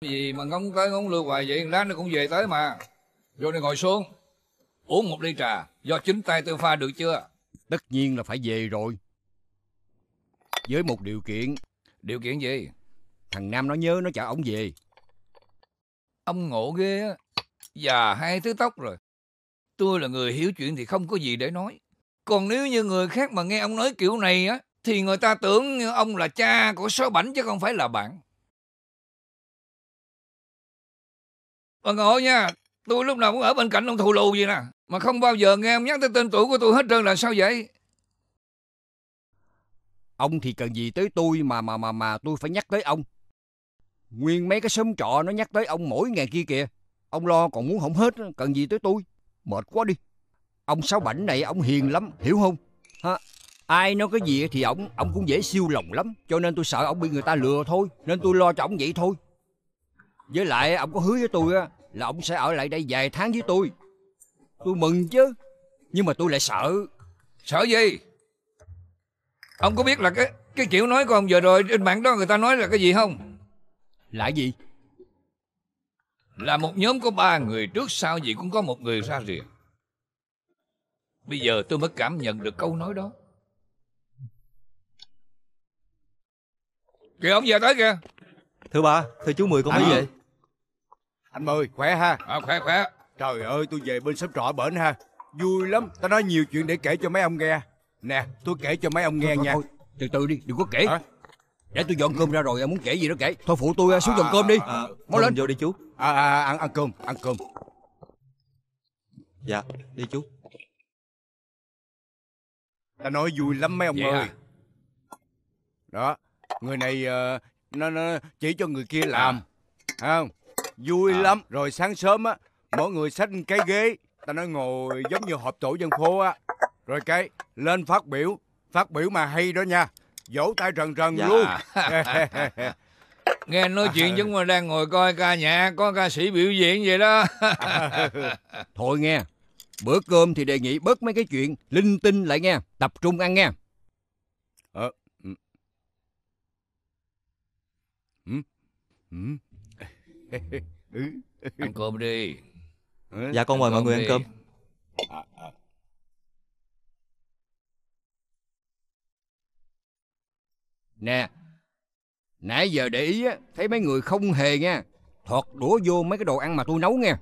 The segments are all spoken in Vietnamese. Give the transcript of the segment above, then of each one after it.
gì mà ngóng tới ngóng lưu hoài vậy lát nó cũng về tới mà vô đây ngồi xuống uống một ly trà do chính tay tôi pha được chưa tất nhiên là phải về rồi với một điều kiện điều kiện gì thằng nam nó nhớ nó chở ổng về ông ngộ ghê á già hai thứ tóc rồi tôi là người hiểu chuyện thì không có gì để nói còn nếu như người khác mà nghe ông nói kiểu này á thì người ta tưởng ông là cha của sáu bảnh chứ không phải là bạn Bà ngộ nha, tôi lúc nào cũng ở bên cạnh ông thù lù vậy nè. Mà không bao giờ nghe ông nhắc tới tên tuổi của tôi hết trơn là sao vậy? Ông thì cần gì tới tôi mà mà mà mà tôi phải nhắc tới ông. Nguyên mấy cái xóm trọ nó nhắc tới ông mỗi ngày kia kìa. Ông lo còn muốn không hết, cần gì tới tôi. Mệt quá đi. Ông Sáu Bảnh này ông hiền lắm, hiểu không? Hả? Ai nói cái gì thì ông ông cũng dễ siêu lòng lắm, cho nên tôi sợ ông bị người ta lừa thôi, nên tôi lo cho ông vậy thôi. Với lại ông có hứa với tôi á là ông sẽ ở lại đây vài tháng với tôi. Tôi mừng chứ, nhưng mà tôi lại sợ. Sợ gì? Ông có biết là cái cái kiểu nói của ông vừa rồi trên mạng đó người ta nói là cái gì không? Là gì? Là một nhóm có ba người trước sau gì cũng có một người ra rìa. Bây giờ tôi mới cảm nhận được câu nói đó. Kìa ông về tới kìa. Thưa bà, thưa chú Mười con à, mấy vậy? anh mười khỏe ha à, khỏe khỏe trời ơi tôi về bên xóm trọ bển ha vui lắm tao nói nhiều chuyện để kể cho mấy ông nghe nè tôi kể cho mấy ông nghe thôi, nha thôi, thôi. từ từ đi đừng có kể à? để tôi dọn cơm ra rồi em muốn kể gì đó kể thôi phụ tôi à, xuống à, dọn cơm đi à, à. mau lên vô đi chú à, à, à, ăn ăn cơm ăn cơm dạ đi chú ta nói vui lắm mấy ông Vậy ơi à? đó người này uh, nó nó chỉ cho người kia làm à. không vui à. lắm rồi sáng sớm á mỗi người xách cái ghế ta nói ngồi giống như họp tổ dân phố á rồi cái lên phát biểu phát biểu mà hay đó nha vỗ tay rần rần dạ. luôn nghe nói chuyện chúng mình đang ngồi coi ca nhạc có ca sĩ biểu diễn vậy đó thôi nghe bữa cơm thì đề nghị bớt mấy cái chuyện linh tinh lại nghe tập trung ăn nghe ờ ừ. Ừ. ừ. Ừ. ăn cơm đi ừ, dạ con mời mọi người ăn cơm à, à. nè nãy giờ để ý á thấy mấy người không hề nghe, thọt đũa vô mấy cái đồ ăn mà tôi nấu nghe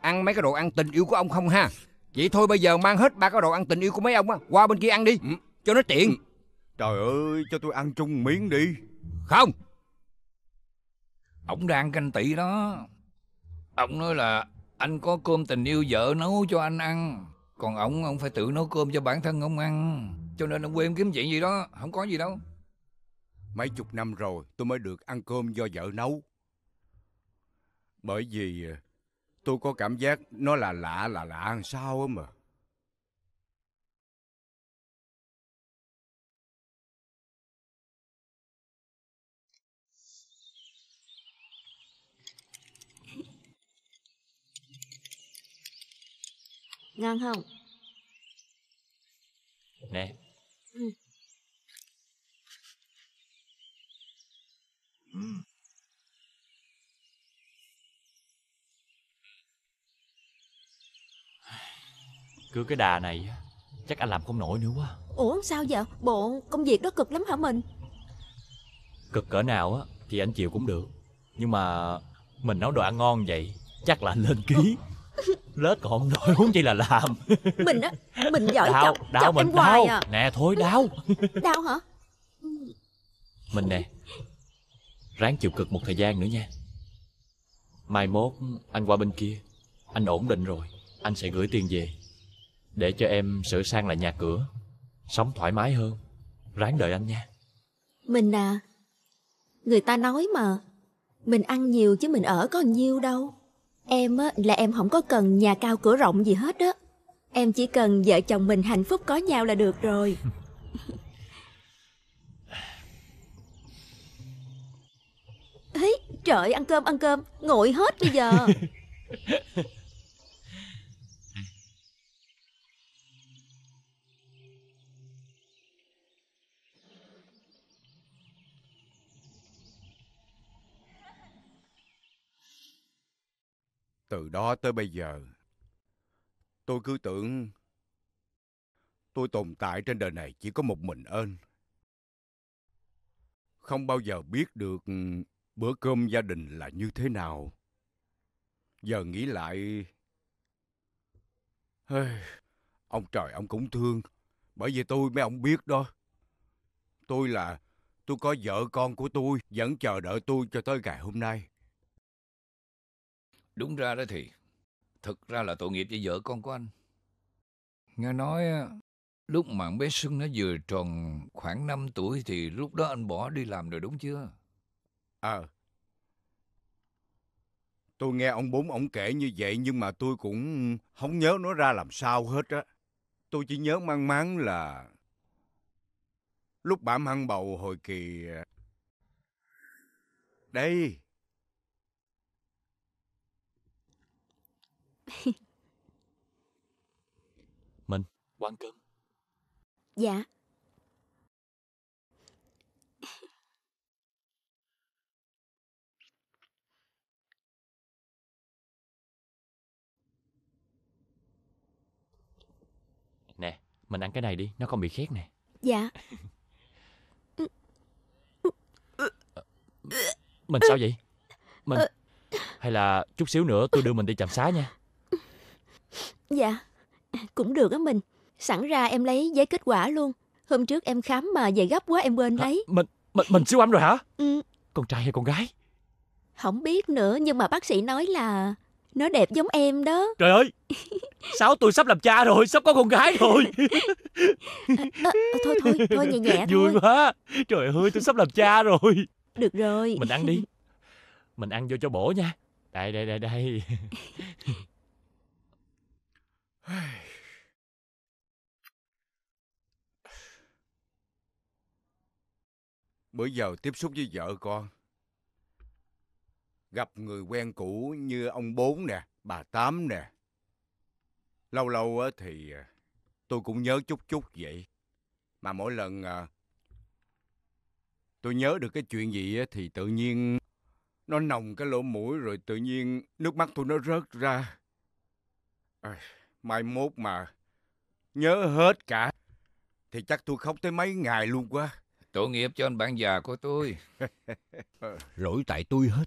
ăn mấy cái đồ ăn tình yêu của ông không ha vậy thôi bây giờ mang hết ba cái đồ ăn tình yêu của mấy ông á qua bên kia ăn đi ừ. cho nó tiện ừ. trời ơi cho tôi ăn chung miếng đi không Ông đang canh tị đó Ông nói là anh có cơm tình yêu vợ nấu cho anh ăn Còn ông, ông phải tự nấu cơm cho bản thân ông ăn Cho nên ông quên kiếm chuyện gì đó Không có gì đâu Mấy chục năm rồi tôi mới được ăn cơm do vợ nấu Bởi vì à, tôi có cảm giác nó là lạ là lạ làm sao á mà ngang không nè ừ. cứ cái đà này chắc anh làm không nổi nữa quá ủa sao vậy bộ công việc đó cực lắm hả mình cực cỡ nào á thì anh chịu cũng được nhưng mà mình nấu đồ ăn ngon vậy chắc là anh lên ký lết còn không huống chi là làm mình á mình giỏi đau, chọc, đau chọc mình em hoài đau. à nè thôi đau đau hả mình nè ráng chịu cực một thời gian nữa nha mai mốt anh qua bên kia anh ổn định rồi anh sẽ gửi tiền về để cho em sửa sang lại nhà cửa sống thoải mái hơn ráng đợi anh nha mình à người ta nói mà mình ăn nhiều chứ mình ở có nhiêu đâu Em á, là em không có cần nhà cao cửa rộng gì hết á. Em chỉ cần vợ chồng mình hạnh phúc có nhau là được rồi. Ấy, trời ăn cơm ăn cơm, nguội hết bây giờ. Từ đó tới bây giờ, tôi cứ tưởng tôi tồn tại trên đời này chỉ có một mình ơn. Không bao giờ biết được bữa cơm gia đình là như thế nào. Giờ nghĩ lại... Ông trời ông cũng thương, bởi vì tôi mấy ông biết đó. Tôi là tôi có vợ con của tôi vẫn chờ đợi tôi cho tới ngày hôm nay. Đúng ra đó thì, thực ra là tội nghiệp cho vợ con của anh. Nghe nói, lúc mà bé xuân nó vừa tròn khoảng 5 tuổi thì lúc đó anh bỏ đi làm rồi đúng chưa? Ờ. À, tôi nghe ông bốn ông kể như vậy nhưng mà tôi cũng không nhớ nó ra làm sao hết á. Tôi chỉ nhớ mang máng là lúc bà mang bầu hồi kỳ... À, Đây, Mình, quán cơm Dạ Nè, mình ăn cái này đi, nó không bị khét nè Dạ ờ, Mình sao vậy? Mình Hay là chút xíu nữa tôi đưa mình đi chạm xá nha Dạ, cũng được á mình. Sẵn ra em lấy giấy kết quả luôn. Hôm trước em khám mà về gấp quá em quên lấy. Hả? Mình mình mình siêu âm rồi hả? Ừ. Con trai hay con gái? Không biết nữa nhưng mà bác sĩ nói là nó đẹp giống em đó. Trời ơi. Sáu tôi sắp làm cha rồi, sắp có con gái rồi. à, à, thôi thôi, thôi nhẹ nhẹ thôi. Vui quá. Trời ơi, tôi sắp làm cha rồi. Được rồi. Mình ăn đi. Mình ăn vô cho bổ nha. Đây đây đây đây. Bữa giờ tiếp xúc với vợ con Gặp người quen cũ như ông Bốn nè, bà Tám nè Lâu lâu thì à, tôi cũng nhớ chút chút vậy Mà mỗi lần à, tôi nhớ được cái chuyện gì thì tự nhiên Nó nồng cái lỗ mũi rồi tự nhiên nước mắt tôi nó rớt ra à. Mai mốt mà nhớ hết cả thì chắc tôi khóc tới mấy ngày luôn quá. Tội nghiệp cho anh bạn già của tôi. Lỗi tại tôi hết.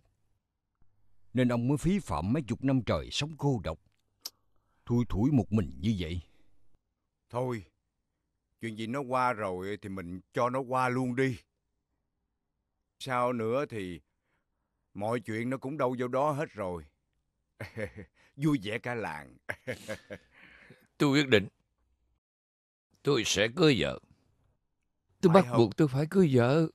Nên ông mới phí phạm mấy chục năm trời sống cô độc. Thui thủi một mình như vậy. Thôi, chuyện gì nó qua rồi thì mình cho nó qua luôn đi. Sao nữa thì mọi chuyện nó cũng đâu vô đó hết rồi. vui vẻ cả làng. tôi quyết định, tôi sẽ cưới vợ. Tôi bắt buộc tôi phải cưới vợ.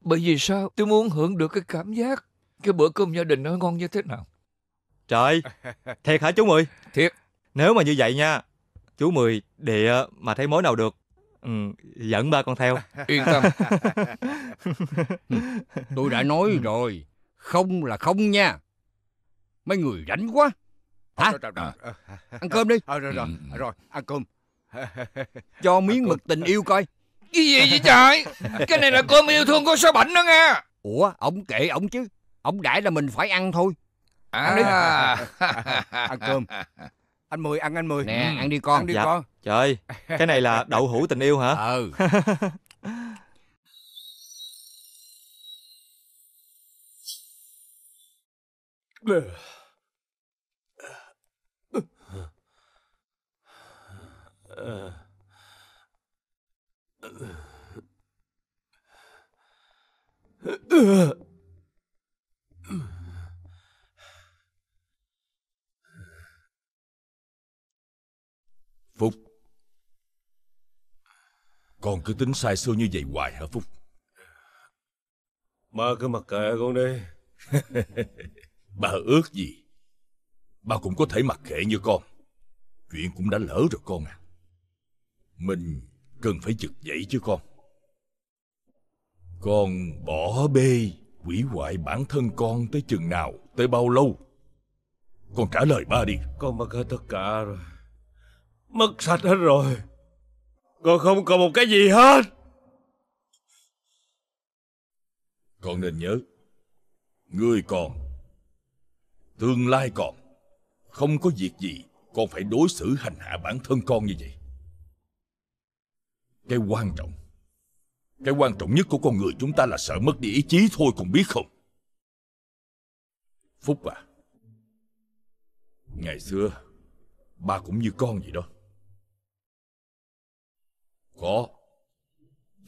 Bởi vì sao? Tôi muốn hưởng được cái cảm giác cái bữa cơm gia đình nó ngon như thế nào. Trời, thiệt hả chú Mười? Thiệt. Nếu mà như vậy nha, chú Mười địa ờ, mà thấy mối nào được, ừ, dẫn ba con theo. Yên tâm. tôi đã nói rồi, không là không nha. Mấy người rảnh quá. Hả? À. Ăn cơm đi. Ờ, rồi, rồi, ừ. ừ. rồi, ăn cơm. Cho miếng mực tình yêu coi. Cái gì vậy trời? Cái này là cơm yêu thương của số bệnh đó nghe. Ủa, ổng kệ ổng chứ. Ổng đãi là mình phải ăn thôi. À. Ăn đi. ăn cơm. Anh Mười ăn anh Mười. Nè, ừ. ăn đi con. Ăn đi dạ. con. Trời, cái này là đậu hũ tình yêu hả? Ừ. Ugh. Phúc Con cứ tính sai xưa như vậy hoài hả Phúc Ba cứ mặc kệ con đi Ba ước gì Ba cũng có thể mặc kệ như con Chuyện cũng đã lỡ rồi con à mình cần phải giật dậy chứ con con bỏ bê quỷ hoại bản thân con tới chừng nào tới bao lâu con trả lời ba đi con mất hết tất cả rồi mất sạch hết rồi con không còn một cái gì hết con nên nhớ người còn tương lai còn không có việc gì con phải đối xử hành hạ bản thân con như vậy cái quan trọng Cái quan trọng nhất của con người chúng ta là sợ mất đi ý chí thôi còn biết không Phúc à Ngày xưa Ba cũng như con vậy đó Có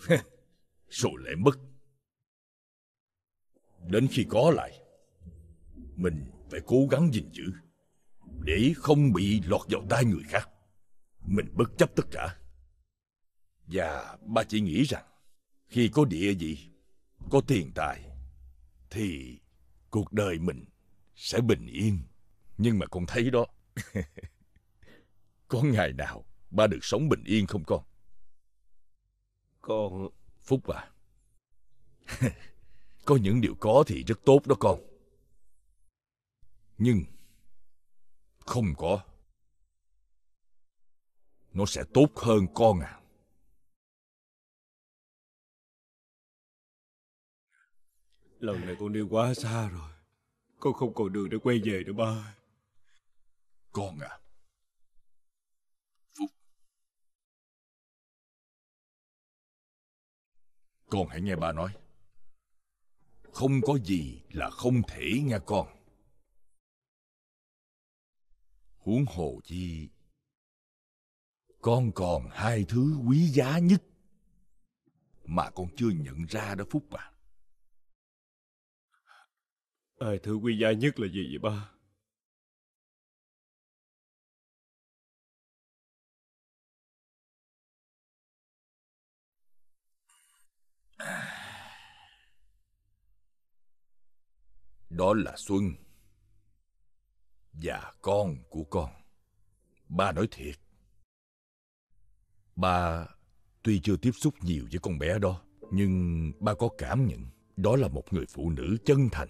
Rồi lại mất Đến khi có lại Mình phải cố gắng gìn giữ Để không bị lọt vào tay người khác Mình bất chấp tất cả và ba chỉ nghĩ rằng khi có địa vị, có tiền tài, thì cuộc đời mình sẽ bình yên. Nhưng mà con thấy đó, có ngày nào ba được sống bình yên không con? Con... Phúc à, có những điều có thì rất tốt đó con. Nhưng không có, nó sẽ tốt hơn con à. Lần này con đi quá xa rồi Con không còn đường để quay về nữa ba Con à Phúc Con hãy nghe ba nói Không có gì là không thể nghe con Huống hồ chi Con còn hai thứ quý giá nhất Mà con chưa nhận ra đó Phúc à Ai thứ quý giá nhất là gì vậy ba? Đó là Xuân Và con của con Ba nói thiệt Ba tuy chưa tiếp xúc nhiều với con bé đó Nhưng ba có cảm nhận Đó là một người phụ nữ chân thành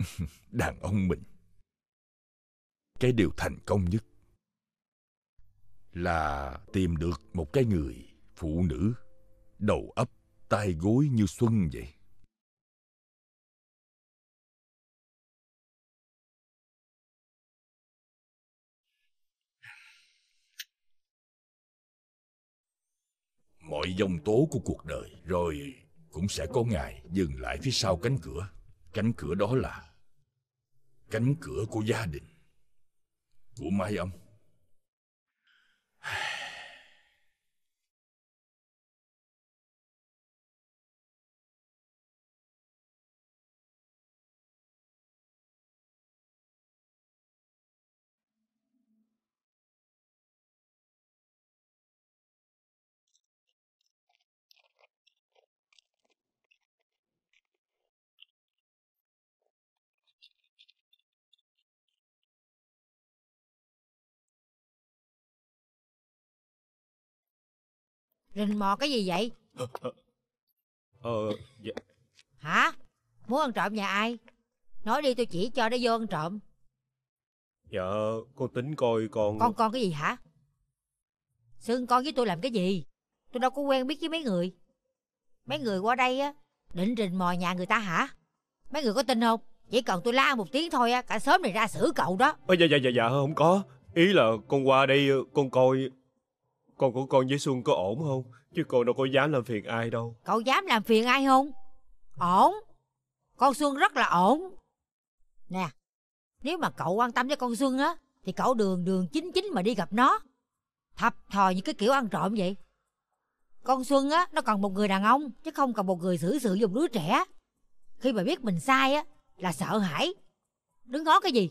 đàn ông mình cái điều thành công nhất là tìm được một cái người phụ nữ đầu ấp tay gối như xuân vậy mọi dòng tố của cuộc đời rồi cũng sẽ có ngày dừng lại phía sau cánh cửa cánh cửa đó là cánh cửa của gia đình của mai âm Rình mò cái gì vậy Ờ dạ. Hả Muốn ăn trộm nhà ai Nói đi tôi chỉ cho nó vô ăn trộm Dạ con tính coi con Con con cái gì hả Xương con với tôi làm cái gì Tôi đâu có quen biết với mấy người Mấy người qua đây á Định rình mò nhà người ta hả Mấy người có tin không Chỉ cần tôi la một tiếng thôi á Cả sớm này ra xử cậu đó Ờ, Dạ dạ dạ dạ không có Ý là con qua đây con coi con của con với Xuân có ổn không? Chứ con đâu có dám làm phiền ai đâu Cậu dám làm phiền ai không? Ổn Con Xuân rất là ổn Nè Nếu mà cậu quan tâm với con Xuân á Thì cậu đường đường chính chính mà đi gặp nó Thập thò như cái kiểu ăn trộm vậy Con Xuân á Nó cần một người đàn ông Chứ không cần một người xử sự dùng đứa trẻ Khi mà biết mình sai á Là sợ hãi Đứng ngó cái gì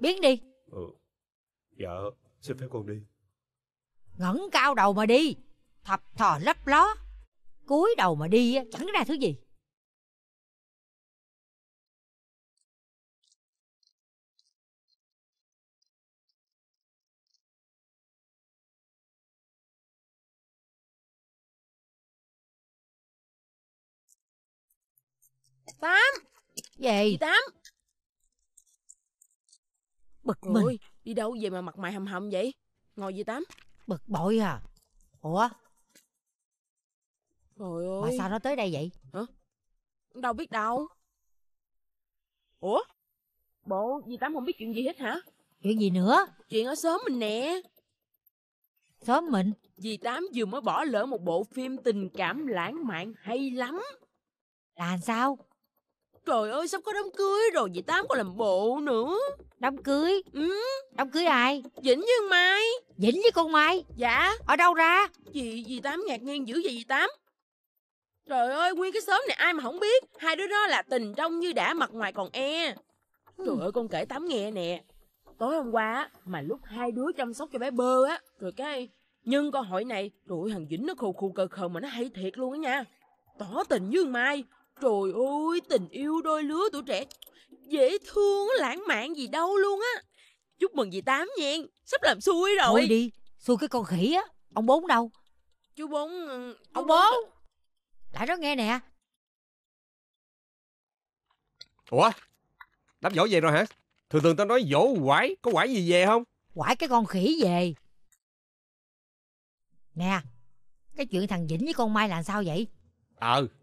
Biến đi Ừ Dạ Xin phép con đi ngẩng cao đầu mà đi thập thò lấp ló cúi đầu mà đi chẳng ra thứ gì tám gì tám bực mình Ôi, đi đâu về mà mặt mày hầm hầm vậy ngồi gì tám bực bội à ủa trời ơi mà sao nó tới đây vậy hả đâu biết đâu ủa bộ dì tám không biết chuyện gì hết hả chuyện gì nữa chuyện ở xóm mình nè xóm mình dì tám vừa mới bỏ lỡ một bộ phim tình cảm lãng mạn hay lắm là sao Trời ơi sắp có đám cưới rồi Chị Tám còn làm bộ nữa Đám cưới? Ừ Đám cưới ai? Vĩnh với Mai Vĩnh với con Mai? Dạ Ở đâu ra? Chị, dì Tám ngạc nhiên dữ vậy dì Tám Trời ơi nguyên cái xóm này ai mà không biết Hai đứa đó là tình trong như đã mặt ngoài còn e Trời ơi con kể Tám nghe nè Tối hôm qua mà lúc hai đứa chăm sóc cho bé bơ á Rồi cái nhưng con hỏi này Rồi thằng Vĩnh nó khù khù cờ khờ mà nó hay thiệt luôn á nha Tỏ tình với Mai Trời ơi, tình yêu đôi lứa tuổi trẻ dễ thương, lãng mạn gì đâu luôn á. Chúc mừng dì Tám nha, sắp làm xui rồi. Thôi đi, xui cái con khỉ á, ông bốn đâu? Chú bốn... Ừ, chú ông bốn? đã đó nghe nè. Ủa, đám dỗ về rồi hả? Thường thường tao nói dỗ quải, có quải gì về không? Quải cái con khỉ về. Nè, cái chuyện thằng Vĩnh với con Mai là sao vậy? Ờ, à,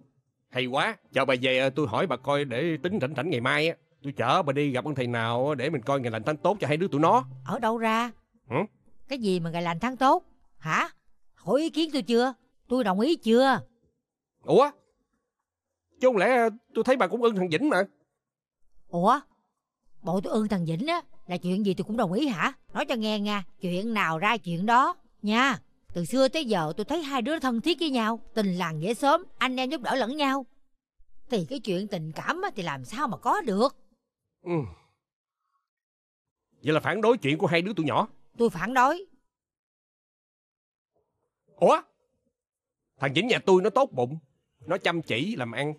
hay quá, chờ bà về à, tôi hỏi bà coi để tính rảnh rảnh ngày mai á. Tôi chở bà đi gặp ông thầy nào để mình coi ngày lành tháng tốt cho hai đứa tụi nó. Ở đâu ra? Hử? Cái gì mà ngày lành tháng tốt? Hả? Hỏi ý kiến tôi chưa? Tôi đồng ý chưa? Ủa? Chứ không lẽ à, tôi thấy bà cũng ưng thằng Vĩnh mà. Ủa? Bộ tôi ưng thằng Vĩnh á là chuyện gì tôi cũng đồng ý hả? Nói cho nghe nha, chuyện nào ra chuyện đó nha. Từ xưa tới giờ tôi thấy hai đứa thân thiết với nhau Tình làng dễ sớm Anh em giúp đỡ lẫn nhau Thì cái chuyện tình cảm thì làm sao mà có được ừ. Vậy là phản đối chuyện của hai đứa tụi nhỏ Tôi phản đối Ủa Thằng Vĩnh nhà tôi nó tốt bụng Nó chăm chỉ làm ăn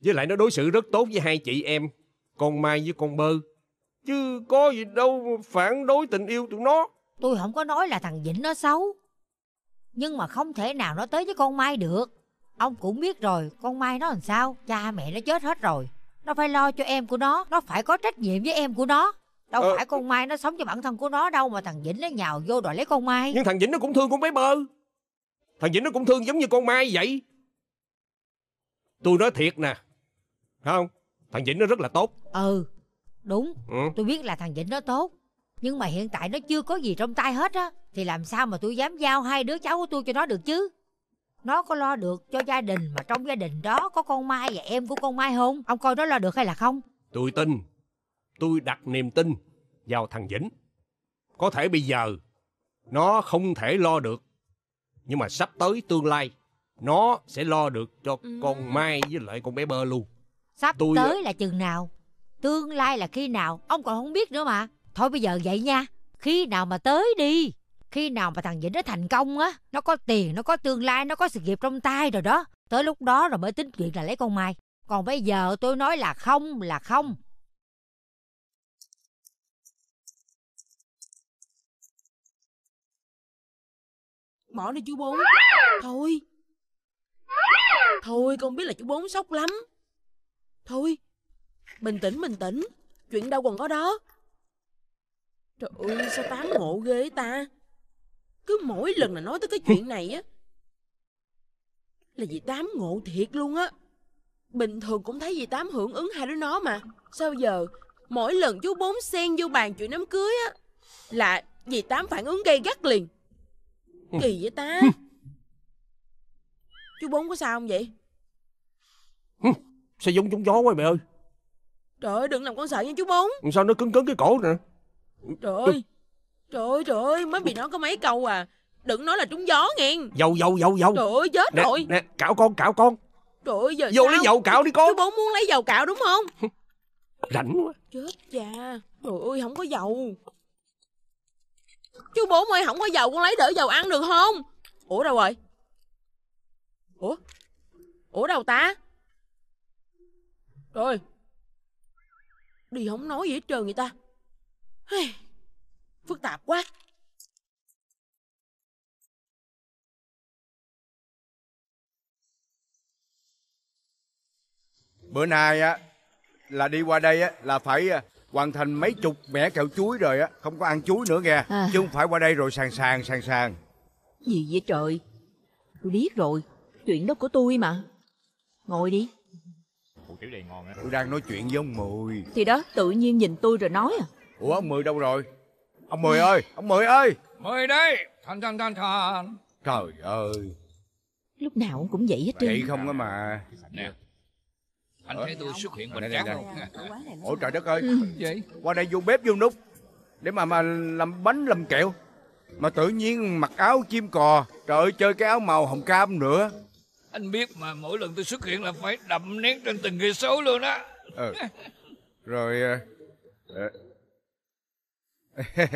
Với lại nó đối xử rất tốt với hai chị em Con Mai với con Bơ Chứ có gì đâu phản đối tình yêu tụi nó Tôi không có nói là thằng Vĩnh nó xấu nhưng mà không thể nào nó tới với con mai được ông cũng biết rồi con mai nó làm sao cha mẹ nó chết hết rồi nó phải lo cho em của nó nó phải có trách nhiệm với em của nó đâu ờ. phải con mai nó sống cho bản thân của nó đâu mà thằng vĩnh nó nhào vô đòi lấy con mai nhưng thằng vĩnh nó cũng thương con bé bơ thằng vĩnh nó cũng thương giống như con mai vậy tôi nói thiệt nè không thằng vĩnh nó rất là tốt ừ đúng ừ. tôi biết là thằng vĩnh nó tốt nhưng mà hiện tại nó chưa có gì trong tay hết á thì làm sao mà tôi dám giao hai đứa cháu của tôi cho nó được chứ nó có lo được cho gia đình mà trong gia đình đó có con mai và em của con mai không ông coi nó lo được hay là không tôi tin tôi đặt niềm tin vào thằng vĩnh có thể bây giờ nó không thể lo được nhưng mà sắp tới tương lai nó sẽ lo được cho ừ. con mai với lại con bé bơ luôn sắp tôi tới là chừng nào tương lai là khi nào ông còn không biết nữa mà Thôi bây giờ vậy nha Khi nào mà tới đi Khi nào mà thằng Vĩnh nó thành công á Nó có tiền, nó có tương lai, nó có sự nghiệp trong tay rồi đó Tới lúc đó rồi mới tính chuyện là lấy con Mai Còn bây giờ tôi nói là không là không Bỏ đi chú bốn Thôi Thôi con biết là chú bốn sốc lắm Thôi Bình tĩnh bình tĩnh Chuyện đâu còn có đó Trời ơi sao tám ngộ ghê ta Cứ mỗi lần là nói tới cái chuyện này á Là dì tám ngộ thiệt luôn á Bình thường cũng thấy dì tám hưởng ứng hai đứa nó mà Sao giờ Mỗi lần chú bốn xen vô bàn chuyện đám cưới á Là dì tám phản ứng gây gắt liền Kỳ vậy ta Chú bốn có sao không vậy Sao giống giống gió quá mẹ ơi Trời ơi đừng làm con sợ nha chú bốn Sao nó cứng cứng cái cổ nè Trời ơi Trời ơi trời ơi Mới bị nó có mấy câu à Đừng nói là trúng gió nghe Dầu dầu dầu dầu Trời ơi chết nè, rồi Nè cạo con cạo con Trời ơi giờ Vô sao? lấy dầu cạo đi con Chú bố muốn lấy dầu cạo đúng không Rảnh quá Chết cha Trời ơi không có dầu Chú bố ơi không có dầu con lấy đỡ dầu ăn được không Ủa đâu rồi Ủa Ủa đâu ta Trời Đi không nói gì hết trơn vậy ta Phức tạp quá Bữa nay á là đi qua đây á là phải à, hoàn thành mấy chục mẻ kẹo chuối rồi á Không có ăn chuối nữa nghe. à. Chứ không phải qua đây rồi sàng sàng, sàng sàng. Gì vậy trời Tôi biết rồi Chuyện đó của tôi mà Ngồi đi Hủ tiếu này ngon á Tôi đang nói chuyện với ông mùi. Thì đó tự nhiên nhìn tôi rồi nói à Ủa ông Mười đâu rồi? Ông Mười ơi, ông Mười ơi. Mười đây. Thành thành thành thành. Trời ơi. Lúc nào ông cũng vậy hết trơn. Vậy không á mà. Nè. Anh thấy tôi xuất hiện bình tráng không? Ôi trời đất ơi. Vậy? Ừ. Qua đây vô bếp vô nút để mà mà làm bánh làm kẹo. Mà tự nhiên mặc áo chim cò, trời ơi chơi cái áo màu hồng cam nữa. Anh biết mà mỗi lần tôi xuất hiện là phải đậm nén trên từng cây xấu luôn á. Ừ. Rồi à,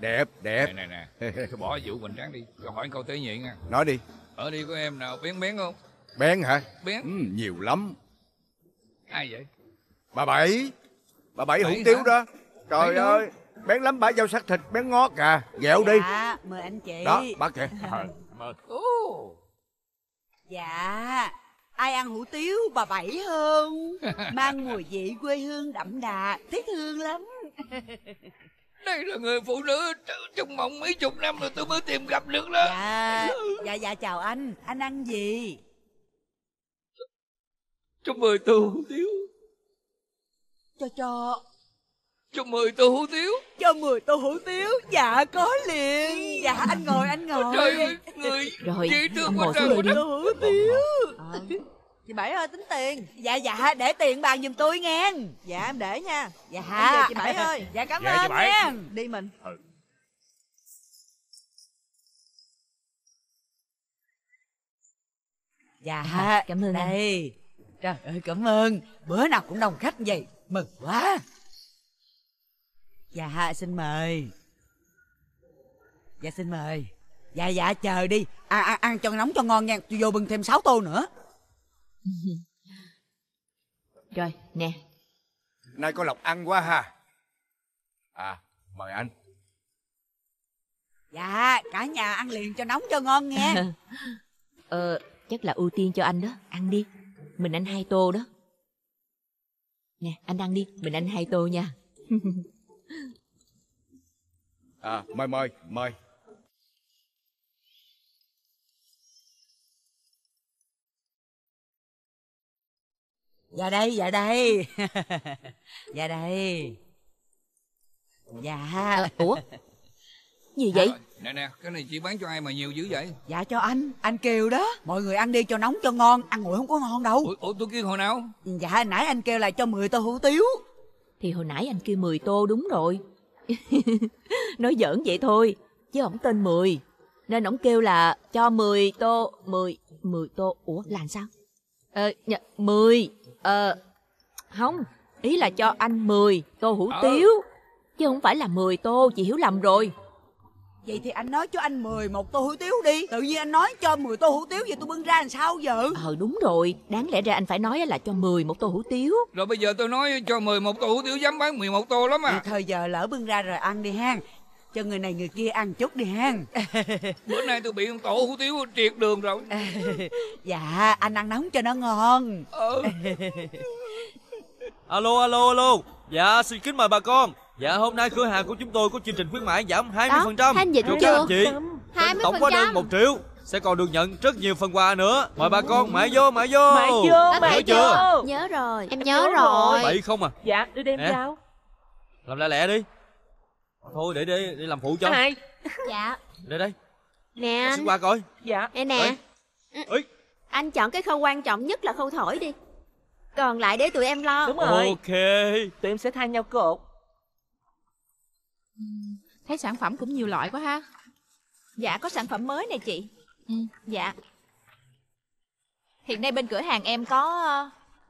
đẹp đẹp nè nè nè bỏ vụ mình trắng đi cho hỏi câu tế nhị nha nói đi ở đi của em nào bén bén không Bén hả? Bén. Ừ, nhiều lắm. Ai vậy? Bà Bảy. Bà Bảy, Bảy hủ tiếu đó. Trời Bảy ơi. Đúng. Bén lắm bà giao sắc thịt, bén ngót à. Ghẹo dạ, đi. mời anh chị. Đó, bác kìa. mời. Ồ. Dạ. Ai ăn hủ tiếu bà Bảy hơn Mang mùi vị quê hương đậm đà Tiếc hương lắm đây là người phụ nữ trong mộng mấy chục năm rồi tôi mới tìm gặp được đó dạ dạ dạ chào anh anh ăn gì cho mời tôi hủ tiếu cho cho cho mời tôi hủ tiếu cho mời tôi hủ tiếu dạ có liền dạ anh ngồi anh ngồi trời ơi người rồi dễ thương quá trời hủ tiếu à chị bảy ơi tính tiền dạ dạ để tiền bàn giùm tôi nghe dạ em để nha dạ Bây giờ chị bảy ơi dạ cảm Dạ, ơn nha đi mình ừ. dạ, dạ. cảm ơn anh. trời ơi cảm ơn bữa nào cũng đông khách vậy mừng quá dạ xin mời dạ xin mời dạ dạ chờ đi à, ăn à, ăn cho nóng cho ngon nha tôi vô bưng thêm 6 tô nữa Rồi nè Nay có Lộc ăn quá ha À mời anh Dạ cả nhà ăn liền cho nóng cho ngon nghe Ờ chắc là ưu tiên cho anh đó Ăn đi Mình ăn hai tô đó Nè anh ăn đi Mình ăn hai tô nha À mời mời mời dạ đây dạ đây dạ đây dạ ủa gì vậy dạ, nè nè cái này chị bán cho ai mà nhiều dữ vậy dạ cho anh anh kêu đó mọi người ăn đi cho nóng cho ngon ăn nguội không có ngon đâu ủa, ủa tôi kêu hồi nào dạ nãy anh kêu là cho 10 tô hủ tiếu thì hồi nãy anh kêu 10 tô đúng rồi nói giỡn vậy thôi chứ ổng tên 10 nên ổng kêu là cho 10 tô 10 10 tô ủa là sao ờ dạ, 10 Ờ, không, ý là cho anh 10 tô hủ ờ. tiếu Chứ không phải là 10 tô, chị hiểu lầm rồi Vậy thì anh nói cho anh 10 một tô hủ tiếu đi Tự nhiên anh nói cho 10 tô hủ tiếu Vậy tôi bưng ra làm sao giờ Ờ đúng rồi, đáng lẽ ra anh phải nói là cho 10 một tô hủ tiếu Rồi bây giờ tôi nói cho 10 một tô hủ tiếu dám bán 11 tô lắm à Thì thời giờ lỡ bưng ra rồi ăn đi ha cho người này người kia ăn chút đi ha bữa nay tôi bị ông tổ hủ tiếu triệt đường rồi dạ anh ăn nóng cho nó ngon ừ. alo alo alo dạ xin kính mời bà con dạ hôm nay cửa hàng của chúng tôi có chương trình khuyến mãi giảm hai mươi phần trăm các chị 20%. tổng hóa đơn một triệu sẽ còn được nhận rất nhiều phần quà nữa mời bà con mãi vô mãi vô mãi vô mãi nhớ chưa nhớ rồi em, em nhớ, nhớ rồi bảy không à dạ đưa đem à. giao làm lẹ lẹ đi thôi để đi đi làm phụ cho anh dạ đây đây nè anh sẽ qua coi dạ nè nè Ê. Ừ. anh chọn cái khâu quan trọng nhất là khâu thổi đi còn lại để tụi em lo đúng rồi ok tụi em sẽ thay nhau cột thấy sản phẩm cũng nhiều loại quá ha dạ có sản phẩm mới này chị ừ. dạ hiện nay bên cửa hàng em có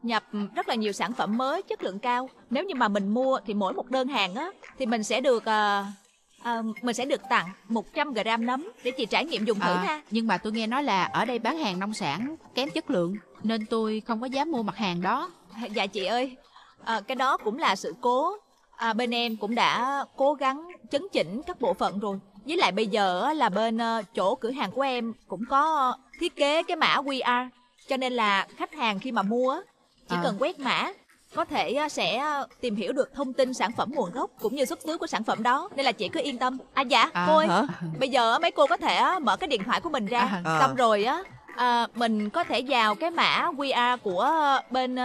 nhập rất là nhiều sản phẩm mới chất lượng cao nếu như mà mình mua thì mỗi một đơn hàng á thì mình sẽ được uh, uh, mình sẽ được tặng 100 gram nấm để chị trải nghiệm dùng thử à, ha nhưng mà tôi nghe nói là ở đây bán hàng nông sản kém chất lượng nên tôi không có dám mua mặt hàng đó dạ chị ơi à, cái đó cũng là sự cố à, bên em cũng đã cố gắng chấn chỉnh các bộ phận rồi với lại bây giờ là bên chỗ cửa hàng của em cũng có thiết kế cái mã QR cho nên là khách hàng khi mà mua chỉ à. cần quét mã có thể ờ, sẽ ờ, tìm hiểu được thông tin sản phẩm nguồn gốc cũng như xuất xứ của sản phẩm đó nên là chị cứ yên tâm à dạ à, cô ơi hả? bây giờ mấy cô có thể ờ, mở cái điện thoại của mình ra à, xong rồi á à, mình có thể vào cái mã qr của bên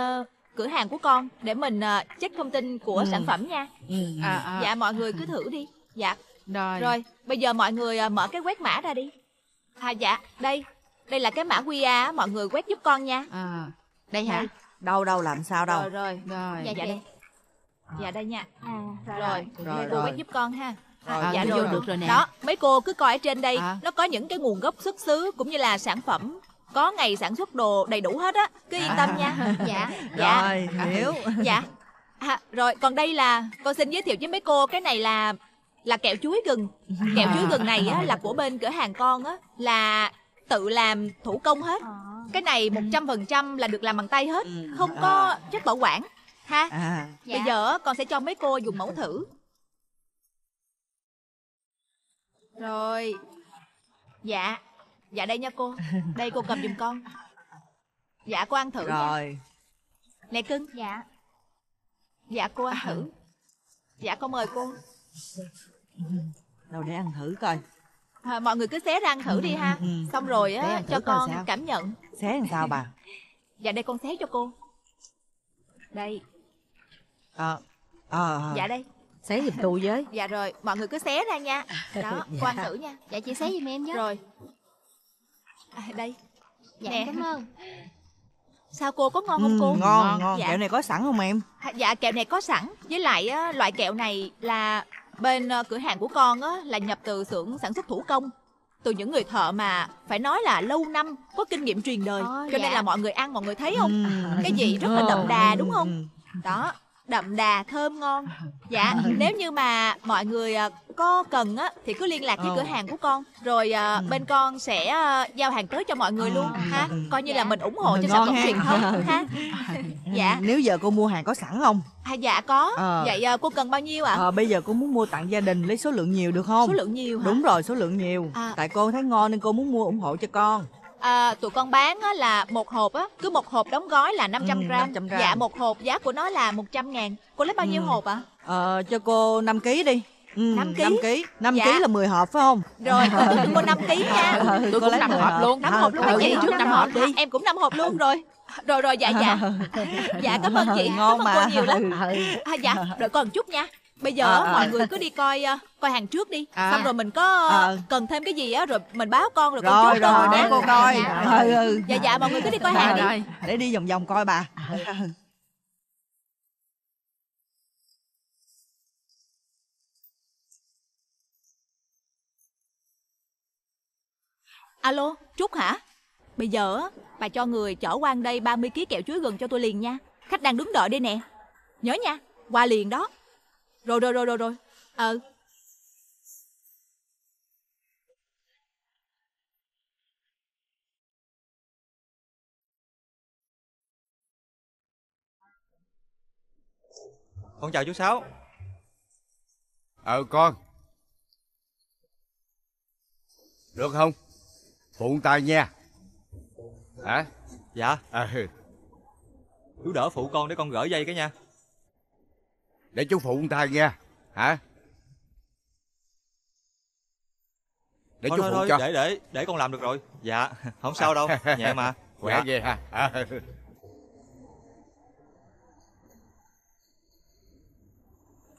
cửa hàng của con để mình check thông tin của ừ. sản phẩm nha ừ. à, à. dạ mọi người cứ thử đi dạ rồi rồi bây giờ mọi người mở cái quét mã ra đi à dạ đây đây là cái mã qr mọi người quét giúp con nha à, đây hả đây đâu đâu làm sao đâu rồi rồi rồi dạ, dạ, dạ. đây dạ đây nha à, rồi rồi, rồi, dạ, cô quét giúp con ha À, à, dạ rồi, được rồi nè đó mấy cô cứ coi ở trên đây à. nó có những cái nguồn gốc xuất xứ cũng như là sản phẩm có ngày sản xuất đồ đầy đủ hết á cứ yên tâm à. nha dạ dạ rồi hiểu dạ à, rồi còn đây là con xin giới thiệu với mấy cô cái này là là kẹo chuối gừng kẹo chuối gừng này á là của bên cửa hàng con á là tự làm thủ công hết à cái này ừ. một trăm phần trăm là được làm bằng tay hết ừ. không à. có chất bảo quản ha à. dạ. bây giờ con sẽ cho mấy cô dùng mẫu thử rồi dạ dạ đây nha cô đây cô cầm giùm con dạ cô ăn thử rồi nha. nè cưng dạ dạ cô ăn thử dạ con mời cô đâu để ăn thử coi à, mọi người cứ xé răng thử đi ha ừ, ừ, ừ. xong rồi á cho con cảm nhận xé làm sao bà dạ đây con xé cho cô đây ờ à, à, dạ đây xé giùm tôi với dạ rồi mọi người cứ xé ra nha đó dạ. quan thử nha dạ chị xé giùm em với rồi à, đây dạ nè. Dạ. cảm ơn sao cô có ngon không cô ngon ngon dạ. kẹo này có sẵn không em dạ kẹo này có sẵn với lại á, loại kẹo này là Bên ờ, cửa hàng của con á, là nhập từ xưởng sản xuất thủ công Từ những người thợ mà phải nói là lâu năm Có kinh nghiệm truyền đời ờ, Cho nên dạ. là mọi người ăn mọi người thấy không Cái gì rất là đậm đà đúng không Đó đậm đà thơm ngon à. dạ ừ. nếu như mà mọi người à, có cần á thì cứ liên lạc với ờ. cửa hàng của con rồi à, ừ. bên con sẽ à, giao hàng tới cho mọi người à. luôn ha ừ. coi như là dạ. mình ủng hộ cho sản phẩm truyền thống ha dạ Nếu giờ cô mua hàng có sẵn không? à, dạ có Ờ. vậy à, cô cần bao nhiêu ạ Ờ, bây giờ cô muốn mua tặng gia đình lấy số lượng nhiều được không? số lượng nhiều hả? Đúng rồi, số lượng nhiều. À. Tại cô thấy ngon nên cô muốn mua ủng hộ cho con à, tụi con bán á, là một hộp á cứ một hộp đóng gói là 500 ừ, gram. 500 gram. Dạ một hộp giá của nó là 100 ngàn Cô lấy bao nhiêu ừ. hộp ạ? Ờ, cho cô 5 kg đi ừ, năm 5 kg 5 kg, 5 kg là 10 hộp phải không? Rồi, tôi cho cô 5 kg nha. Tôi cũng lấy 5 hộp, luôn. năm hộp luôn hả chị? Trước năm hộp đi. Em cũng năm hộp luôn rồi. Rồi rồi dạ dạ. Dạ cảm ơn chị, Ngon cảm ơn cô nhiều lắm. À, dạ, đợi con chút nha bây giờ à, mọi à. người cứ đi coi ờ, coi hàng trước đi à. xong rồi mình có à. cần thêm cái gì á rồi mình báo con rồi, rồi con chốt rồi, rồi để cô coi à, ừ, ừ. dạ dạ mọi người cứ đi coi hàng à, đi để đi vòng vòng coi bà Alo, Trúc hả? Bây giờ bà cho người chở quan đây 30 kg kẹo chuối gừng cho tôi liền nha Khách đang đứng đợi đây nè Nhớ nha, qua liền đó rồi rồi rồi rồi rồi Ờ Con chào chú Sáu Ờ con Được không Phụng tay nha Hả Dạ à, Chú đỡ phụ con để con gỡ dây cái nha để chú phụ người ta nghe hả để thôi, chú thôi, phụ thôi, cho để để để con làm được rồi dạ không sao đâu nhẹ mà khỏe dạ. ghê ha à.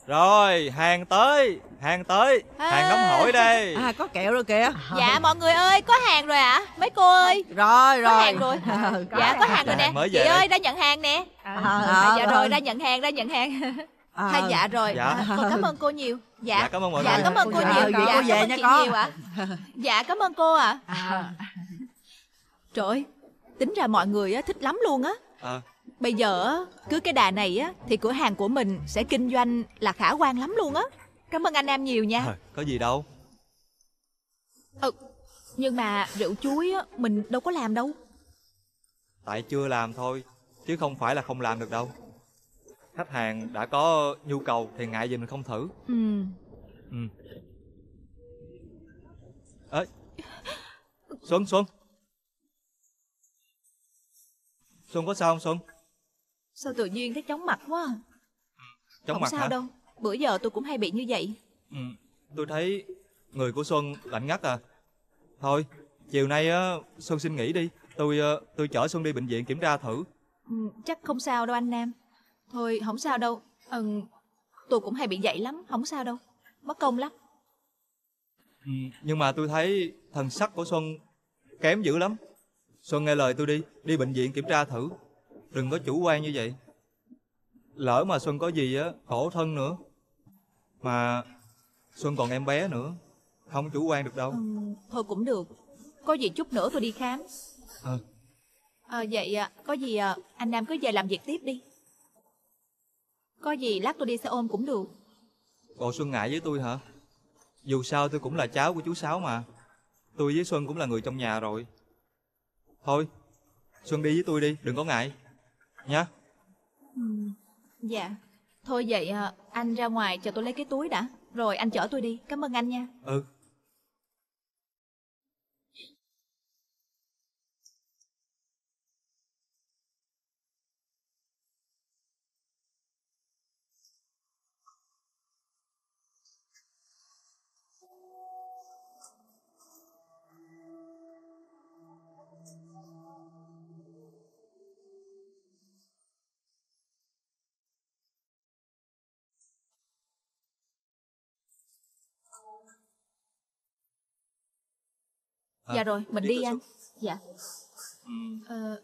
Rồi, hàng tới, hàng tới, à. hàng nóng hổi đây À, có kẹo rồi kìa Dạ, mọi người ơi, có hàng rồi ạ, à? mấy cô ơi Rồi, rồi Có hàng rồi, ừ, có dạ, có hàng rồi nè Chị đây. ơi, ra nhận hàng nè à, à, Dạ rồi, ra ừ. nhận hàng, ra nhận hàng à, hay dạ rồi dạ. À, cảm ơn cô nhiều dạ, dạ cảm ơn mọi dạ, người cảm ơn cô, cô ờ, nhiều dạ, cô về nha con nhiều ạ à. dạ cảm ơn cô ạ à. à. trời ơi tính ra mọi người thích lắm luôn á à. bây giờ cứ cái đà này á thì cửa hàng của mình sẽ kinh doanh là khả quan lắm luôn á cảm ơn anh em nhiều nha à, có gì đâu ừ nhưng mà rượu chuối á mình đâu có làm đâu tại chưa làm thôi chứ không phải là không làm được đâu khách hàng đã có nhu cầu thì ngại gì mình không thử ừ ừ ấy xuân xuân xuân có sao không xuân sao tự nhiên thấy chóng mặt quá à? ừ, chóng không mặt sao hả? đâu bữa giờ tôi cũng hay bị như vậy ừ tôi thấy người của xuân lạnh ngắt à thôi chiều nay á xuân xin nghỉ đi tôi ờ, tôi chở xuân đi bệnh viện kiểm tra thử ừ, chắc không sao đâu anh nam Thôi không sao đâu ừ, Tôi cũng hay bị dậy lắm Không sao đâu Mất công lắm ừ, Nhưng mà tôi thấy thần sắc của Xuân kém dữ lắm Xuân nghe lời tôi đi Đi bệnh viện kiểm tra thử Đừng có chủ quan như vậy Lỡ mà Xuân có gì á Khổ thân nữa Mà Xuân còn em bé nữa Không chủ quan được đâu ừ, Thôi cũng được Có gì chút nữa tôi đi khám à. à, Vậy có gì anh Nam cứ về làm việc tiếp đi có gì lát tôi đi xe ôm cũng được Còn Xuân ngại với tôi hả Dù sao tôi cũng là cháu của chú Sáu mà Tôi với Xuân cũng là người trong nhà rồi Thôi Xuân đi với tôi đi đừng có ngại Nhá ừ, Dạ Thôi vậy à, anh ra ngoài chờ tôi lấy cái túi đã Rồi anh chở tôi đi Cảm ơn anh nha Ừ à, dạ rồi mình đi, đi anh dạ ừ. ờ...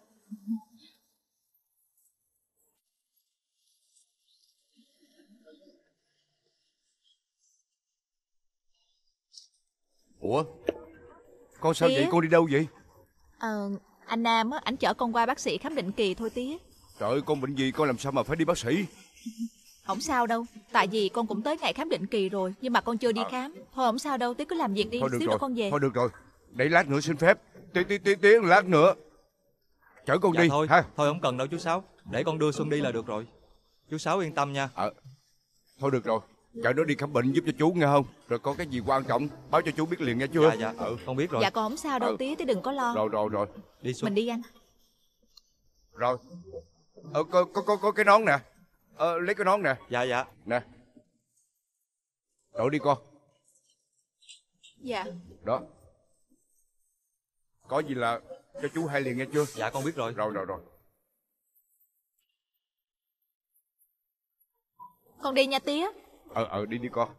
ủa con sao tía. vậy cô đi đâu vậy ờ anh nam á ảnh chở con qua bác sĩ khám định kỳ thôi tía trời ơi con bệnh gì con làm sao mà phải đi bác sĩ không sao đâu Tại vì con cũng tới ngày khám định kỳ rồi Nhưng mà con chưa đi à. khám Thôi không sao đâu Tía cứ làm việc đi Thôi được Xíu rồi. nữa con về Thôi được rồi để lát nữa xin phép tí tí tí tí lát nữa chở con dạ đi thôi ha. thôi không cần đâu chú sáu để con đưa xuân đi là được rồi chú sáu yên tâm nha ờ à, thôi được rồi chở nó đi khám bệnh giúp cho chú nghe không rồi có cái gì quan trọng báo cho chú biết liền nghe chưa dạ dạ ừ. con biết rồi dạ con không sao đâu ừ. tía Tí đừng có lo rồi rồi rồi đi xuân mình đi anh rồi ờ có có có, có cái nón nè ờ lấy cái nón nè dạ dạ nè đổi đi con dạ đó có gì là cho chú hai liền nghe chưa? Dạ con biết rồi. Rồi rồi rồi. Con đi nha tía. Ờ ờ đi đi con.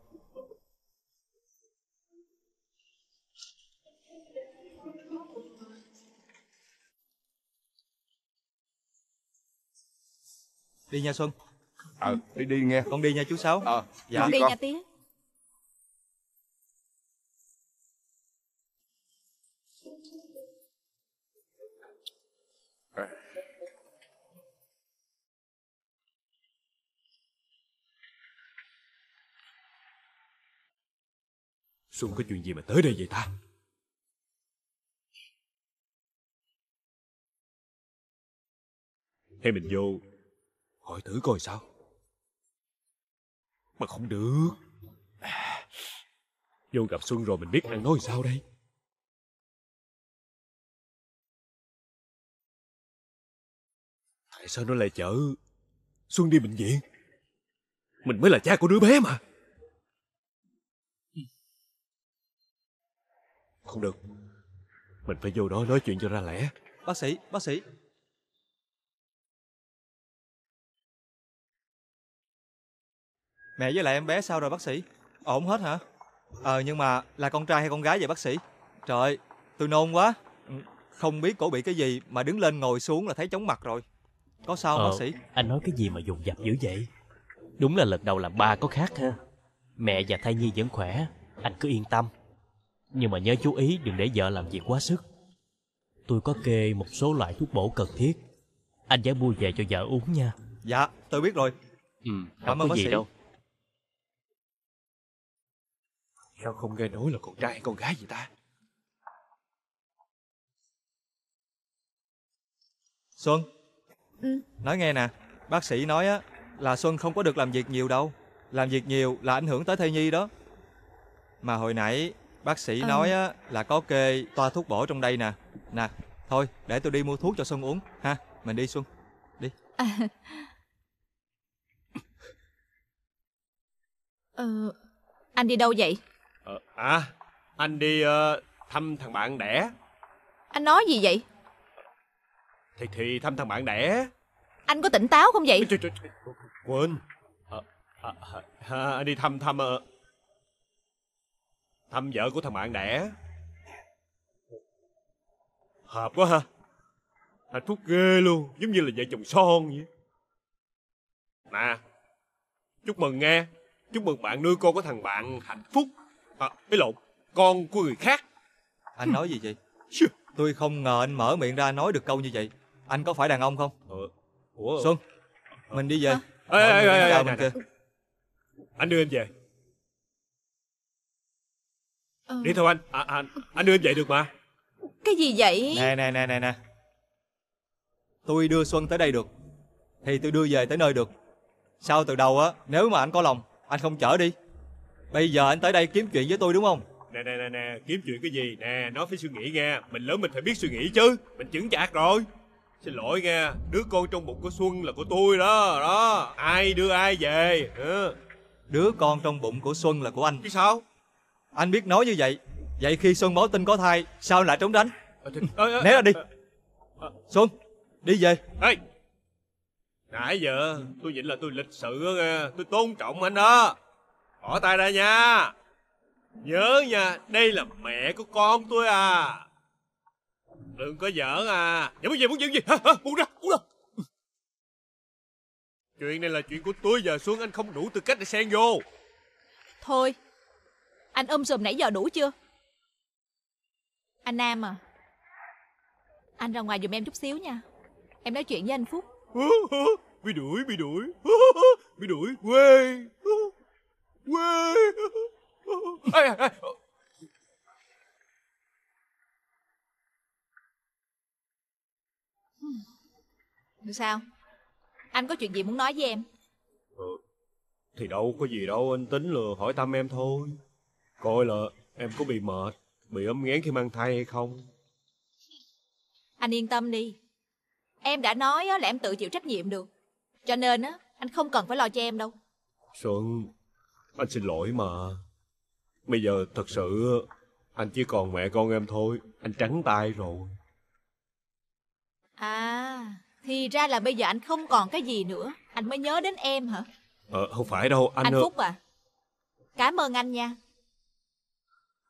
Đi nha Xuân. Ờ đi đi nghe. Con đi nha chú Sáu. Ờ. Dạ. Con đi con. nha tía. Xuân có chuyện gì mà tới đây vậy ta? Hay mình vô Hỏi thử coi sao Mà không được Vô gặp Xuân rồi mình biết ăn nói sao đây Tại sao nó lại chở Xuân đi bệnh viện Mình mới là cha của đứa bé mà Không được Mình phải vô đó nói chuyện cho ra lẽ Bác sĩ, bác sĩ Mẹ với lại em bé sao rồi bác sĩ Ổn hết hả Ờ nhưng mà là con trai hay con gái vậy bác sĩ Trời tôi nôn quá ừ, Không biết cổ bị cái gì mà đứng lên ngồi xuống là thấy chóng mặt rồi Có sao ờ, bác sĩ Anh nói cái gì mà dùng dập dữ vậy Đúng là lần đầu làm ba có khác ha Mẹ và thai nhi vẫn khỏe Anh cứ yên tâm nhưng mà nhớ chú ý đừng để vợ làm việc quá sức. Tôi có kê một số loại thuốc bổ cần thiết. Anh sẽ mua về cho vợ uống nha. Dạ, tôi biết rồi. Ừ, cảm ơn bác gì sĩ. đâu. Sao không nghe nói là con trai hay con gái gì ta? Xuân, ừ. nói nghe nè, bác sĩ nói á là Xuân không có được làm việc nhiều đâu. Làm việc nhiều là ảnh hưởng tới thai nhi đó. Mà hồi nãy Bác sĩ à. nói á, là có kê toa thuốc bổ trong đây nè. Nè, thôi để tôi đi mua thuốc cho Xuân uống ha. Mình đi Xuân. Đi. À. Ờ, anh đi đâu vậy? Ờ, à, anh đi uh, thăm thằng bạn đẻ. Anh nói gì vậy? Thì thì thăm thằng bạn đẻ. Anh có tỉnh táo không vậy? Trời, trời, trời. Quên. À, à, à, đi thăm thăm uh, Thăm vợ của thằng bạn đẻ Hợp quá ha Hạnh phúc ghê luôn Giống như là vợ chồng son vậy Nè Chúc mừng nghe Chúc mừng bạn nuôi con của thằng bạn hạnh phúc À ý lộn Con của người khác Anh nói gì vậy Tôi không ngờ anh mở miệng ra nói được câu như vậy Anh có phải đàn ông không ờ, Ủa? Xuân Mình đi về à. Ê, ê, ê, ê, ê, ê, ê, ê, Ờ. đi thôi Anh à, à, Anh đưa em vậy được mà Cái gì vậy Nè nè nè nè nè Tôi đưa Xuân tới đây được Thì tôi đưa về tới nơi được Sao từ đầu á Nếu mà anh có lòng Anh không chở đi Bây giờ anh tới đây kiếm chuyện với tôi đúng không Nè nè nè nè Kiếm chuyện cái gì Nè nó phải suy nghĩ nghe Mình lớn mình phải biết suy nghĩ chứ Mình chững chạc rồi Xin lỗi nghe Đứa con trong bụng của Xuân là của tôi đó Đó Ai đưa ai về ừ. Đứa con trong bụng của Xuân là của anh Chứ sao anh biết nói như vậy vậy khi xuân báo tin có thai sao anh lại trốn tránh ờ, né ra đi xuân đi về Ê! nãy giờ tôi định là tôi lịch sự nghe tôi tôn trọng anh đó bỏ tay ra nha nhớ nha đây là mẹ của con tôi à đừng có giỡn à dạ muốn gì muốn gì gì buông ra buông ra chuyện này là chuyện của tôi giờ xuống anh không đủ tư cách để xen vô thôi anh ôm um sùm nãy giờ đủ chưa Anh Nam à Anh ra ngoài giùm em chút xíu nha Em nói chuyện với anh Phúc Bị đuổi, bị đuổi Bị đuổi, quê Quê ê, sao Anh có chuyện gì muốn nói với em ờ, Thì đâu có gì đâu Anh tính lừa hỏi thăm em thôi Coi là em có bị mệt, bị ốm ngán khi mang thai hay không? Anh yên tâm đi. Em đã nói là em tự chịu trách nhiệm được. Cho nên á, anh không cần phải lo cho em đâu. Xuân, anh xin lỗi mà. Bây giờ thật sự anh chỉ còn mẹ con em thôi, anh trắng tay rồi. À, thì ra là bây giờ anh không còn cái gì nữa, anh mới nhớ đến em hả? Ờ, không phải đâu, anh... Anh Phúc à, cảm ơn anh nha.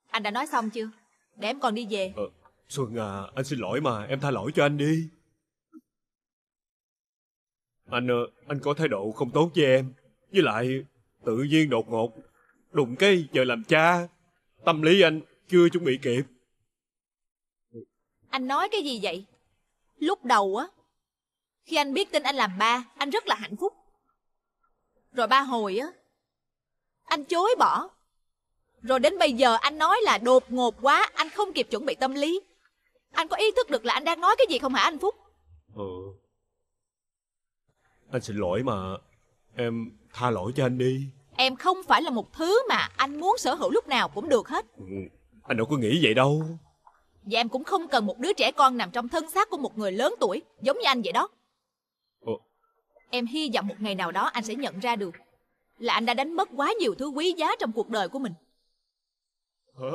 Anh đã nói xong chưa Để em còn đi về ờ, Xuân à anh xin lỗi mà em tha lỗi cho anh đi Anh ờ, anh có thái độ không tốt với em Với lại tự nhiên đột ngột Đụng cái giờ làm cha Tâm lý anh chưa chuẩn bị kịp Anh nói cái gì vậy Lúc đầu á Khi anh biết tin anh làm ba Anh rất là hạnh phúc Rồi ba hồi á Anh chối bỏ rồi đến bây giờ anh nói là đột ngột quá Anh không kịp chuẩn bị tâm lý Anh có ý thức được là anh đang nói cái gì không hả anh Phúc Ừ Anh xin lỗi mà Em tha lỗi cho anh đi Em không phải là một thứ mà anh muốn sở hữu lúc nào cũng được hết ừ, Anh đâu có nghĩ vậy đâu Và em cũng không cần một đứa trẻ con nằm trong thân xác của một người lớn tuổi Giống như anh vậy đó ừ. Em hy vọng một ngày nào đó anh sẽ nhận ra được Là anh đã đánh mất quá nhiều thứ quý giá trong cuộc đời của mình Hả?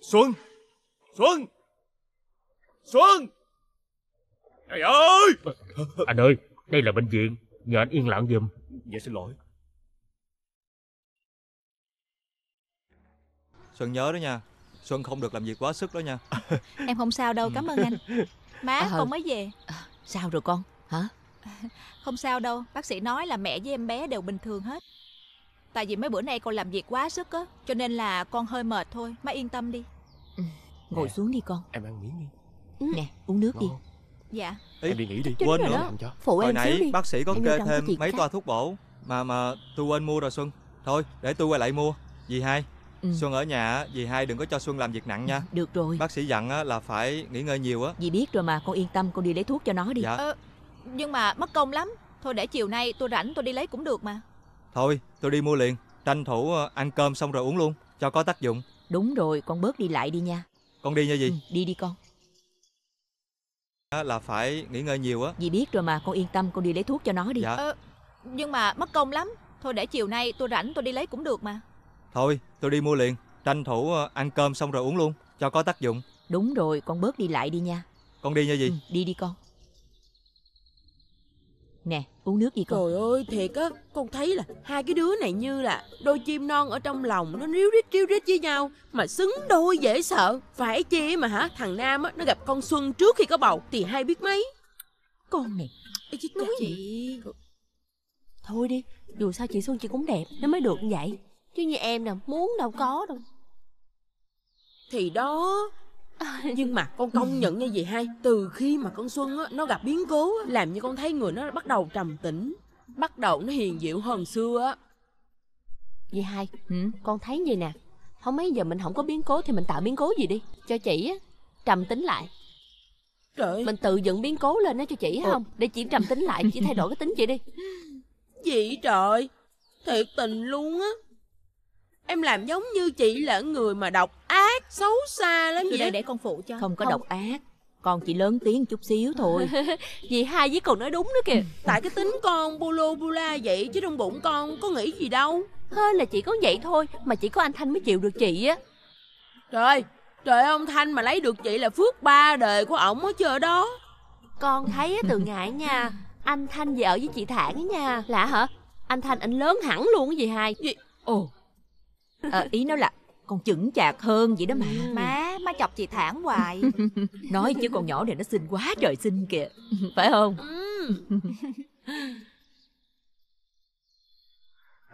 Xuân Xuân Xuân Trời ơi Anh ơi Đây là bệnh viện Nhờ anh yên lặng giùm Dạ xin lỗi Xuân nhớ đó nha Xuân không được làm việc quá sức đó nha Em không sao đâu cảm ơn anh Má à, con mới về ờ, Sao rồi con hả Không sao đâu Bác sĩ nói là mẹ với em bé đều bình thường hết Tại vì mấy bữa nay con làm việc quá sức á Cho nên là con hơi mệt thôi Má yên tâm đi ừ, Ngồi nè, dạ. xuống đi con Em ăn miếng đi ừ. Dạ. Nè uống nước Ngon. đi Dạ Ý, Em đi nghỉ đi Quên nữa Phụ Hồi em nãy đi. bác sĩ có em kê thêm mấy toa thuốc bổ Mà mà tôi quên mua rồi Xuân Thôi để tôi quay lại mua Dì hai ừ. Xuân ở nhà dì hai đừng có cho Xuân làm việc nặng nha Được rồi Bác sĩ dặn là phải nghỉ ngơi nhiều á Dì biết rồi mà con yên tâm con đi lấy thuốc cho nó đi dạ. ờ, Nhưng mà mất công lắm Thôi để chiều nay tôi rảnh tôi đi lấy cũng được mà Thôi, tôi đi mua liền, tranh thủ ờ, ăn cơm xong rồi uống luôn, cho có tác dụng. Đúng rồi, con bớt đi lại đi nha. Con đi nha gì? Ừ, đi đi con. Là phải nghỉ ngơi nhiều á. Dì biết rồi mà, con yên tâm, con đi lấy thuốc cho nó đi. Dạ. Ờ, nhưng mà mất công lắm. Thôi để chiều nay tôi rảnh tôi đi lấy cũng được mà. Thôi, tôi đi mua liền, tranh thủ ờ, ăn cơm xong rồi uống luôn, cho có tác dụng. Đúng rồi, con bớt đi lại đi nha. Con đi nha gì? Ừ, đi đi con. Nè uống nước đi con Trời ơi thiệt á Con thấy là hai cái đứa này như là Đôi chim non ở trong lòng Nó ríu rít ríu rít với nhau Mà xứng đôi dễ sợ Phải chi mà hả Thằng Nam á Nó gặp con Xuân trước khi có bầu Thì hay biết mấy Con này Ê, chị Nói gì Thôi đi Dù sao chị Xuân chị cũng đẹp Nó mới được như vậy Chứ như em nè Muốn đâu có đâu Thì đó nhưng mà con công nhận như vậy hay từ khi mà con xuân á, nó gặp biến cố á, làm như con thấy người nó bắt đầu trầm tĩnh bắt đầu nó hiền dịu hơn xưa á vậy hai ừ? con thấy vậy nè không mấy giờ mình không có biến cố thì mình tạo biến cố gì đi cho chị á trầm tính lại Trời. mình tự dựng biến cố lên đó cho chị Ủa. không để chị trầm tính lại chị thay đổi cái tính chị đi vậy trời thiệt tình luôn á em làm giống như chị là người mà đọc a ác xấu xa lắm vậy để con phụ cho Không có độc ác Con chỉ lớn tiếng chút xíu thôi Vậy hai với còn nói đúng nữa kìa ừ. Tại cái tính con bula bula vậy Chứ trong bụng con có nghĩ gì đâu Hên là chỉ có vậy thôi Mà chỉ có anh Thanh mới chịu được chị á Trời Trời ông Thanh mà lấy được chị là phước ba đời của ổng á chờ đó Con thấy từ ngại nha Anh Thanh về ở với chị Thản á nha Lạ hả Anh Thanh anh lớn hẳn luôn cái gì hai Gì Ồ à, Ý nó là còn chững chạc hơn vậy đó mà ừ. Má, má chọc chị thẳng hoài Nói chứ con nhỏ này nó xinh quá trời xinh kìa Phải không ừ.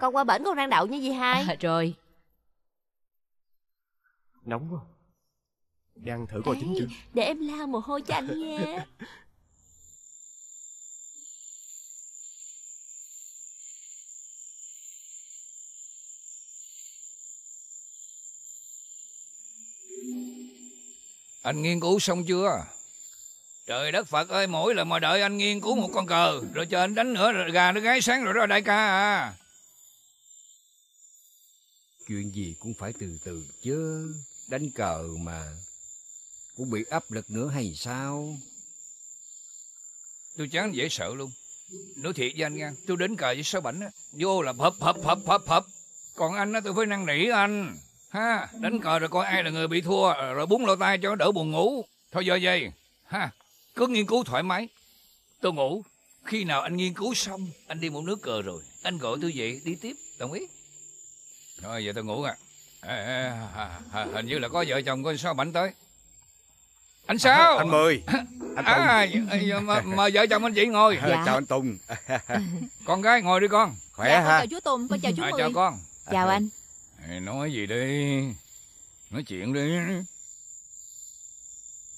Con qua bển con rang đậu như dì hai à, Rồi Nóng quá đang thử coi chín chưa Để em lao mồ hôi cho anh nha Anh nghiên cứu xong chưa? Trời đất Phật ơi, mỗi lần mà đợi anh nghiên cứu một con cờ, rồi chờ anh đánh nữa, rồi gà nó gáy sáng rồi đó đại ca à. Chuyện gì cũng phải từ từ chứ, đánh cờ mà, cũng bị áp lực nữa hay sao? Tôi chán dễ sợ luôn. Nói thiệt với anh nha, tôi đến cờ với sáu bảnh á, vô là hấp hấp hấp hấp hấp, Còn anh á, tôi phải năn nỉ anh. Ha, đánh cờ rồi coi ai là người bị thua, ờ, rồi búng lỗ tai cho đỡ buồn ngủ. Thôi giờ vậy, ha, cứ nghiên cứu thoải mái. Tôi ngủ, khi nào anh nghiên cứu xong, anh đi một nước cờ rồi. Anh gọi tôi vậy đi tiếp, đồng ý? Thôi giờ tôi ngủ à. à, à, à hình như là có vợ chồng con sao bảnh tới. Anh sao? Anh Mười. Anh Tùng. À, mà, vợ chồng anh chị ngồi. Dạ. Chào anh Tùng. con gái ngồi đi con. Khỏe dạ, ha. chào chú Tùng, con chào chú à, Mười. Chào con. Chào anh. Nói gì đi, nói chuyện đi.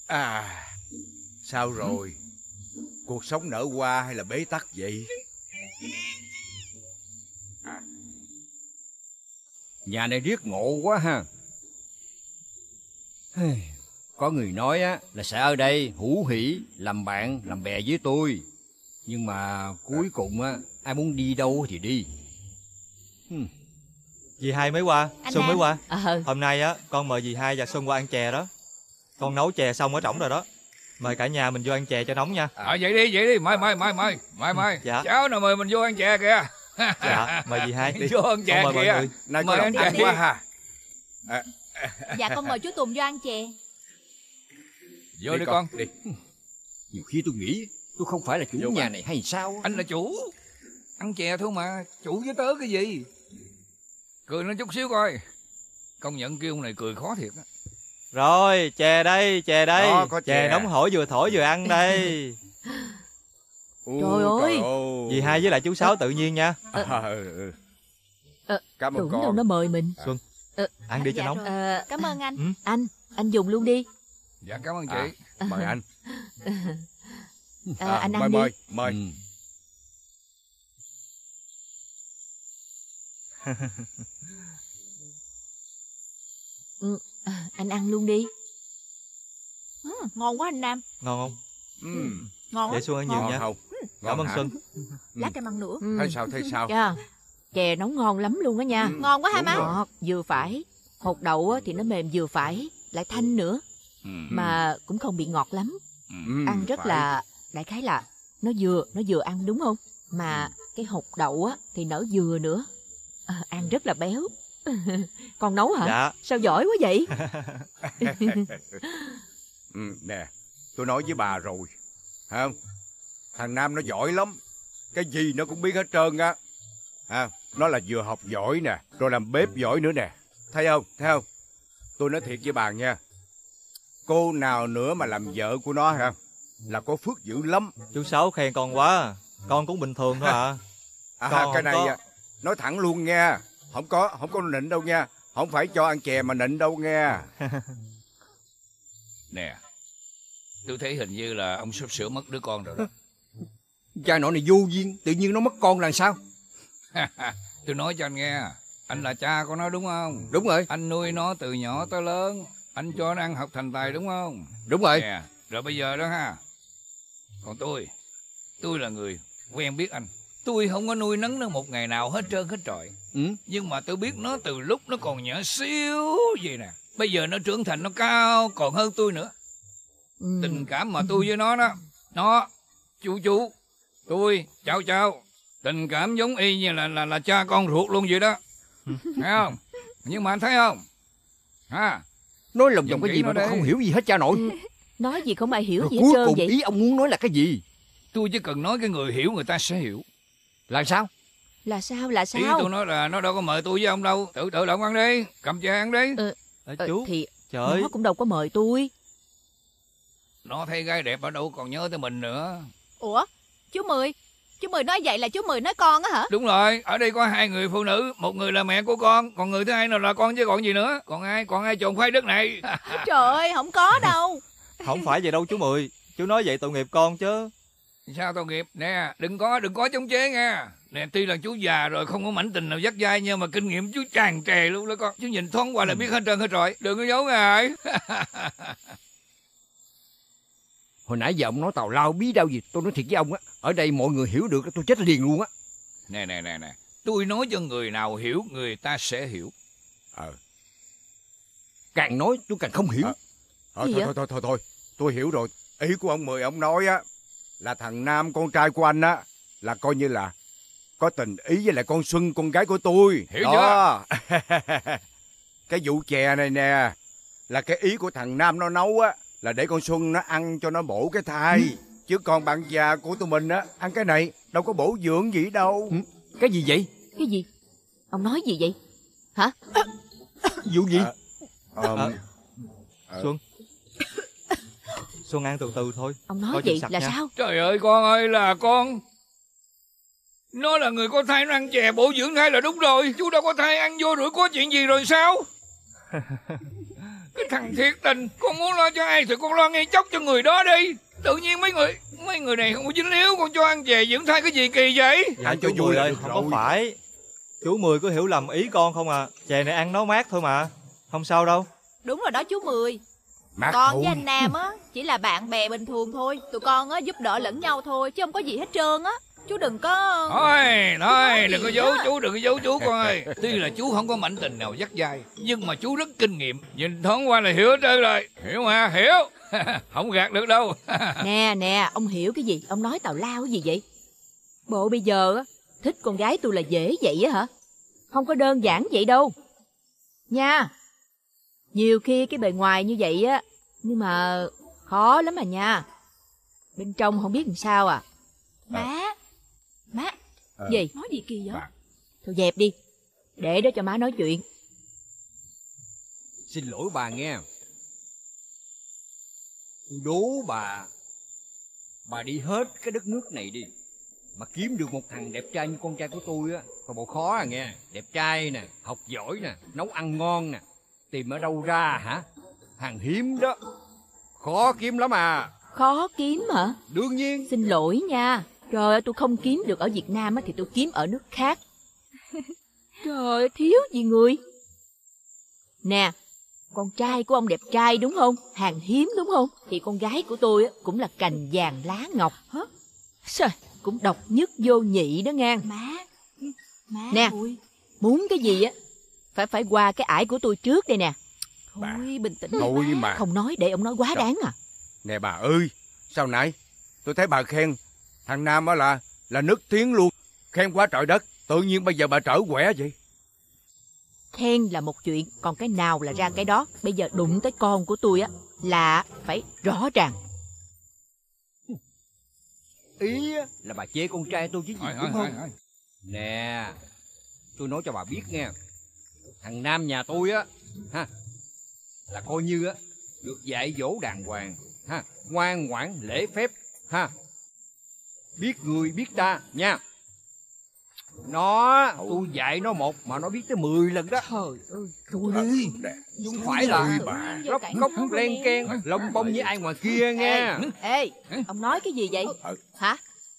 À, sao rồi? Cuộc sống nở qua hay là bế tắc vậy? À. Nhà này riết ngộ quá ha. Có người nói á là sẽ ở đây hữu hỷ làm bạn, làm bè với tôi. Nhưng mà cuối cùng á ai muốn đi đâu thì đi. Hmm. Dì hai mới qua, Anh Xuân Nam. mới qua. Ờ. Ừ. Hôm nay á, con mời dì hai và Xuân qua ăn chè đó. Con nấu chè xong ở trỏng rồi đó. Mời cả nhà mình vô ăn chè cho nóng nha. Ờ vậy đi, vậy đi, mời mời mời mời. Mời mời. Dạ. Cháu nào mời mình vô ăn chè kìa. Dạ, mời dì hai đi. Vô ăn chè mời kìa. mọi Mời ăn chè. quá ha. Dạ con mời chú Tùng vô ăn chè Vô đi, con. Đi. Nhiều khi tôi nghĩ tôi không phải là chủ nhà này hay sao Anh là chủ. Ăn chè thôi mà, chủ với tớ cái gì? cười nó chút xíu coi công nhận kêu ông này cười khó thiệt á rồi chè đây chè đây Đó, có chè. chè nóng hổi vừa thổi vừa ăn đây trời ơi dì hai với lại chú sáu tự nhiên nha à, ừ. à, cảm ơn con nó mời mình xuân à, ăn đi cho dạ, nóng à, cảm ơn anh ừ? anh anh dùng luôn đi dạ cảm ơn chị à, mời anh à, à, anh mời, ăn mời, đi mời mời ừ. Ừ, à, anh ăn luôn đi. Ừ, ngon quá anh Nam. Ngon không? Ừ. ừ. Ngon Để Xuân ăn nhiều ngon. nha. Không? Ừ. Cảm ơn Xuân. Lát em ăn nữa. Ừ. Thấy sao, thấy sao? Chà, dạ. chè nóng ngon lắm luôn đó nha. Ừ. Ngon quá ha má? Ngọt, vừa phải. Hột đậu thì nó mềm vừa phải, lại thanh nữa. Ừ. Mà cũng không bị ngọt lắm. Ừ, ăn rất phải. là, đại khái là nó vừa, nó vừa ăn đúng không? Mà cái hột đậu á thì nở dừa nữa. À, ăn rất là béo. Còn nấu hả? Dạ Sao giỏi quá vậy? Ừ, nè, tôi nói với bà rồi Hả không? Thằng Nam nó giỏi lắm Cái gì nó cũng biết hết trơn á à, Nó là vừa học giỏi nè Rồi làm bếp giỏi nữa nè Thấy không? Thấy không? Tôi nói thiệt với bà nha Cô nào nữa mà làm vợ của nó hả? Là có phước dữ lắm Chú Sáu khen con quá Con cũng bình thường thôi à, à Còn Cái này có... nói thẳng luôn nha không có không có nịnh đâu nha không phải cho ăn chè mà nịnh đâu nghe nè tôi thấy hình như là ông sắp sửa mất đứa con rồi đó cha nội này vô duyên tự nhiên nó mất con là sao tôi nói cho anh nghe anh là cha của nó đúng không đúng rồi anh nuôi nó từ nhỏ tới lớn anh cho nó ăn học thành tài đúng không đúng rồi nè, rồi bây giờ đó ha còn tôi tôi là người quen biết anh tôi không có nuôi nấng nó một ngày nào hết trơn hết trọi ừ? nhưng mà tôi biết nó từ lúc nó còn nhỏ xíu vậy nè bây giờ nó trưởng thành nó cao còn hơn tôi nữa ừ. tình cảm mà tôi với nó đó nó chú chú tôi chào chào tình cảm giống y như là là là cha con ruột luôn vậy đó thấy không nhưng mà anh thấy không ha nói lòng vòng cái gì mà tôi không hiểu gì hết cha nội nói gì không ai hiểu Rồi gì hết trơn vậy ý ông muốn nói là cái gì tôi chỉ cần nói cái người hiểu người ta sẽ hiểu là sao? Là sao? Là sao? Ý tôi nói là nó đâu có mời tôi với ông đâu. Tự tự động ăn đi, cầm chai ăn đi. Ờ, ờ, chú. Thì Trời. nó cũng đâu có mời tôi. Nó thấy gái đẹp ở đâu còn nhớ tới mình nữa. Ủa, chú Mười, chú Mười nói vậy là chú Mười nói con á hả? Đúng rồi, ở đây có hai người phụ nữ, một người là mẹ của con, còn người thứ hai nào là con chứ còn gì nữa. Còn ai, còn ai trộn khoai đất này. Trời ơi, không có đâu. không phải vậy đâu chú Mười, chú nói vậy tội nghiệp con chứ sao tội nghiệp nè đừng có đừng có chống chế nghe nè tuy là chú già rồi không có mảnh tình nào dắt dai nhưng mà kinh nghiệm chú tràn trề luôn đó con chú nhìn thoáng qua là ừ. biết hết trơn hết rồi đừng có giấu ngại hồi nãy giờ ông nói tàu lao bí đau gì tôi nói thiệt với ông á ở đây mọi người hiểu được tôi chết liền luôn á nè nè nè nè tôi nói cho người nào hiểu người ta sẽ hiểu ờ càng nói tôi càng không hiểu ờ, ờ, thôi, thôi thôi thôi thôi tôi hiểu rồi ý của ông mười ông nói á là thằng Nam con trai của anh á là coi như là có tình ý với lại con Xuân con gái của tôi. Hiểu Đó. chưa? cái vụ chè này nè là cái ý của thằng Nam nó nấu á là để con Xuân nó ăn cho nó bổ cái thai. Ừ. Chứ còn bạn già của tụi mình á ăn cái này đâu có bổ dưỡng gì đâu. Ừ. Cái gì vậy? Cái gì? Ông nói gì vậy? Hả? À, vụ gì? À, um, à, Xuân Xuân An từ từ thôi Ông nói gì vậy là nha. sao Trời ơi con ơi là con Nó là người có thai nó ăn chè bổ dưỡng thai là đúng rồi Chú đâu có thai ăn vô rồi có chuyện gì rồi sao Cái thằng thiệt tình Con muốn lo cho ai thì con lo ngay chóc cho người đó đi Tự nhiên mấy người mấy người này không có dính líu Con cho ăn chè dưỡng thai cái gì kỳ vậy Dạ cho vui ơi không có phải Chú Mười có hiểu lầm ý con không à Chè này ăn nó mát thôi mà Không sao đâu Đúng rồi đó chú Mười Mát con thôi. với anh Nam á Chỉ là bạn bè bình thường thôi Tụi con á giúp đỡ lẫn nhau thôi Chứ không có gì hết trơn á Chú đừng có Thôi thôi đừng có giấu chú Đừng có giấu chú con ơi Tuy là chú không có mảnh tình nào dắt dai Nhưng mà chú rất kinh nghiệm Nhìn thoáng qua là hiểu trơn rồi Hiểu mà hiểu Không gạt được đâu Nè nè ông hiểu cái gì Ông nói tào lao cái gì vậy Bộ bây giờ á Thích con gái tôi là dễ vậy á hả Không có đơn giản vậy đâu Nha nhiều khi cái bề ngoài như vậy á nhưng mà khó lắm à nha. Bên trong không biết làm sao à. Ờ. Má. À. Má. À. Gì? Nói gì kỳ vậy? À. Thôi dẹp đi. Để đó cho má nói chuyện. Xin lỗi bà nghe. Đố bà. Bà đi hết cái đất nước này đi. Mà kiếm được một thằng đẹp trai như con trai của tôi á còn bộ khó à nghe Đẹp trai nè, học giỏi nè, nấu ăn ngon nè Tìm ở đâu ra hả hàng hiếm đó khó kiếm lắm à khó kiếm hả đương nhiên xin lỗi nha trời ơi tôi không kiếm được ở việt nam thì tôi kiếm ở nước khác trời thiếu gì người nè con trai của ông đẹp trai đúng không hàng hiếm đúng không thì con gái của tôi cũng là cành vàng lá ngọc hả Trời, cũng độc nhất vô nhị đó nghe má má nè ơi. muốn cái gì á phải phải qua cái ải của tôi trước đây nè bà Thôi bình tĩnh Thôi mà Không nói để ông nói quá Trời. đáng à Nè bà ơi Sao nãy Tôi thấy bà khen Thằng Nam đó là Là nức tiếng luôn Khen quá trời đất Tự nhiên bây giờ bà trở quẻ vậy Khen là một chuyện Còn cái nào là ra cái đó Bây giờ đụng tới con của tôi á Là phải rõ ràng Ý là bà chê con trai tôi chứ gì đúng không Nè Tôi nói cho bà biết nghe Thằng Nam nhà tôi á ha là coi như á được dạy dỗ đàng hoàng ha ngoan ngoãn lễ phép ha biết người biết ta nha nó tôi dạy nó một mà nó biết tới mười lần đó trời ơi tôi đi không phải là lóc cốc len ken lông bông với ai ngoài kia nghe ê ông nói cái gì vậy hả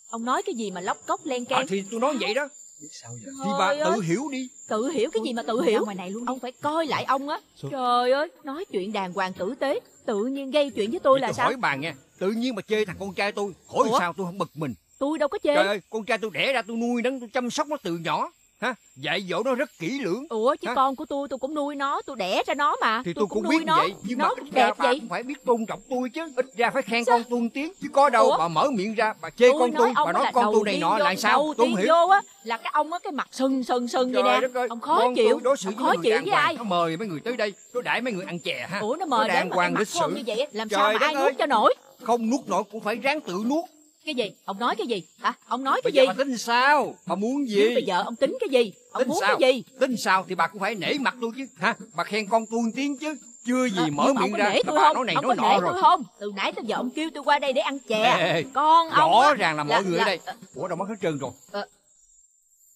ông nói cái gì mà lóc cốc len ken à, thì tôi nói vậy đó biết sao giờ thì bà ơi. tự hiểu đi tự hiểu cái gì mà tự hiểu ngoài này luôn ông phải coi lại ông á trời ơi nói chuyện đàng hoàng tử tế tự nhiên gây chuyện với tôi Vậy là tôi sao hỏi bà nghe tự nhiên mà chê thằng con trai tôi khỏi sao tôi không bực mình tôi đâu có chê trời ơi con trai tôi đẻ ra tôi nuôi nấng tôi chăm sóc nó từ nhỏ ha dạy dỗ nó rất kỹ lưỡng ủa chứ ha? con của tôi tôi cũng nuôi nó tôi đẻ ra nó mà thì tôi, tôi cũng, cũng biết nó. vậy nhưng nó mà cũng đẹp vậy cũng phải biết tôn trọng tôi chứ ít ra phải khen Sao? con tuôn tiếng chứ có đâu ủa? bà mở miệng ra bà chê tôi con tôi bà nói con tôi này nọ là sao tôi không hiểu vô á là cái ông á cái mặt sưng sưng sưng vậy nè ông khó chịu đối xử khó chịu với ai nó mời mấy người tới đây nó đãi mấy người ăn chè ha ủa nó mời đàng hoàng lịch sự như vậy làm sao mà ai nuốt cho nổi không nuốt nổi cũng phải ráng tự nuốt cái gì? Ông nói cái gì? Hả? Ông nói cái Bây gì? bà tính sao? Bà muốn gì? Chứ bây giờ ông tính cái gì? Ông tính muốn sao? cái gì? Tính sao thì bà cũng phải nể mặt tôi chứ. Hả? Bà khen con tôi tiếng chứ. Chưa ờ, gì à, mở miệng ra tôi bà không? nói này ông nói nọ rồi. Tôi không? Từ nãy tới giờ ông kêu tôi qua đây để ăn chè. ê, con rõ ông Rõ ràng là mọi là, người là, ở đây. Ủa đâu mất hết trơn rồi. À,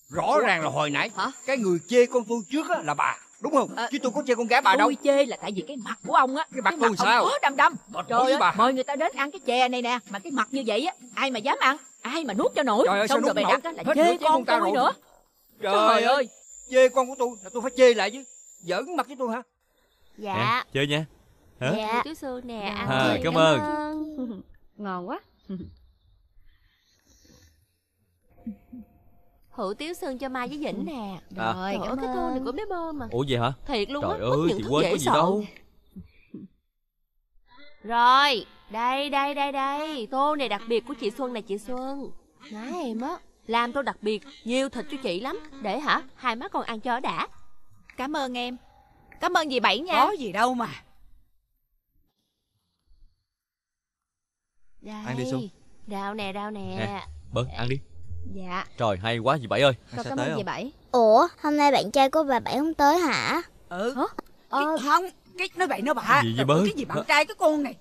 rõ ràng là hồi nãy hả? cái người chê con tôi trước á là bà đúng không à, chứ tôi có chê con gái bà tôi đâu chê là tại vì cái mặt của ông á cái mặt tôi sao có đâm đâm Bọt trời ơi mời người ta đến ăn cái chè này nè mà cái mặt như vậy á ai mà dám ăn ai mà nuốt cho nổi trời ơi, xong rồi bày đặt là chê con tôi nữa trời, trời ơi chê con của tôi là tôi phải chê lại chứ giỡn mặt với tôi hả dạ nè, chơi nha hả? dạ chú sư nè dạ. ăn à, cảm, cảm ơn ngon quá hủ tiếu xương cho mai với vĩnh ừ. nè à. rồi ở cái tô này của bé bơ mà Ủa vậy hả? thiệt luôn á Trời mất ơi, những chị thứ quên có gì sợ đâu rồi đây đây đây đây tô này đặc biệt của chị xuân này chị xuân má em á làm tô đặc biệt nhiều thịt cho chị lắm để hả hai má con ăn cho đã cảm ơn em cảm ơn dì bảy nha có gì đâu mà đây. Ăn đi Xuân. rau nè rau nè Bớt, ăn đi Dạ Trời hay quá dì Bảy ơi Con cảm ơn dì Bảy Ủa hôm nay bạn trai của bà Bảy không tới hả Ừ Hả? Ờ... Không cái nói bậy nói cái gì vậy bớ cái gì bạn trai cái con này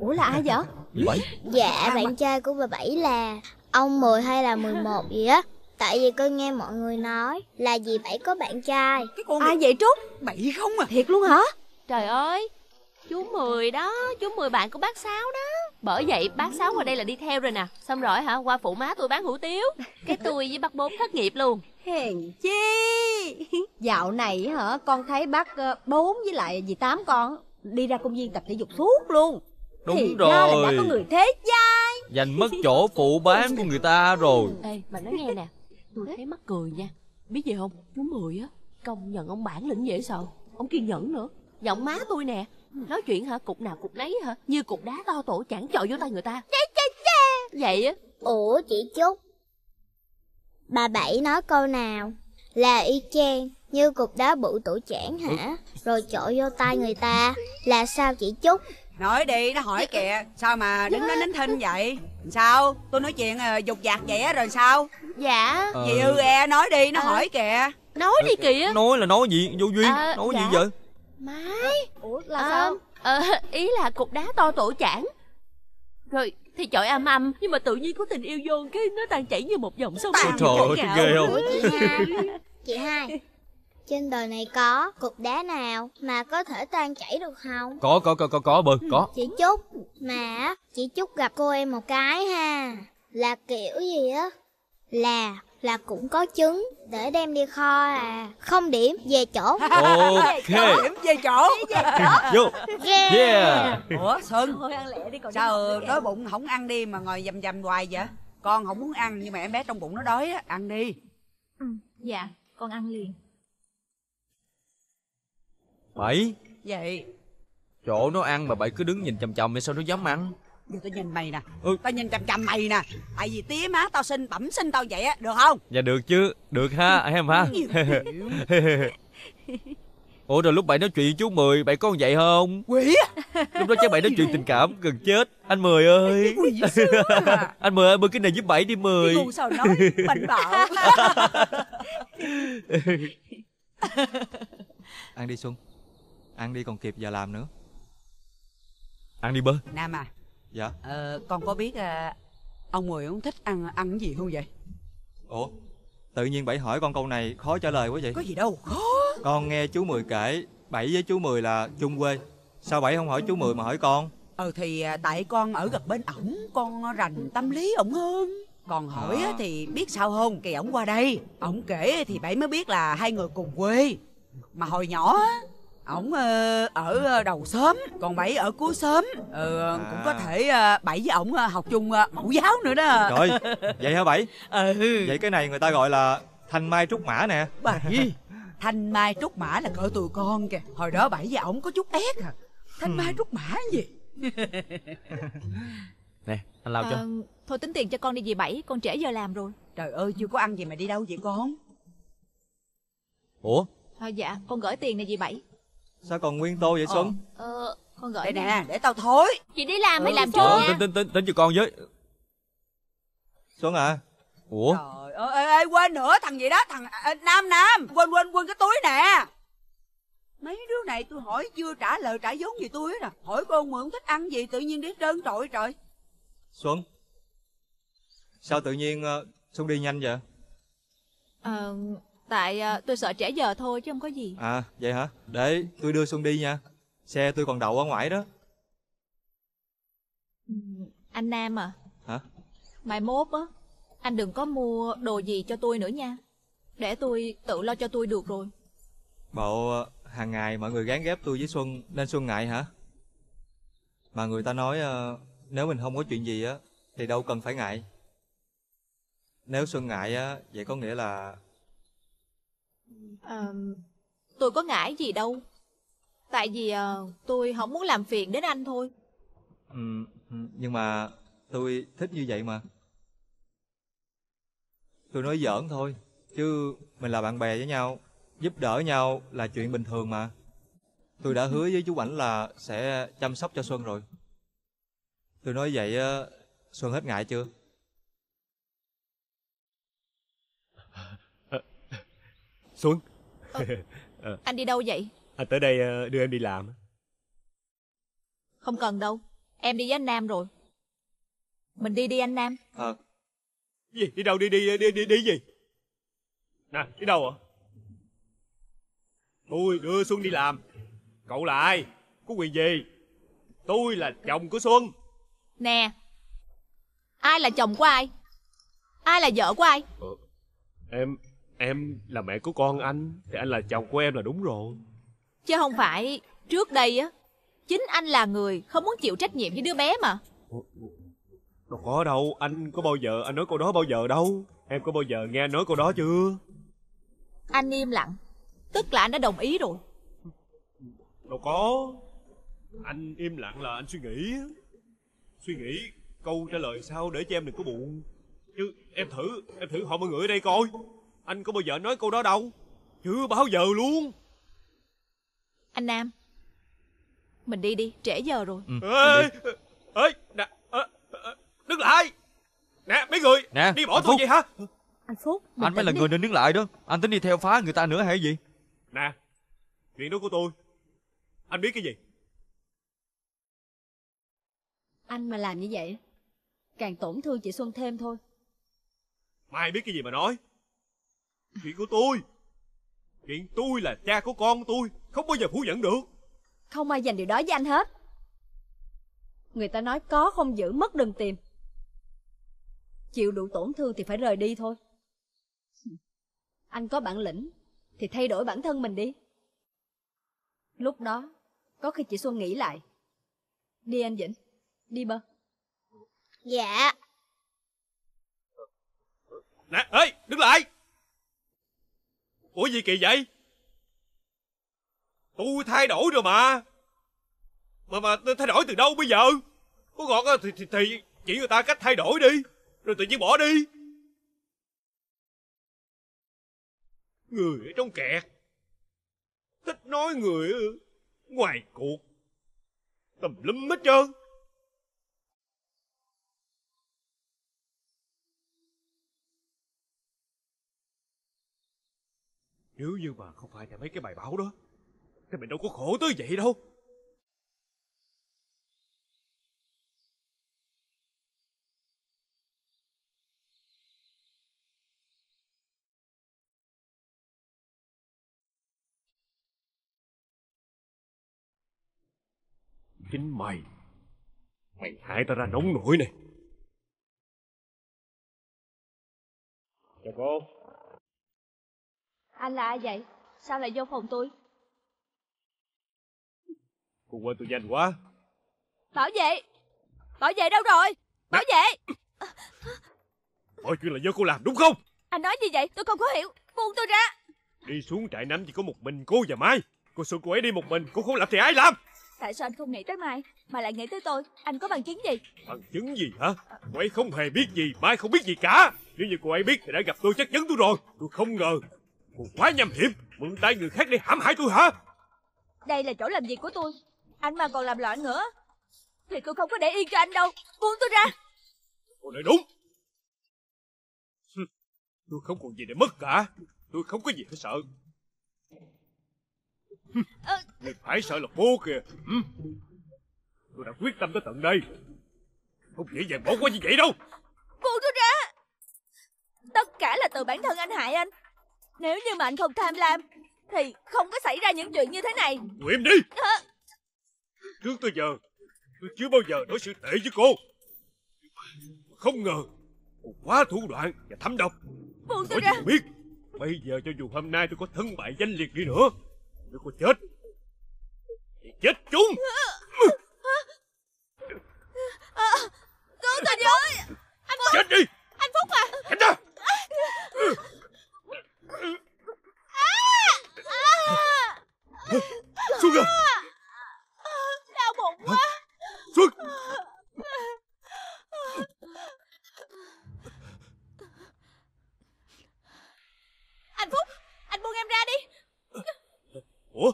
ủa là ai vậy dì bảy dạ, dạ bạn trai của bà bảy là ông mười hay là 11 gì á tại vì tôi nghe mọi người nói là dì bảy có bạn trai cái con ai vậy trúc bảy không à thiệt luôn hả trời ơi chú mười đó chú mười bạn của bác sáu đó bởi vậy bác sáu qua đây là đi theo rồi nè xong rồi hả qua phụ má tôi bán hủ tiếu cái tôi với bác bốn thất nghiệp luôn hèn chi dạo này hả con thấy bác ờ, bốn với lại dì tám con đi ra công viên tập thể dục suốt luôn đúng Thì rồi ra là đã có người thế giai dành mất chỗ phụ bán của người ta rồi ê mà nói nghe nè tôi thấy mắc cười nha biết gì không chú mười á công nhận ông bản lĩnh dễ sợ ông kiên nhẫn nữa giọng má tôi nè Nói chuyện hả, cục nào cục nấy hả Như cục đá to tổ chẳng chọi vô tay người ta Vậy á Ủa chị Trúc Bà Bảy nói câu nào Là y chang Như cục đá bự tổ chản hả Rồi chọi vô tay người ta Là sao chị Trúc Nói đi, nó hỏi kìa Sao mà đứng đó nín thinh vậy Sao, tôi nói chuyện ờ, dục dạc vậy rồi sao Dạ Dì ư e nói đi, nó ờ. hỏi kìa Nói đi kìa Nói là nói gì, vô duyên à, Nói dạ. gì vậy Mai Ủa là à, sao à, Ý là cục đá to tổ chản Rồi thì chọi âm âm Nhưng mà tự nhiên có tình yêu vô cái nó tan chảy như một dòng sông Trời ơi ghê không Chị hai Chị hai Trên đời này có cục đá nào mà có thể tan chảy được không Có có có có có bơ có Chị Trúc Mà chị Trúc gặp cô em một cái ha Là kiểu gì á Là là cũng có trứng để đem đi kho à không điểm về chỗ ok điểm về chỗ vô yeah. yeah ủa sơn sao đói bụng không ăn đi mà ngồi dầm dầm hoài vậy con không muốn ăn nhưng mà em bé trong bụng nó đói á ăn đi ừ dạ con ăn liền bảy vậy chỗ nó ăn mà bảy cứ đứng nhìn chằm chằm hay sao nó dám ăn giờ tao nhìn mày nè ừ. tao nhìn chằm chằm mày nè tại vì tía má tao xin bẩm xin tao vậy á được không dạ được chứ được ha em ha ủa rồi lúc bạn nói chuyện chú mười bạn con vậy không quỷ lúc đó chắc bạn nói chuyện tình cảm gần chết anh mười ơi à. anh mười ơi bưng cái này giúp bảy đi mười ngu sao nói bệnh ăn đi xuân ăn đi còn kịp giờ làm nữa ăn đi bơ nam à Dạ ờ, Con có biết à, ông Mười ông thích ăn ăn gì không vậy Ủa Tự nhiên Bảy hỏi con câu này khó trả lời quá vậy Có gì đâu khó Con nghe chú Mười kể Bảy với chú Mười là chung quê Sao Bảy không hỏi chú Mười mà hỏi con Ờ thì ờ, tại con ở gần bên ổng Con rành tâm lý ổng hơn còn hỏi à. thì biết sao không Kỳ ổng qua đây Ổng kể thì bảy mới biết là hai người cùng quê Mà hồi nhỏ ổng ờ, ở ờ, đầu sớm còn bảy ở cuối sớm ừ, ờ, à. cũng có thể bảy với ổng học chung mẫu giáo nữa đó rồi vậy hả bảy ừ vậy cái này người ta gọi là thanh mai trúc mã nè bà thanh mai trúc mã là cỡ tụi con kìa hồi đó bảy với ổng có chút ép à thanh mai ừ. trúc mã gì nè anh lao à, cho thôi tính tiền cho con đi về bảy con trễ giờ làm rồi trời ơi chưa có ăn gì mà đi đâu vậy con ủa thôi dạ con gửi tiền này dì bảy Sao còn nguyên tô vậy ờ. Xuân Ờ con gọi nè để tao thối Chị đi làm hay ừ. làm trơn Ờ tính tính tính tính cho con với Xuân à Ủa Trời ơi ê, ê, quên nữa thằng gì đó thằng ờ, Nam Nam quên quên quên cái túi nè Mấy đứa này tôi hỏi chưa trả lời trả vốn gì tôi hết à Hỏi con mượn thích ăn gì tự nhiên đi trơn trội trời Xuân Sao tự nhiên ờ, Xuân đi nhanh vậy Ờ Tại à, tôi sợ trễ giờ thôi chứ không có gì À vậy hả Để tôi đưa Xuân đi nha Xe tôi còn đậu ở ngoài đó ừ, Anh Nam à Hả Mai mốt á Anh đừng có mua đồ gì cho tôi nữa nha Để tôi tự lo cho tôi được rồi Bộ ờ, hàng ngày mọi người gán ghép tôi với Xuân Nên Xuân ngại hả Mà người ta nói ờ, Nếu mình không có chuyện gì á Thì đâu cần phải ngại Nếu Xuân ngại á Vậy có nghĩa là à, tôi có ngại gì đâu tại vì à, tôi không muốn làm phiền đến anh thôi ừ, nhưng mà tôi thích như vậy mà tôi nói giỡn thôi chứ mình là bạn bè với nhau giúp đỡ nhau là chuyện bình thường mà tôi đã hứa với chú ảnh là sẽ chăm sóc cho xuân rồi tôi nói vậy xuân hết ngại chưa xuống ờ, anh đi đâu vậy à tới đây ờ, đưa em đi làm không cần đâu em đi với anh nam rồi mình đi đi anh nam ờ à, gì đi đâu đi đi đi đi đi gì nè đi đâu ạ tôi đưa xuân đi làm cậu là ai có quyền gì tôi là chồng của xuân nè ai là chồng của ai ai là vợ của ai ờ, em Em là mẹ của con anh Thì anh là chồng của em là đúng rồi Chứ không phải Trước đây á Chính anh là người Không muốn chịu trách nhiệm với đứa bé mà Đâu có đâu Anh có bao giờ Anh nói câu đó bao giờ đâu Em có bao giờ nghe nói câu đó chưa Anh im lặng Tức là anh đã đồng ý rồi Đâu có Anh im lặng là anh suy nghĩ Suy nghĩ câu trả lời sao để cho em đừng có buồn Chứ em thử Em thử hỏi mọi người ở đây coi anh có bao giờ nói câu đó đâu Chưa bao giờ luôn Anh Nam Mình đi đi trễ giờ rồi ừ, Ê Ê nè, Đứng lại Nè mấy người nè, Đi bỏ tôi vậy hả Anh Phúc Anh mới là đi. người nên đứng lại đó Anh tính đi theo phá người ta nữa hay gì Nè Chuyện đó của tôi Anh biết cái gì Anh mà làm như vậy Càng tổn thương chị Xuân thêm thôi Mai biết cái gì mà nói Chuyện của tôi Chuyện tôi là cha của con tôi Không bao giờ phủ nhận được Không ai dành điều đó với anh hết Người ta nói có không giữ mất đừng tìm Chịu đủ tổn thương thì phải rời đi thôi Anh có bản lĩnh Thì thay đổi bản thân mình đi Lúc đó Có khi chị Xuân nghĩ lại Đi anh Vĩnh Đi bơ Dạ Nè ơi đứng lại Ủa gì kỳ vậy? Tôi thay đổi rồi mà. Mà mà thay đổi từ đâu bây giờ? Có gọt thì, thì, thì chỉ người ta cách thay đổi đi. Rồi tự nhiên bỏ đi. Người ở trong kẹt. Thích nói người ngoài cuộc. tầm lum hết trơn. Nếu như mà không phải là mấy cái bài báo đó Thì mình đâu có khổ tới vậy đâu Chính mày Mày hại ta ra nóng nổi này Chào cô anh là ai vậy? Sao lại vô phòng tôi? Cô quên tôi nhanh quá Bảo vệ Bảo vệ đâu rồi? Bảo vệ Mọi chuyện là do cô làm đúng không? Anh nói gì vậy? Tôi không có hiểu Buông tôi ra Đi xuống trại nắm chỉ có một mình cô và Mai Cô sợ cô ấy đi một mình Cô không làm thì ai làm? Tại sao anh không nghĩ tới Mai Mà lại nghĩ tới tôi Anh có bằng chứng gì Bằng chứng gì hả? Cô ấy không hề biết gì Mai không biết gì cả Nếu như cô ấy biết thì đã gặp tôi chắc chắn tôi rồi Tôi không ngờ Cô quá nham hiểm Mượn tay người khác để hãm hại tôi hả Đây là chỗ làm việc của tôi Anh mà còn làm loạn nữa Thì tôi không có để yên cho anh đâu Buông tôi ra Cô nói đúng Tôi không còn gì để mất cả Tôi không có gì phải sợ à... Người phải sợ là bố kìa Tôi đã quyết tâm tới tận đây Không dễ dàng bỏ qua như vậy đâu Buông tôi ra Tất cả là từ bản thân anh hại anh nếu như mà anh không tham lam Thì không có xảy ra những chuyện như thế này Nguyện đi à. Trước tới giờ Tôi chưa bao giờ nói sự tệ với cô Không ngờ Cô quá thủ đoạn và thâm độc Buông tôi ra biết Bây giờ cho dù hôm nay tôi có thân bại danh liệt đi nữa Nếu cô chết Thì chết chúng à, Cứu tôi với Anh Phúc Chết đi Anh Phúc à Tránh ra à! Xuân à Đau bụng quá Xuân Anh Phúc Anh buông em ra đi Ủa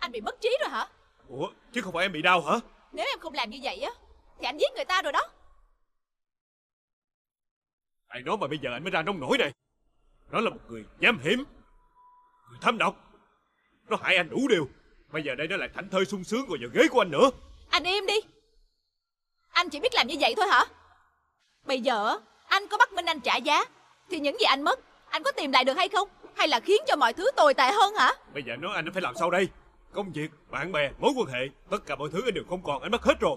Anh bị mất trí rồi hả Ủa chứ không phải em bị đau hả Nếu em không làm như vậy á Thì anh giết người ta rồi đó Ai nói mà bây giờ anh mới ra nông nổi này nó là một người dám hiểm Người thám độc Nó hại anh đủ điều Bây giờ đây nó lại thảnh thơi sung sướng ngồi vào ghế của anh nữa Anh im đi Anh chỉ biết làm như vậy thôi hả Bây giờ anh có bắt Minh Anh trả giá Thì những gì anh mất Anh có tìm lại được hay không Hay là khiến cho mọi thứ tồi tệ hơn hả Bây giờ nói anh phải làm sao đây Công việc, bạn bè, mối quan hệ Tất cả mọi thứ anh đều không còn Anh mất hết rồi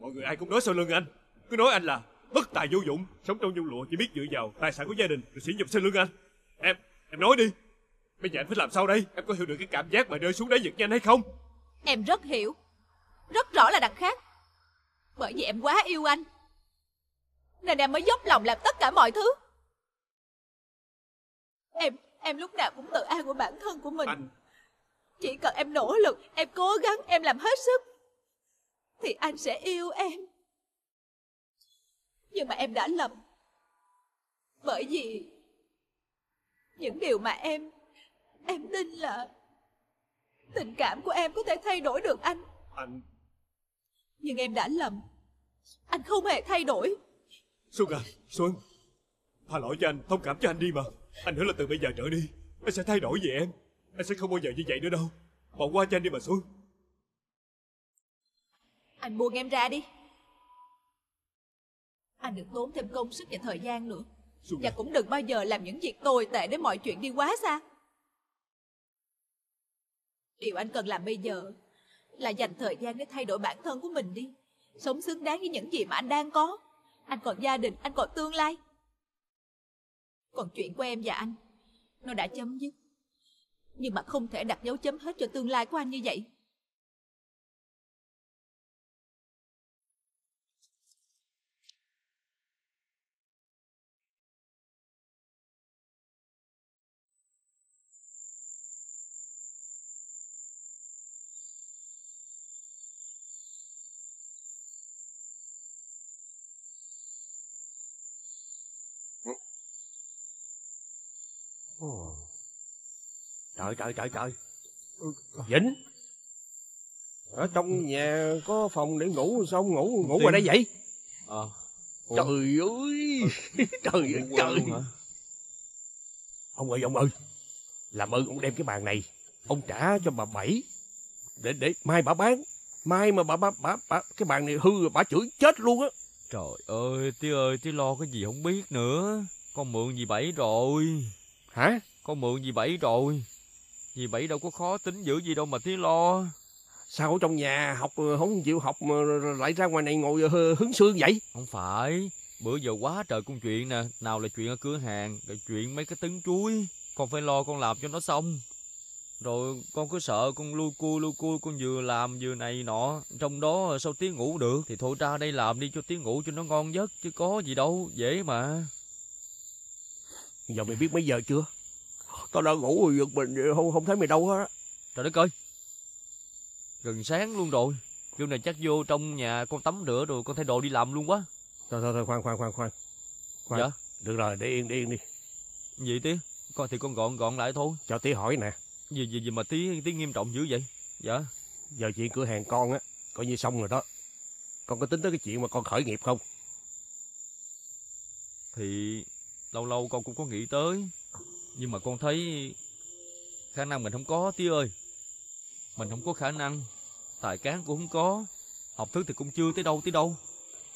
Mọi người ai cũng nói sau lưng anh Cứ nói anh là bất tài vô dụng sống trong nhung lụa chỉ biết dựa vào tài sản của gia đình rồi sỉ nhục xin lưng anh em em nói đi bây giờ anh phải làm sao đây em có hiểu được cái cảm giác mà rơi xuống đáy vực nhanh hay không em rất hiểu rất rõ là đằng khác bởi vì em quá yêu anh nên em mới dốc lòng làm tất cả mọi thứ em em lúc nào cũng tự an của bản thân của mình anh... chỉ cần em nỗ lực em cố gắng em làm hết sức thì anh sẽ yêu em nhưng mà em đã lầm Bởi vì Những điều mà em Em tin là Tình cảm của em có thể thay đổi được anh Anh Nhưng em đã lầm Anh không hề thay đổi Xuân Xuân Tha lỗi cho anh Thông cảm cho anh đi mà Anh hứa là từ bây giờ trở đi Anh sẽ thay đổi về em Anh sẽ không bao giờ như vậy nữa đâu Bỏ qua cho anh đi mà Xuân Anh buông em ra đi anh đừng tốn thêm công sức và thời gian nữa Và cũng đừng bao giờ làm những việc tồi tệ để mọi chuyện đi quá xa Điều anh cần làm bây giờ Là dành thời gian để thay đổi bản thân của mình đi Sống xứng đáng với những gì mà anh đang có Anh còn gia đình, anh còn tương lai Còn chuyện của em và anh Nó đã chấm dứt Nhưng mà không thể đặt dấu chấm hết cho tương lai của anh như vậy trời trời trời trời ừ. vĩnh ở trong nhà có phòng để ngủ sao ngủ ngủ Tìm. đây vậy à. trời ơi trời ơi trời ông ơi ông ơi làm ơn ông đem cái bàn này ông trả cho bà bảy để để mai bà bán mai mà bà bà bà, bà cái bàn này hư rồi bà chửi chết luôn á trời ơi tía ơi tía lo cái gì không biết nữa con mượn gì bảy rồi hả con mượn gì bảy rồi vì bảy đâu có khó tính dữ gì đâu mà tí lo Sao ở trong nhà học ờ, không chịu học mà lại ra ngoài này ngồi ờ, hứng xương vậy? Không phải, bữa giờ quá trời công chuyện nè, nào là chuyện ở cửa hàng, rồi chuyện mấy cái tấn chuối, con phải lo con làm cho nó xong. Rồi con cứ sợ con lu cu lu cu con vừa làm vừa này nọ, trong đó sau tiếng ngủ được thì thôi ra đây làm đi cho tiếng ngủ cho nó ngon giấc chứ có gì đâu, dễ mà. Giờ mày biết mấy giờ chưa? tao đã ngủ rồi giật mình không không thấy mày đâu hết á trời đất ơi gần sáng luôn rồi kêu này chắc vô trong nhà con tắm rửa rồi con thay đồ đi làm luôn quá thôi thôi thôi khoan khoan khoan khoan khoan dạ được rồi để yên để yên đi vậy tí con thì con gọn gọn lại thôi cho tí hỏi nè gì gì gì mà tí tí nghiêm trọng dữ vậy dạ giờ chuyện cửa hàng con á coi như xong rồi đó con có tính tới cái chuyện mà con khởi nghiệp không thì lâu lâu con cũng có nghĩ tới nhưng mà con thấy khả năng mình không có tí ơi. Mình không có khả năng, tài cán cũng không có, học thức thì cũng chưa tới đâu tới đâu.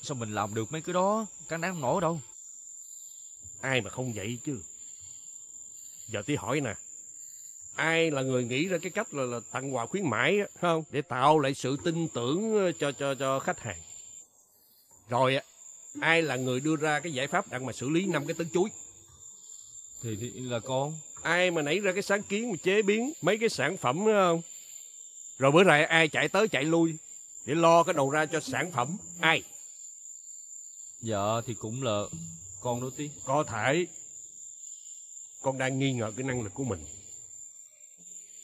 Sao mình làm được mấy cái đó, cán đáng nổi đâu. Ai mà không vậy chứ. Giờ tí hỏi nè, ai là người nghĩ ra cái cách là, là tặng quà khuyến mãi đó, không để tạo lại sự tin tưởng ờ, cho cho cho khách hàng rồi á, ai là người đưa ra cái giải pháp đặng mà xử lý năm cái tấn chuối thì, thì là con Ai mà nảy ra cái sáng kiến mà chế biến Mấy cái sản phẩm đó không Rồi bữa nay ai chạy tới chạy lui Để lo cái đầu ra cho sản phẩm Ai Dạ thì cũng là con đó tí Có thể Con đang nghi ngờ cái năng lực của mình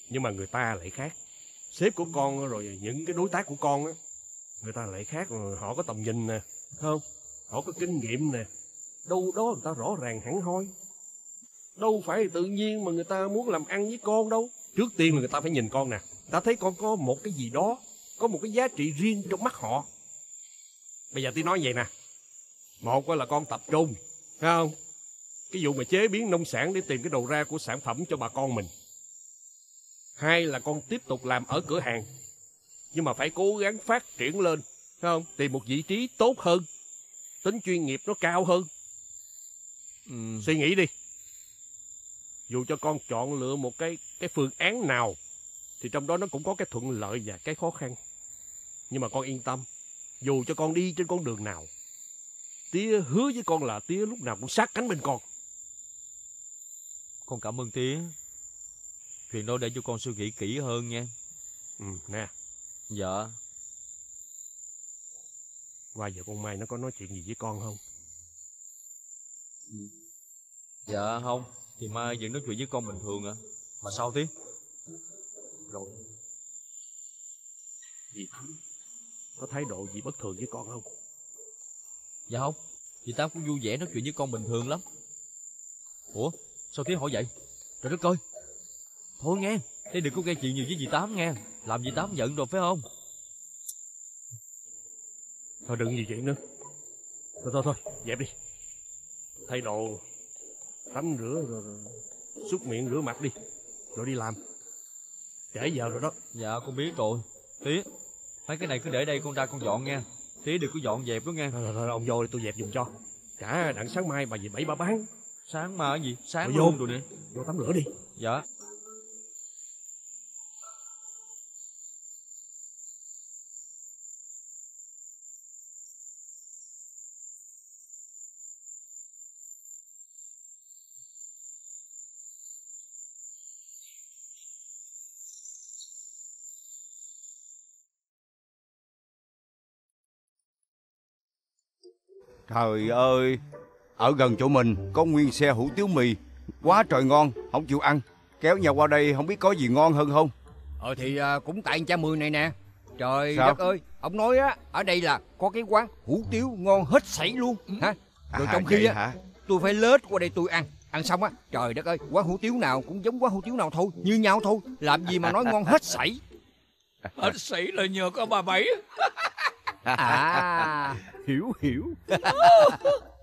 Nhưng mà người ta lại khác Sếp của con rồi những cái đối tác của con á Người ta lại khác Họ có tầm nhìn nè Không Họ có kinh nghiệm nè Đâu đó người ta rõ ràng hẳn hoi đâu phải tự nhiên mà người ta muốn làm ăn với con đâu trước tiên là người ta phải nhìn con nè ta thấy con có một cái gì đó có một cái giá trị riêng trong mắt họ bây giờ tôi nói vậy nè một là con tập trung phải không cái vụ mà chế biến nông sản để tìm cái đầu ra của sản phẩm cho bà con mình hai là con tiếp tục làm ở cửa hàng nhưng mà phải cố gắng phát triển lên phải không tìm một vị trí tốt hơn tính chuyên nghiệp nó cao hơn ừ. suy nghĩ đi dù cho con chọn lựa một cái cái phương án nào thì trong đó nó cũng có cái thuận lợi và cái khó khăn. Nhưng mà con yên tâm, dù cho con đi trên con đường nào, tía hứa với con là tía lúc nào cũng sát cánh bên con. Con cảm ơn tía. Chuyện đó để cho con suy nghĩ kỹ hơn nha. Ừ, nè. Dạ. Qua giờ con Mai nó có nói chuyện gì với con không? Dạ không. Thì Mai vẫn nói chuyện với con bình thường à Mà sao tí Rồi Dì Có thái độ gì bất thường với con không Dạ không Dì Tám cũng vui vẻ nói chuyện với con bình thường lắm Ủa Sao tí hỏi vậy Trời đất ơi Thôi nghe Thế đừng có gây chuyện nhiều với dì Tám nghe Làm dì Tám giận rồi phải không Thôi đừng gì chuyện nữa Thôi thôi thôi dẹp đi Thay đồ tắm rửa rồi, rồi xúc miệng rửa mặt đi rồi đi làm trễ giờ rồi đó dạ con biết rồi Tí, mấy cái này cứ để đây con ra con dọn nghe Tí đừng có dọn dẹp đó nghe rồi, rồi, rồi ông vô đi tôi dẹp dùng cho cả đặng sáng mai bà về bảy ba bán sáng mai gì sáng vô rồi nè vô tắm rửa đi dạ Trời ơi, ở gần chỗ mình có nguyên xe hủ tiếu mì, quá trời ngon, không chịu ăn. Kéo nhà qua đây không biết có gì ngon hơn không? Ờ thì à, cũng tại cha Mười này nè. Trời Sao? đất ơi, ông nói á, ở đây là có cái quán hủ tiếu ngon hết sảy luôn. Ừ. Hả? À, Rồi à, trong khi á, hả? tôi phải lết qua đây tôi ăn ăn xong á trời đất ơi quán hủ tiếu nào cũng giống quán hủ tiếu nào thôi như nhau thôi làm gì mà nói ngon hết sảy hết sảy là nhờ có bà bảy À. hiểu hiểu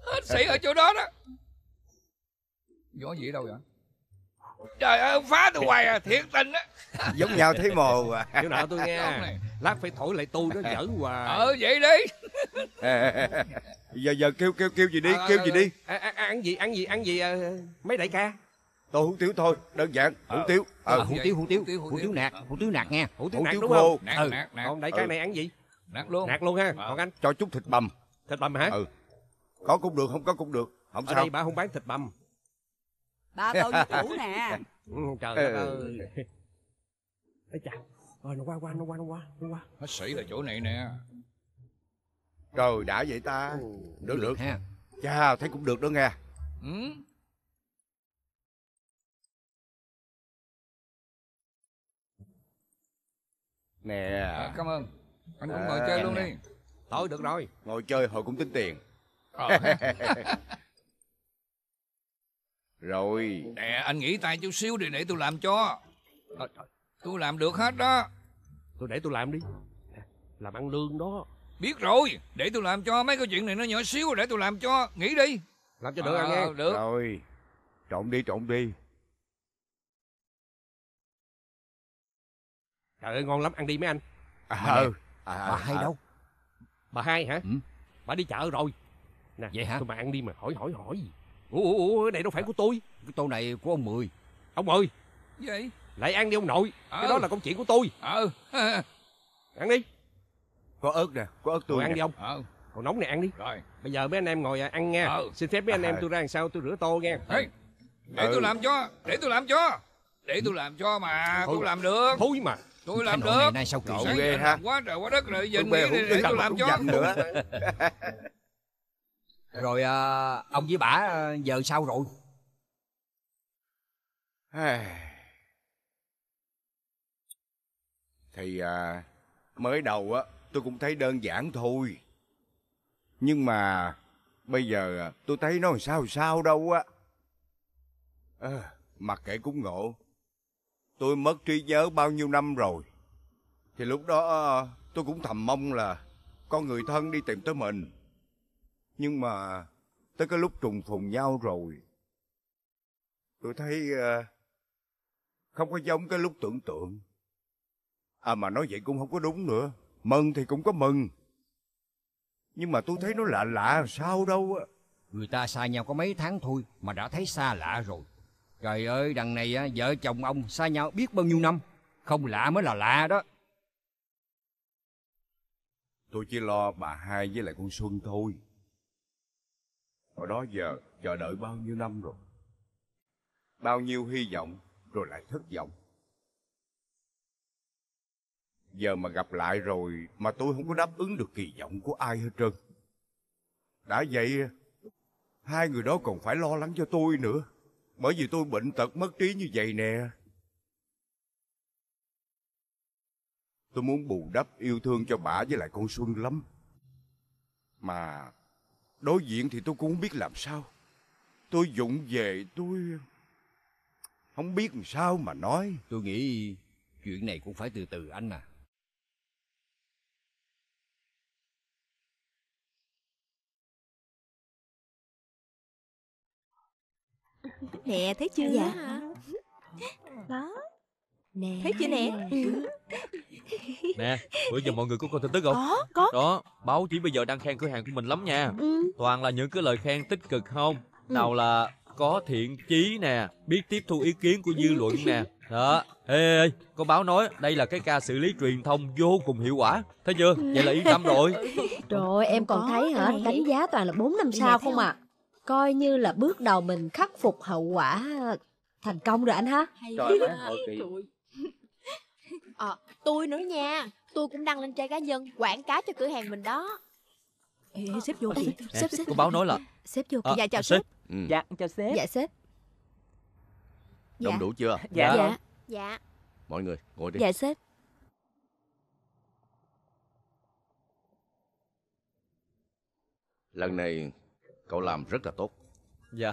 hết sĩ ở chỗ đó đó gió gì ở đâu vậy trời ơi phá tôi hoài à thiệt tình á giống nhau thấy mồ à chỗ nào tôi nghe lát phải thổi lại tu nó dở hoài ờ vậy đi giờ giờ kêu kêu kêu gì đi kêu gì đi à, à, à, ăn gì ăn gì ăn gì à, mấy đại ca tôi hủ tiếu thôi đơn giản hủ ờ. tiếu ờ, ờ. hủ tiếu hủ tiếu hủ tiếu nạc hủ tiếu nạc nghe hủ tiếu nạc đúng không ừ còn đại ca ừ. này ăn gì nát luôn nát luôn ha còn ờ. anh cho chút thịt bầm, thịt bầm hả ừ có cũng được không có cũng được không ở sao đây bà không bán thịt bầm. ba tôi với chủ nè ừ, trời ừ. ơi ấy chà rồi nó qua qua nó qua nó qua nó qua hết sĩ là chỗ này nè trời đã vậy ta được được ha chà thấy cũng được đó nghe ừ. nè à, cảm ơn anh cũng ờ, ngồi chơi luôn đi thôi được rồi ngồi chơi hồi cũng tính tiền ờ. rồi nè anh nghỉ tay chút xíu đi để tôi làm cho tôi làm được hết đó tôi để tôi làm đi làm ăn lương đó biết rồi để tôi làm cho mấy cái chuyện này nó nhỏ xíu để tôi làm cho nghỉ đi làm cho được à, ờ, nghe được rồi trộn đi trộn đi trời ơi ngon lắm ăn đi mấy anh à, À, à, bà hai à, đâu bà hai hả ừ. bà đi chợ rồi nè vậy hả tôi mà ăn đi mà hỏi hỏi hỏi gì ủa ủa ủa đây đâu phải của tôi cái tô này của ông mười ông mười vậy lại ăn đi ông nội ờ. cái ừ. đó là công chuyện của tôi ờ ăn đi có ớt nè có ớt tôi ăn nè. đi ông ờ còn nóng này ăn đi rồi bây giờ mấy anh em ngồi à, ăn nha ờ. xin phép mấy anh à, em tôi ra làm sao tôi rửa tô nghe Ê, để tôi làm cho để tôi làm cho để tôi làm cho mà thôi tôi làm được thôi mà Tôi làm được. Này, nay sao cậu Sáng ghê ha. Quá trời quá đất rồi, giờ nghĩ này để tôi làm cho. Nữa. rồi à, ông với bà à, giờ sao rồi? Thì à, mới đầu á tôi cũng thấy đơn giản thôi. Nhưng mà bây giờ à, tôi thấy nó sao sao đâu á. À, mặc kệ cúng ngộ, tôi mất trí nhớ bao nhiêu năm rồi. Thì lúc đó ờ, tôi cũng thầm mong là có người thân đi tìm tới mình. Nhưng mà tới cái lúc trùng phùng nhau rồi, tôi thấy ờ, không có giống cái lúc tưởng tượng. À mà nói vậy cũng không có đúng nữa, mừng thì cũng có mừng. Nhưng mà tôi thấy nó lạ lạ sao đâu á. Người ta xa nhau có mấy tháng thôi mà đã thấy xa lạ rồi. Trời ơi, đằng này á, vợ chồng ông xa nhau biết bao nhiêu năm, không lạ mới là lạ đó. Tôi chỉ lo bà hai với lại con Xuân thôi. Hồi đó giờ chờ đợi bao nhiêu năm rồi. Bao nhiêu hy vọng rồi lại thất vọng. Giờ mà gặp lại rồi mà tôi không có đáp ứng được kỳ vọng của ai hết trơn. Đã vậy, hai người đó còn phải lo lắng cho tôi nữa. Bởi vì tôi bệnh tật mất trí như vậy nè. Tôi muốn bù đắp yêu thương cho bà với lại con Xuân lắm. Mà đối diện thì tôi cũng không biết làm sao. Tôi dụng về tôi... Không biết làm sao mà nói. Tôi nghĩ chuyện này cũng phải từ từ anh à. Nè thấy chưa Dạ Đó Nè Thấy chưa nè Nè ừ. Bữa giờ mọi người có coi tin tức không Có có Đó Báo chí bây giờ đang khen cửa hàng của mình lắm nha ừ. Toàn là những cái lời khen tích cực không ừ. Nào là có thiện chí nè Biết tiếp thu ý kiến của dư luận nè Đó Ê, ê, con báo nói đây là cái ca xử lý truyền thông vô cùng hiệu quả Thấy chưa? Vậy là yên tâm rồi Trời ơi, em còn thấy hả? Đánh giá toàn là bốn năm sao không à coi như là bước đầu mình khắc phục hậu quả thành công rồi anh ha trời ơi, à, ờ, tôi nữa nha tôi cũng đăng lên trang cá nhân quảng cáo cho cửa hàng mình đó Ê, sếp vô ờ, kìa sếp sếp cô báo nói là sếp vô kìa à, dạ chào à, sếp, sếp. Ừ. dạ chào sếp dạ sếp đông dạ. đủ chưa dạ. Dạ. dạ dạ dạ mọi người ngồi đi dạ sếp lần này Cậu làm rất là tốt. Dạ.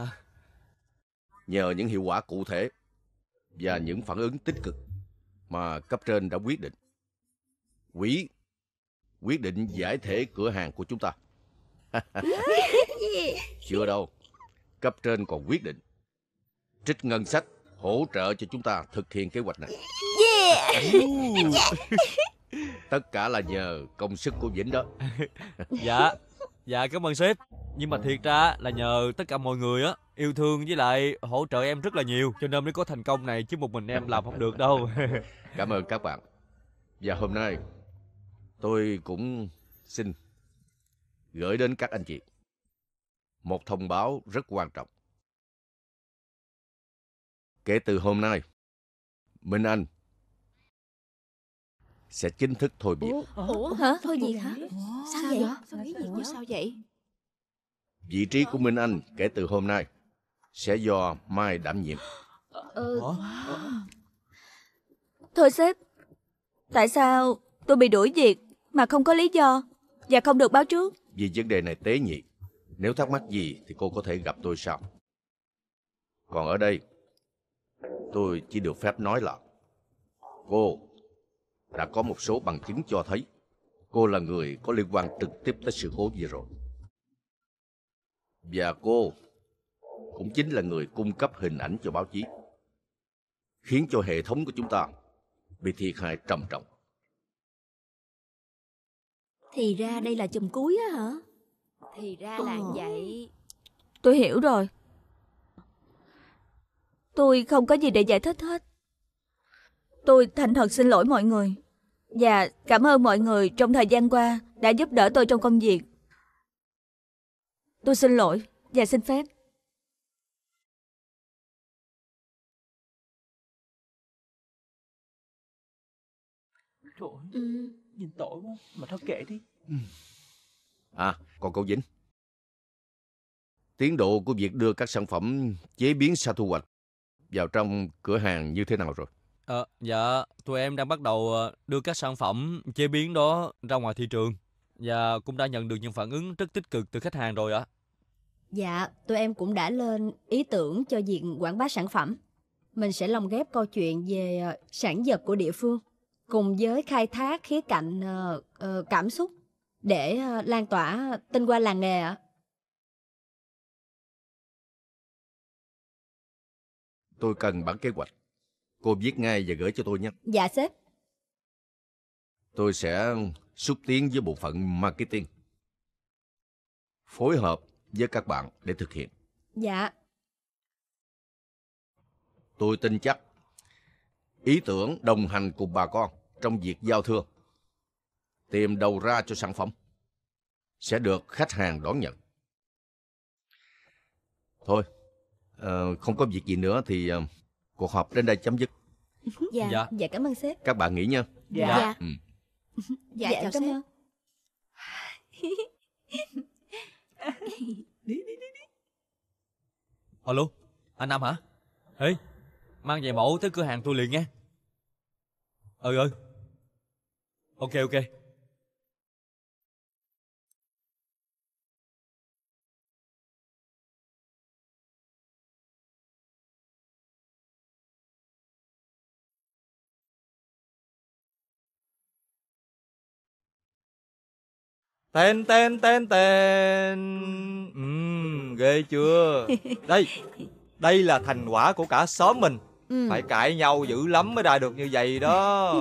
Nhờ những hiệu quả cụ thể và những phản ứng tích cực mà cấp trên đã quyết định. Quỹ quyết định giải thể cửa hàng của chúng ta. Chưa đâu. Cấp trên còn quyết định trích ngân sách hỗ trợ cho chúng ta thực hiện kế hoạch này. Tất cả là nhờ công sức của Vĩnh đó. dạ dạ cảm ơn sếp nhưng mà ừ. thiệt ra là nhờ tất cả mọi người á yêu thương với lại hỗ trợ em rất là nhiều cho nên mới có thành công này chứ một mình em làm không được đâu cảm ơn các bạn và hôm nay tôi cũng xin gửi đến các anh chị một thông báo rất quan trọng kể từ hôm nay minh anh sẽ chính thức thôi việc. Ủa, Ủa hả? Thôi gì hả? Sao, sao vậy? Sao nghĩ vậy? Sao vậy? Vị trí của Minh Anh kể từ hôm nay sẽ do Mai đảm nhiệm. Ờ, ờ, ờ... Thôi sếp, tại sao tôi bị đuổi việc mà không có lý do và không được báo trước? Vì vấn đề này tế nhị, nếu thắc mắc gì thì cô có thể gặp tôi sau. Còn ở đây, tôi chỉ được phép nói là cô đã có một số bằng chứng cho thấy cô là người có liên quan trực tiếp tới sự cố vừa rồi. Và cô cũng chính là người cung cấp hình ảnh cho báo chí, khiến cho hệ thống của chúng ta bị thiệt hại trầm trọng. Thì ra đây là chùm cuối á hả? Thì ra ờ. là vậy. Tôi hiểu rồi. Tôi không có gì để giải thích hết. Tôi thành thật xin lỗi mọi người. Và dạ, cảm ơn mọi người trong thời gian qua đã giúp đỡ tôi trong công việc. Tôi xin lỗi và xin phép. Trời ừ. nhìn tội quá. Mà thôi kệ đi. Ừ. À, còn cậu Vĩnh. Tiến độ của việc đưa các sản phẩm chế biến sau thu hoạch vào trong cửa hàng như thế nào rồi? Ờ, dạ, tụi em đang bắt đầu ờ, đưa các sản phẩm chế biến đó ra ngoài thị trường và cũng đã nhận được những phản ứng rất tích cực từ khách hàng rồi ạ. Dạ, tụi em cũng đã lên ý tưởng cho việc quảng bá sản phẩm. Mình sẽ lồng ghép câu chuyện về ờ, sản vật của địa phương cùng với khai thác khía cạnh ờ, ờ, cảm xúc để ờ, lan tỏa tinh qua làng nghề ạ. Tôi cần bản kế hoạch Cô viết ngay và gửi cho tôi nhé. Dạ sếp. Tôi sẽ xúc tiến với bộ phận marketing. Phối hợp với các bạn để thực hiện. Dạ. Tôi tin chắc ý tưởng đồng hành cùng bà con trong việc giao thương, tìm đầu ra cho sản phẩm sẽ được khách hàng đón nhận. Thôi, ờ, không có việc gì nữa thì ờ, cuộc họp đến đây chấm dứt dạ dạ, dạ cảm ơn sếp các bạn nghỉ nha dạ dạ, ừ. dạ, dạ chào cảm sếp. ơn đi đi đi đi alo anh nam hả ê mang về mẫu tới cửa hàng tôi liền nghe ừ ừ ok ok Tên tên tên tên uhm, Ghê chưa Đây Đây là thành quả của cả xóm mình ừ. Phải cãi nhau dữ lắm mới ra được như vậy đó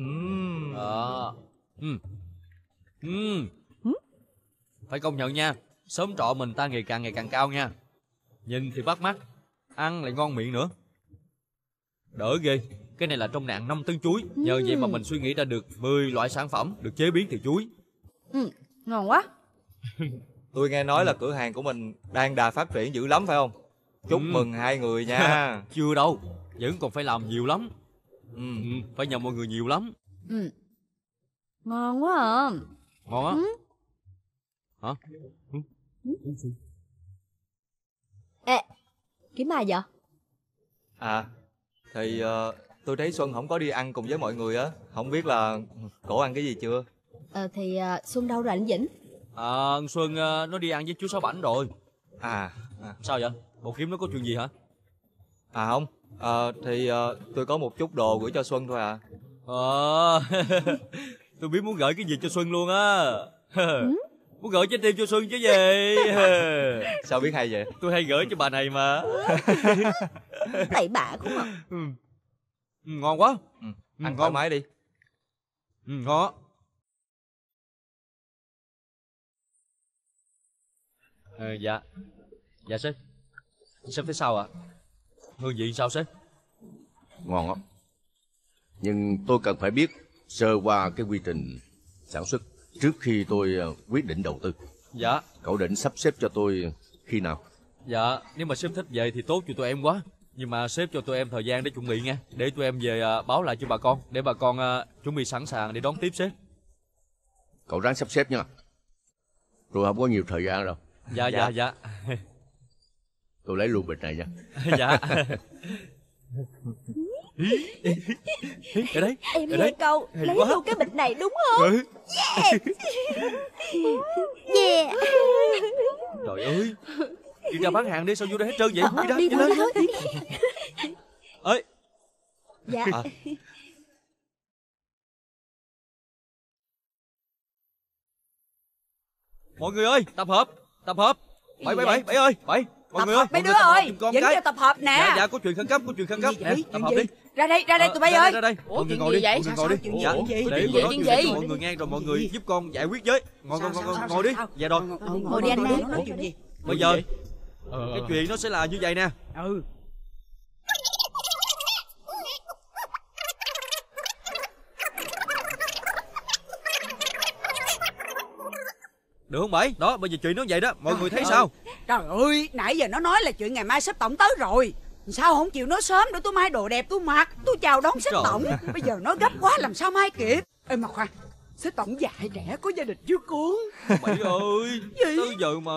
uhm. à. uhm. Uhm. Phải công nhận nha Xóm trọ mình ta ngày càng ngày càng cao nha Nhìn thì bắt mắt Ăn lại ngon miệng nữa Đỡ ghê cái này là trong nạn năm tấn chuối Nhờ ừ. vậy mà ừ. mình suy nghĩ ra được 10 loại sản phẩm được chế biến từ chuối ừ ngon quá tôi nghe nói là cửa hàng của mình đang đà phát triển dữ lắm phải không chúc ừ. mừng hai người nha chưa đâu vẫn còn phải làm nhiều lắm ừ. ừ phải nhờ mọi người nhiều lắm ừ ngon quá à ngon á ừ. hả ừ. ê kiếm ai vậy à thì uh, tôi thấy xuân không có đi ăn cùng với mọi người á không biết là cổ ăn cái gì chưa Ờ thì à, Xuân đâu rồi anh Vĩnh à, Xuân à, nó đi ăn với chú Sáu Bảnh rồi à, à Sao vậy Bộ kiếm nó có chuyện gì hả À không à, Thì à, tôi có một chút đồ gửi cho Xuân thôi à Ờ à, Tôi biết muốn gửi cái gì cho Xuân luôn á ừ? Muốn gửi trái tim cho Xuân chứ gì Sao biết hay vậy Tôi hay gửi cho bà này mà Bậy bạ cũng không ừ. ừ. Ngon quá ừ. ừ. Ăn ngon. thoải mái đi ừ, Ngon Ờ, dạ Dạ sếp Sếp thấy sao ạ à? Hương vị sao sếp Ngon lắm Nhưng tôi cần phải biết Sơ qua cái quy trình sản xuất Trước khi tôi ờ, quyết định đầu tư Dạ Cậu định sắp xếp cho tôi khi nào Dạ Nếu mà sếp thích vậy thì tốt cho tụi em quá nhưng mà sếp cho tụi em thời gian để chuẩn bị nha Để tụi em về ờ, báo lại cho bà con Để bà con ờ, chuẩn bị sẵn sàng để đón tiếp sếp Cậu ráng sắp xếp nha tôi không có nhiều thời gian đâu Dạ, dạ dạ dạ tôi lấy luôn bịch này nha dạ ở đây em ở nghe câu Hay lấy quá. luôn cái bịch này đúng không Ừ. yeah yeah trời ơi đi ra bán hàng đi sao vô đây hết trơn vậy Ờ, đi đó đi lên ơi dạ À. mọi người ơi tập hợp tập hợp bảy bảy bảy bảy ơi bảy mọi người ơi mấy đứa ơi dẫn cái. cho tập hợp nè dạ dạ có chuyện khẩn cấp có chuyện khẩn cấp nè dạ, tập hợp đi ra đây ra đây ờ, tụi bay ơi ra đây mọi người ngồi đi vậy người ngồi đi dạ để vừa nói chuyện mọi người nghe rồi mọi người giúp con giải quyết với ngồi ngồi ngồi đi dạ rồi ngồi đi anh nói chuyện gì bây giờ cái chuyện nó sẽ là như vậy nè ừ được không bảy đó bây giờ chuyện nó vậy đó mọi trời người thấy ơi. sao trời ơi nãy giờ nó nói là chuyện ngày mai sếp tổng tới rồi sao không chịu nói sớm để tôi mai đồ đẹp tôi mặc tôi chào đón sếp tổng bây giờ nó gấp quá làm sao mai kịp ê mà khoan sếp tổng dạy trẻ có gia đình chưa cuốn bảy ơi Gì? tới giờ mà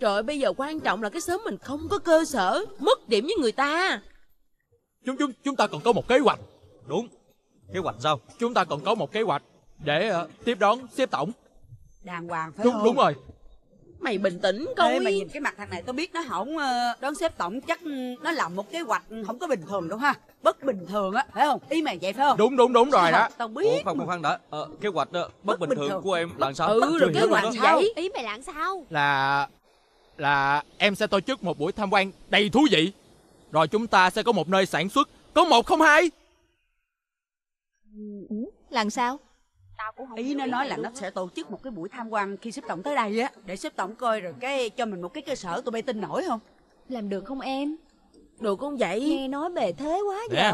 trời bây giờ quan trọng là cái sớm mình không có cơ sở mất điểm với người ta chúng chúng chúng ta còn có một kế hoạch đúng kế hoạch sao chúng ta còn có một kế hoạch để uh, tiếp đón sếp tổng đàng hoàng phải đúng, không đúng rồi mày bình tĩnh coi mày nhìn cái mặt thằng này tao biết nó không ờ, đón xếp tổng chắc nó làm một kế hoạch không có bình thường đâu ha bất bình thường á phải không ý mày vậy phải không đúng đúng đúng rồi đó tao biết Ủa, khoan khoan đã ờ, kế hoạch đó, ờ, bất, bất bình, bình thường, thường của em là sao ừ rồi kế hoạch sao ý mày là sao là là em sẽ tổ chức một buổi tham quan đầy thú vị rồi chúng ta sẽ có một nơi sản xuất có một không hai ừ, ừ làm sao ý nó nói là nó sẽ tổ chức một cái buổi tham quan khi sếp tổng tới đây á để sếp tổng coi rồi cái cho mình một cái cơ sở tụi bay tin nổi không làm được không em được không vậy nghe nói bề thế quá vậy nè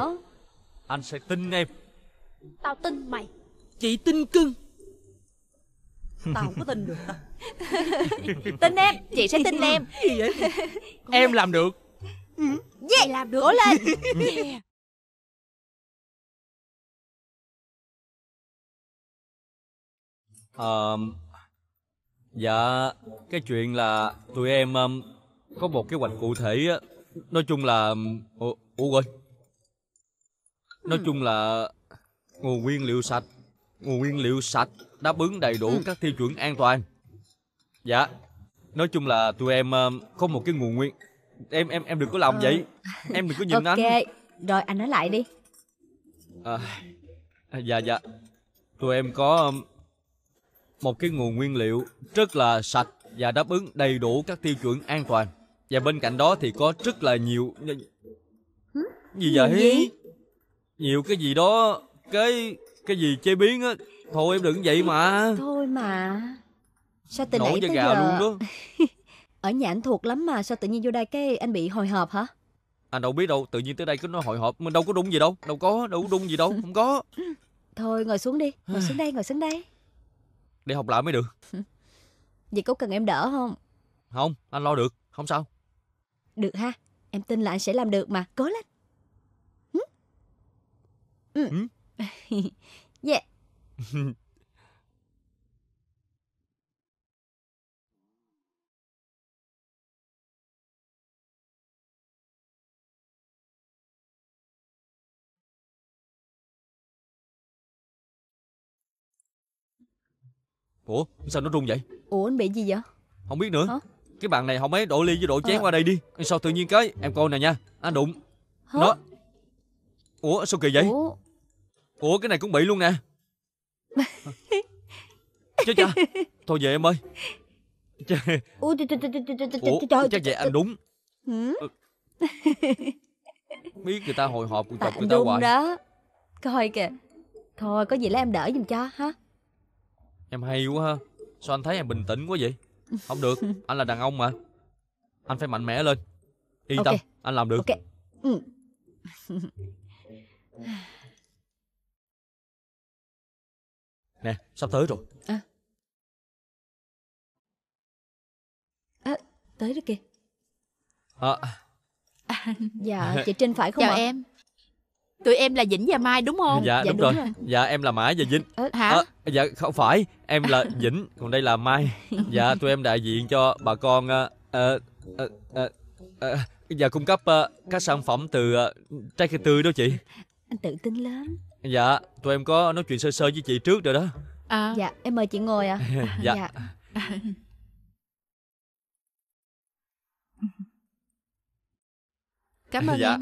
anh sẽ tin em tao tin mày chị tin cưng tao không có tin được tin em chị sẽ tin em gì vậy em làm được yeah. Dạ. làm được cố lên yeah. Dạ. à, dạ cái chuyện là tụi em um, có một kế hoạch cụ thể á nói chung là ủa, ủa rồi nói ừ. chung là nguồn nguyên liệu sạch nguồn nguyên liệu sạch đáp ứng đầy đủ ừ. các tiêu chuẩn an toàn dạ nói chung là tụi em um, có một cái nguồn nguyên em em em đừng có làm ờ. vậy em đừng có nhìn ok anh rồi anh nói lại đi à, dạ dạ tụi em có um, một cái nguồn nguyên liệu rất là sạch và đáp ứng đầy đủ các tiêu chuẩn an toàn. Và bên cạnh đó thì có rất là nhiều... Gì vậy? Nhiều cái gì đó, cái cái gì chế biến á. Thôi em đừng vậy mà. Thôi mà. Sao từ nãy tới gà giờ... luôn đó. Ở nhà anh thuộc lắm mà, sao tự nhiên vô đây cái anh bị hồi hộp hả? Anh à, đâu biết đâu, tự nhiên tới đây cứ nói hồi hộp Mình đâu có đụng gì đâu, đâu có, đâu có đụng gì đâu, không có Thôi ngồi xuống đi, ngồi xuống đây, ngồi xuống đây để học lại mới được Vậy có cần em đỡ không? Không, anh lo được, không sao Được ha, em tin là anh sẽ làm được mà, cố lên ừ. Ừ. yeah dạ. Ủa sao nó rung vậy Ủa anh bị gì vậy Không biết nữa Hả? Cái bạn này không ấy đổ ly với đổ chén ờ. qua đây đi Sao tự nhiên cái Em coi nè nha Anh đụng Hả? Nó Ủa sao kỳ vậy Ủa, Ủa cái này cũng bị luôn nè Chết cha Thôi về em ơi Ủa chắc vậy anh đúng ừ. Biết người ta hồi hộp cuộc họp người ta đó Coi kìa Thôi có gì lấy em đỡ giùm cho ha Em hay quá ha Sao anh thấy em bình tĩnh quá vậy Không được Anh là đàn ông mà Anh phải mạnh mẽ lên Yên okay. tâm Anh làm được Ok ừ. Nè sắp tới rồi à. à tới rồi kìa à. À, Dạ chị Trinh phải không Chào ạ em tụi em là Vĩnh và Mai đúng không? Dạ, dạ đúng, đúng rồi. rồi. Dạ em là Mãi và Vinh. Ờ, hả? À, dạ không phải, em là Vĩnh, còn đây là Mai. Dạ tụi em đại diện cho bà con ờ uh, uh, uh, và cung cấp ờ, các sản phẩm từ ờ, trái cây tươi đó chị. Anh tự tin lắm. Dạ, tụi em có nói chuyện sơ sơ với chị trước rồi đó. À. Dạ, em mời chị ngồi ạ. À. dạ. dạ. Cảm ơn dạ. em.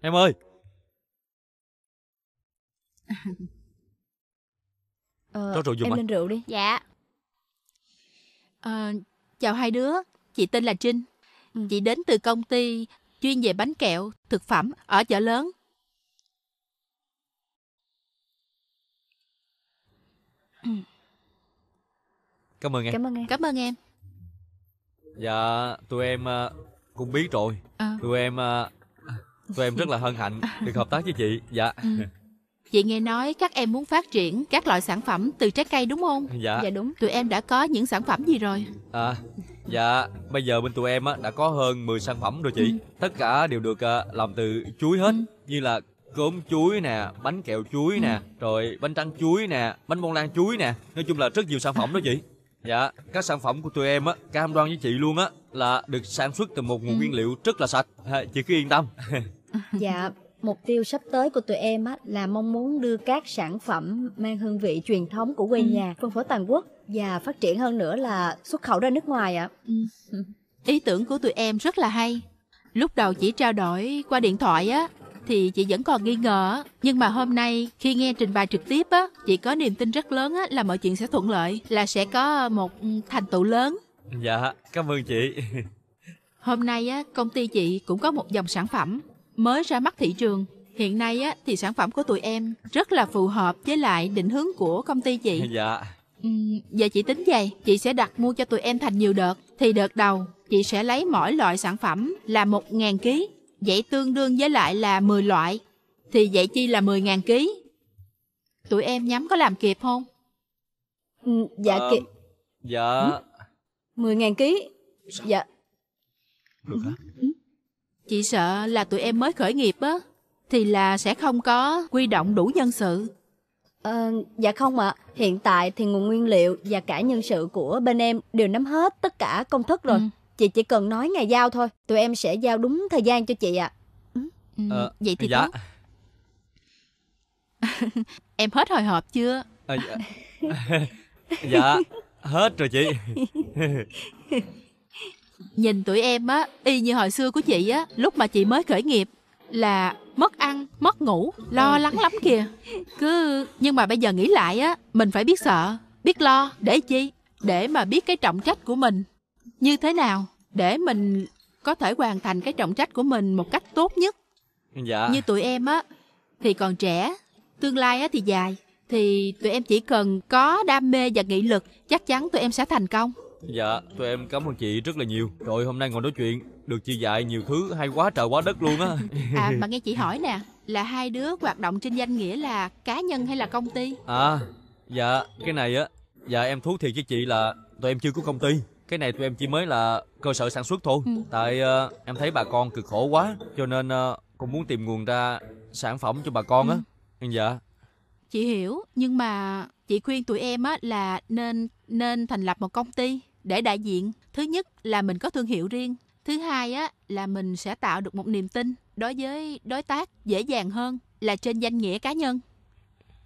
Em ơi ờ, Rót rượu dùm Em anh lên rượu đi Dạ Ờ, chào hai đứa, chị tên là Trinh. Ừ. Chị đến từ công ty chuyên về bánh kẹo, thực phẩm ở chợ lớn. Cảm ơn em Cảm ơn em Cảm ơn em. Dạ, tụi em ờ, cũng biết rồi. Ờ. Tụi em ờ, Tụi em rất là hân hạnh được hợp tác với chị Dạ ừ. Chị nghe nói các em muốn phát triển các loại sản phẩm từ trái cây đúng không? Dạ Dạ đúng Tụi em đã có những sản phẩm gì rồi? À Dạ Bây giờ bên tụi em á, đã có hơn 10 sản phẩm rồi chị ừ. Tất cả đều được à, làm từ chuối hết ừ. Như là cốm chuối nè Bánh kẹo chuối ừ. nè Rồi bánh trắng chuối nè Bánh bông lan chuối nè Nói chung là rất nhiều sản phẩm đó chị Dạ Các sản phẩm của tụi em á Cam đoan với chị luôn á Là được sản xuất từ một nguồn ừ. nguyên liệu rất là sạch Chị cứ yên tâm dạ mục tiêu sắp tới của tụi em á là mong muốn đưa các sản phẩm mang hương vị truyền thống của quê ừ. nhà phân phối toàn quốc và phát triển hơn nữa là xuất khẩu ra nước ngoài ạ ừ. ý tưởng của tụi em rất là hay lúc đầu chỉ trao đổi qua điện thoại á thì chị vẫn còn nghi ngờ nhưng mà hôm nay khi nghe trình bày trực tiếp á chị có niềm tin rất lớn á là mọi chuyện sẽ thuận lợi là sẽ có một thành tựu lớn dạ cảm ơn chị hôm nay á công ty chị cũng có một dòng sản phẩm mới ra mắt thị trường. Hiện nay á, thì sản phẩm của tụi em rất là phù hợp với lại định hướng của công ty chị. Dạ. Ừ, giờ chị tính vậy, chị sẽ đặt mua cho tụi em thành nhiều đợt. Thì đợt đầu, chị sẽ lấy mỗi loại sản phẩm là 1.000 kg. Vậy tương đương với lại là 10 loại. Thì vậy chi là 10.000 kg. Tụi em nhắm có làm kịp không? Ừ, dạ ờ, kịp. Dạ. Ừ? 10.000 kg. Dạ. Được hả? Ừ. Chị sợ là tụi em mới khởi nghiệp á Thì là sẽ không có quy động đủ nhân sự Ờ, dạ không ạ Hiện tại thì nguồn nguyên liệu và cả nhân sự của bên em đều nắm hết tất cả công thức rồi ừ. Chị chỉ cần nói ngày giao thôi Tụi em sẽ giao đúng thời gian cho chị ạ à. ừ. Ờ, vậy thì dạ. tốt Em hết hồi hộp chưa à, dạ. dạ hết rồi chị Nhìn tụi em á, y như hồi xưa của chị á, lúc mà chị mới khởi nghiệp là mất ăn, mất ngủ, lo lắng lắm kìa. Cứ nhưng mà bây giờ nghĩ lại á, mình phải biết sợ, biết lo để chi? Để mà biết cái trọng trách của mình như thế nào để mình có thể hoàn thành cái trọng trách của mình một cách tốt nhất. Dạ. Như tụi em á thì còn trẻ, tương lai á thì dài, thì tụi em chỉ cần có đam mê và nghị lực, chắc chắn tụi em sẽ thành công. Dạ, tụi em cảm ơn chị rất là nhiều Rồi hôm nay ngồi nói chuyện Được chị dạy nhiều thứ hay quá trời quá đất luôn á À mà nghe chị hỏi nè Là hai đứa hoạt động trên danh nghĩa là cá nhân hay là công ty À, dạ, cái này á Dạ em thú thiệt với chị là tụi em chưa có công ty cái này tụi em chỉ mới là cơ sở sản xuất thôi ừ. tại uh, em thấy bà con cực khổ quá cho nên uh, cũng muốn tìm nguồn ra sản phẩm cho bà con ừ. á ừ, dạ chị hiểu nhưng mà chị khuyên tụi em á là nên nên thành lập một công ty để đại diện thứ nhất là mình có thương hiệu riêng thứ hai á là mình sẽ tạo được một niềm tin đối với đối tác dễ dàng hơn là trên danh nghĩa cá nhân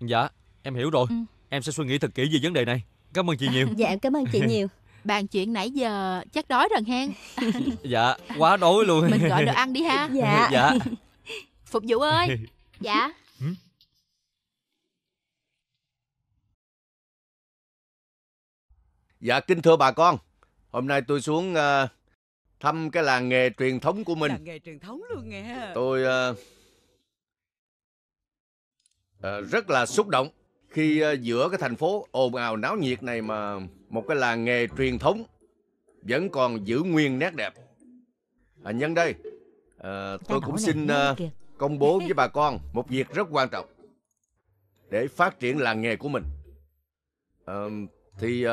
dạ em hiểu rồi ừ. em sẽ suy nghĩ thật kỹ về vấn đề này cảm ơn chị nhiều dạ em cảm ơn chị nhiều bàn chuyện nãy giờ chắc đói rồi hen dạ quá đói luôn mình gọi đồ ăn đi ha dạ dạ phục vụ ơi dạ Dạ kính thưa bà con, hôm nay tôi xuống uh, thăm cái làng nghề truyền thống của mình. Làng nghề truyền thống luôn nghe. Tôi uh, uh, rất là xúc động khi uh, giữa cái thành phố ồn ào náo nhiệt này mà một cái làng nghề truyền thống vẫn còn giữ nguyên nét đẹp. À, nhân đây, uh, tôi cũng xin uh, công bố với bà con một việc rất quan trọng để phát triển làng nghề của mình. Uh, thì uh,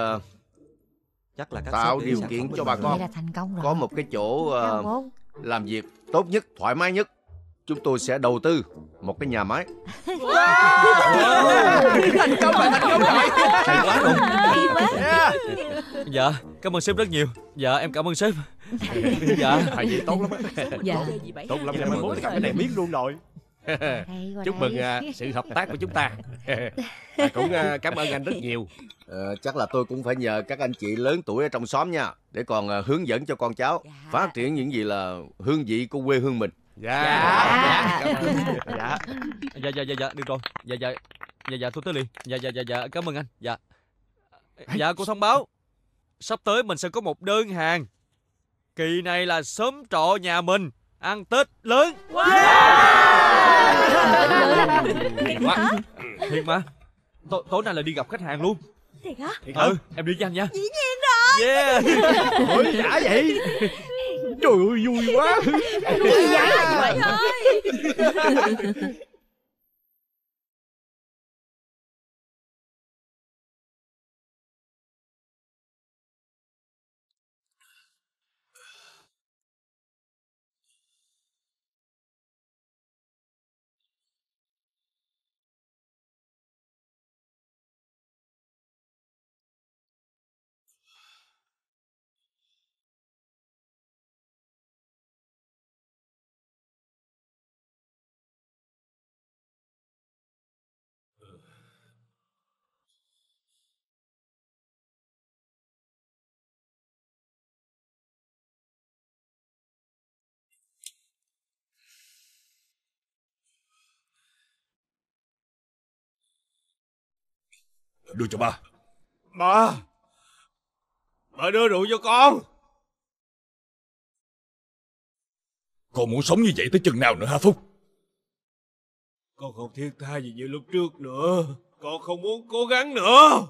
chắc là các tạo điều kiện cho bà con có một cái chỗ uh, làm việc tốt nhất thoải mái nhất chúng tôi sẽ đầu tư một cái nhà máy thành công rồi thành công rồi dạ, dạ cảm ơn sếp rất nhiều dạ em cảm ơn sếp dạ thầy vậy dạ. tốt lắm dạ. tốt lắm em muốn cảm cái này biết luôn rồi Ờ, chúc mừng uh, sự hợp tác của chúng ta à, cũng uh, cảm ơn anh rất nhiều ờ, chắc là tôi cũng phải nhờ các anh chị lớn tuổi ở trong xóm nha để còn uh, hướng dẫn cho con cháu dạ. phát triển những gì là hương vị của quê hương mình dạ dạ dạ dạ dạ dạ, dạ được rồi dạ dạ dạ dạ tôi tới liền dạ dạ dạ dạ cảm ơn anh dạ dạ cô thông báo sắp tới mình sẽ có một đơn hàng kỳ này là sớm trọ nhà mình ăn tết lớn yeah! Thiệt quá ừ. Thiệt mà T Tối nay là đi gặp khách hàng luôn Thiệt hả? Ừ. ừ, em đi cho anh nha Dĩ nhiên rồi Yeah Ôi, giả vậy Trời ơi, vui quá Vui quá Trời ơi đưa cho ba ba ba đưa rượu cho con con muốn sống như vậy tới chừng nào nữa hả phúc con không thiết tha gì như lúc trước nữa con không muốn cố gắng nữa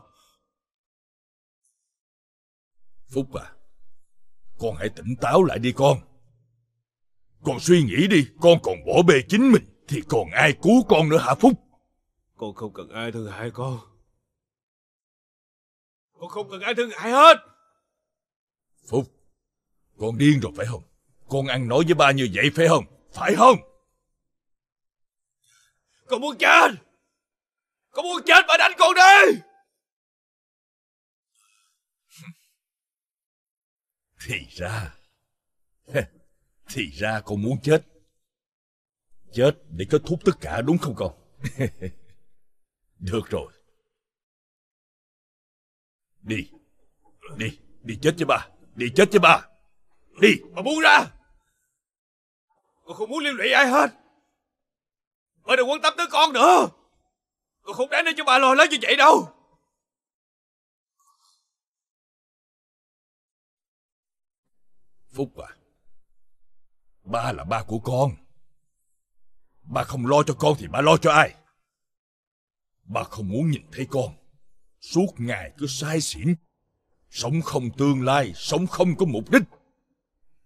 phúc à con hãy tỉnh táo lại đi con con suy nghĩ đi con còn bỏ bê chính mình thì còn ai cứu con nữa hả phúc con không cần ai thương hại con con không cần ai thương hại hết Phúc Con điên rồi phải không Con ăn nói với ba như vậy phải không Phải không Con muốn chết Con muốn chết bà đánh con đi Thì ra Thì ra con muốn chết Chết để kết thúc tất cả đúng không con Được rồi Đi Đi Đi chết cho bà Đi chết cho bà Đi Bà buông ra Con không muốn liên lụy ai hết Bà đừng quan tâm tới con nữa Con không đáng để cho bà lo lắng như vậy đâu Phúc à Ba là ba của con Ba không lo cho con thì ba lo cho ai Ba không muốn nhìn thấy con Suốt ngày cứ sai xỉn Sống không tương lai Sống không có mục đích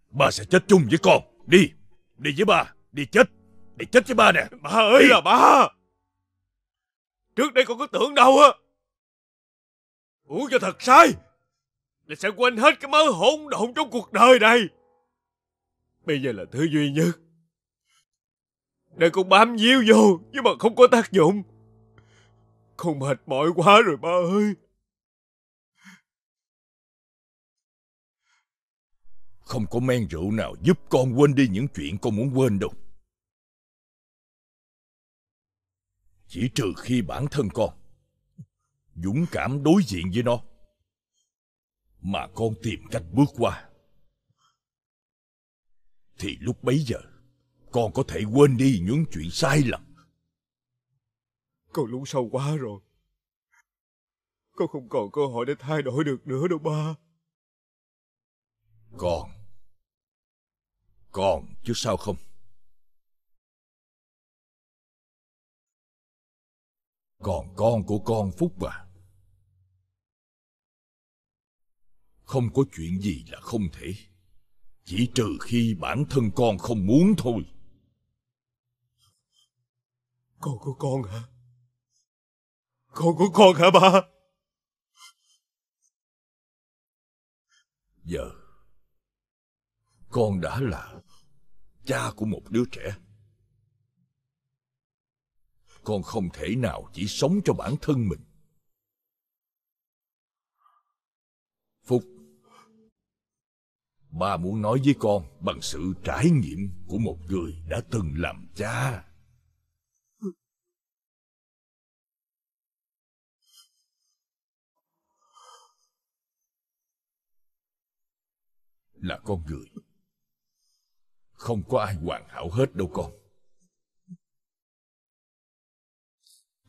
Ba sẽ chết chung với con Đi Đi với ba Đi chết Đi chết với ba nè Ba ơi đi. là ba Trước đây con có tưởng đâu á Uống cho thật sai Là sẽ quên hết cái mớ hỗn độn trong cuộc đời này Bây giờ là thứ duy nhất Để con bám víu vô Nhưng mà không có tác dụng không mệt mỏi quá rồi ba ơi. Không có men rượu nào giúp con quên đi những chuyện con muốn quên đâu. Chỉ trừ khi bản thân con dũng cảm đối diện với nó mà con tìm cách bước qua thì lúc bấy giờ con có thể quên đi những chuyện sai lầm con lún sâu quá rồi. Con không còn cơ hội để thay đổi được nữa đâu ba. Còn. Còn chứ sao không? Còn con của con Phúc à. Không có chuyện gì là không thể. Chỉ trừ khi bản thân con không muốn thôi. Con của con hả? Con của con hả ba? Giờ dạ. Con đã là Cha của một đứa trẻ Con không thể nào chỉ sống cho bản thân mình Phúc Ba muốn nói với con bằng sự trải nghiệm của một người đã từng làm cha. là con người không có ai hoàn hảo hết đâu con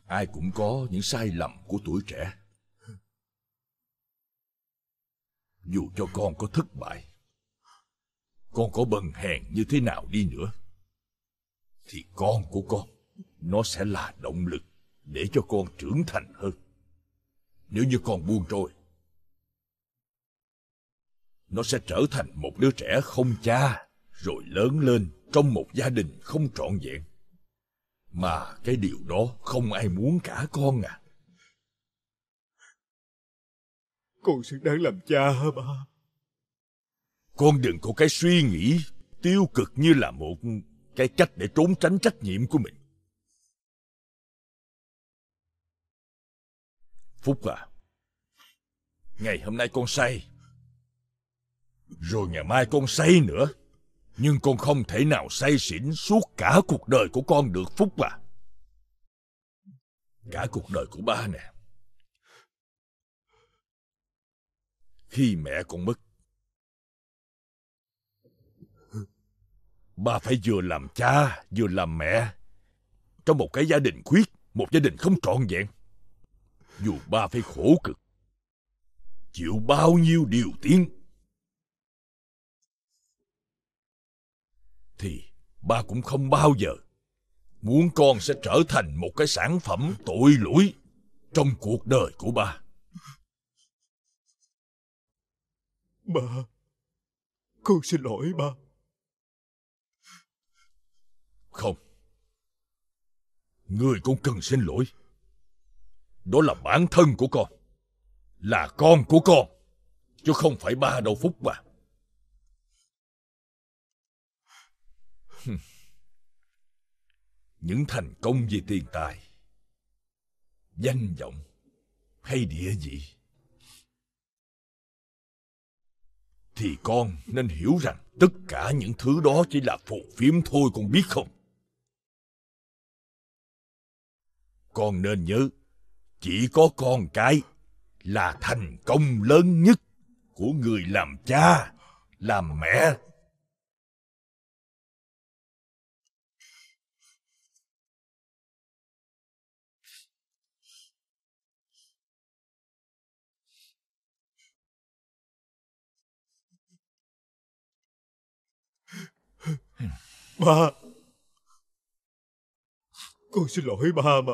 ai cũng có những sai lầm của tuổi trẻ dù cho con có thất bại con có bần hèn như thế nào đi nữa thì con của con nó sẽ là động lực để cho con trưởng thành hơn nếu như con buông trôi nó sẽ trở thành một đứa trẻ không cha rồi lớn lên trong một gia đình không trọn vẹn mà cái điều đó không ai muốn cả con à con sẽ đáng làm cha hả ba con đừng có cái suy nghĩ tiêu cực như là một cái cách để trốn tránh trách nhiệm của mình phúc à ngày hôm nay con say rồi ngày mai con say nữa. Nhưng con không thể nào say xỉn suốt cả cuộc đời của con được Phúc à. Cả cuộc đời của ba nè. Khi mẹ con mất, ba phải vừa làm cha, vừa làm mẹ. Trong một cái gia đình khuyết, một gia đình không trọn vẹn. Dù ba phải khổ cực, chịu bao nhiêu điều tiếng thì ba cũng không bao giờ muốn con sẽ trở thành một cái sản phẩm tội lỗi trong cuộc đời của ba. Ba, con xin lỗi ba. Không, người con cần xin lỗi. Đó là bản thân của con, là con của con, chứ không phải ba đâu Phúc mà. những thành công về tiền tài danh vọng hay địa vị thì con nên hiểu rằng tất cả những thứ đó chỉ là phù phiếm thôi con biết không con nên nhớ chỉ có con cái là thành công lớn nhất của người làm cha làm mẹ Ba Con xin lỗi ba mà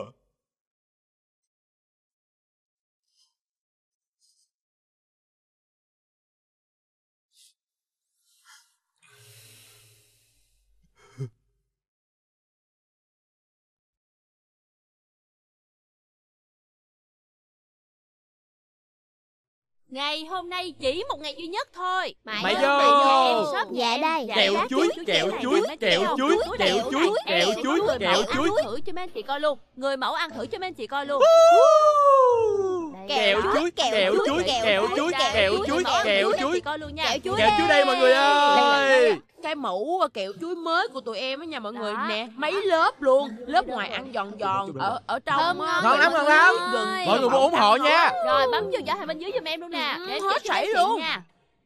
Ngày hôm nay chỉ một ngày duy nhất thôi Mày, Mày vô Dạ đây dạ Kẹo chuối, kẹo chuối, kẹo chuối, kẹo chuối, kẹo chuối, kẹo chuối Người mẫu ăn thử cho mấy anh chị coi luôn Người mẫu ăn thử cho mấy anh chị coi luôn Kẹo chuối, kẹo chuối, kẹo chuối, kẹo chuối, kẹo chuối Kẹo chuối đây mọi người ơi cái mẫu ờ, kẹo chuối mới của tụi em á nha mọi người Đó. nè mấy lớp luôn lớp ngoài ăn giòn dạ, giòn dạ, dạ. ở ở trong á, ngon lắm ngon lắm Mọi người mua ủng hộ nha Rồi bấm vô giỏ hàng bên dưới giùm em luôn nè ừ, Để hết chị sảy luôn. nha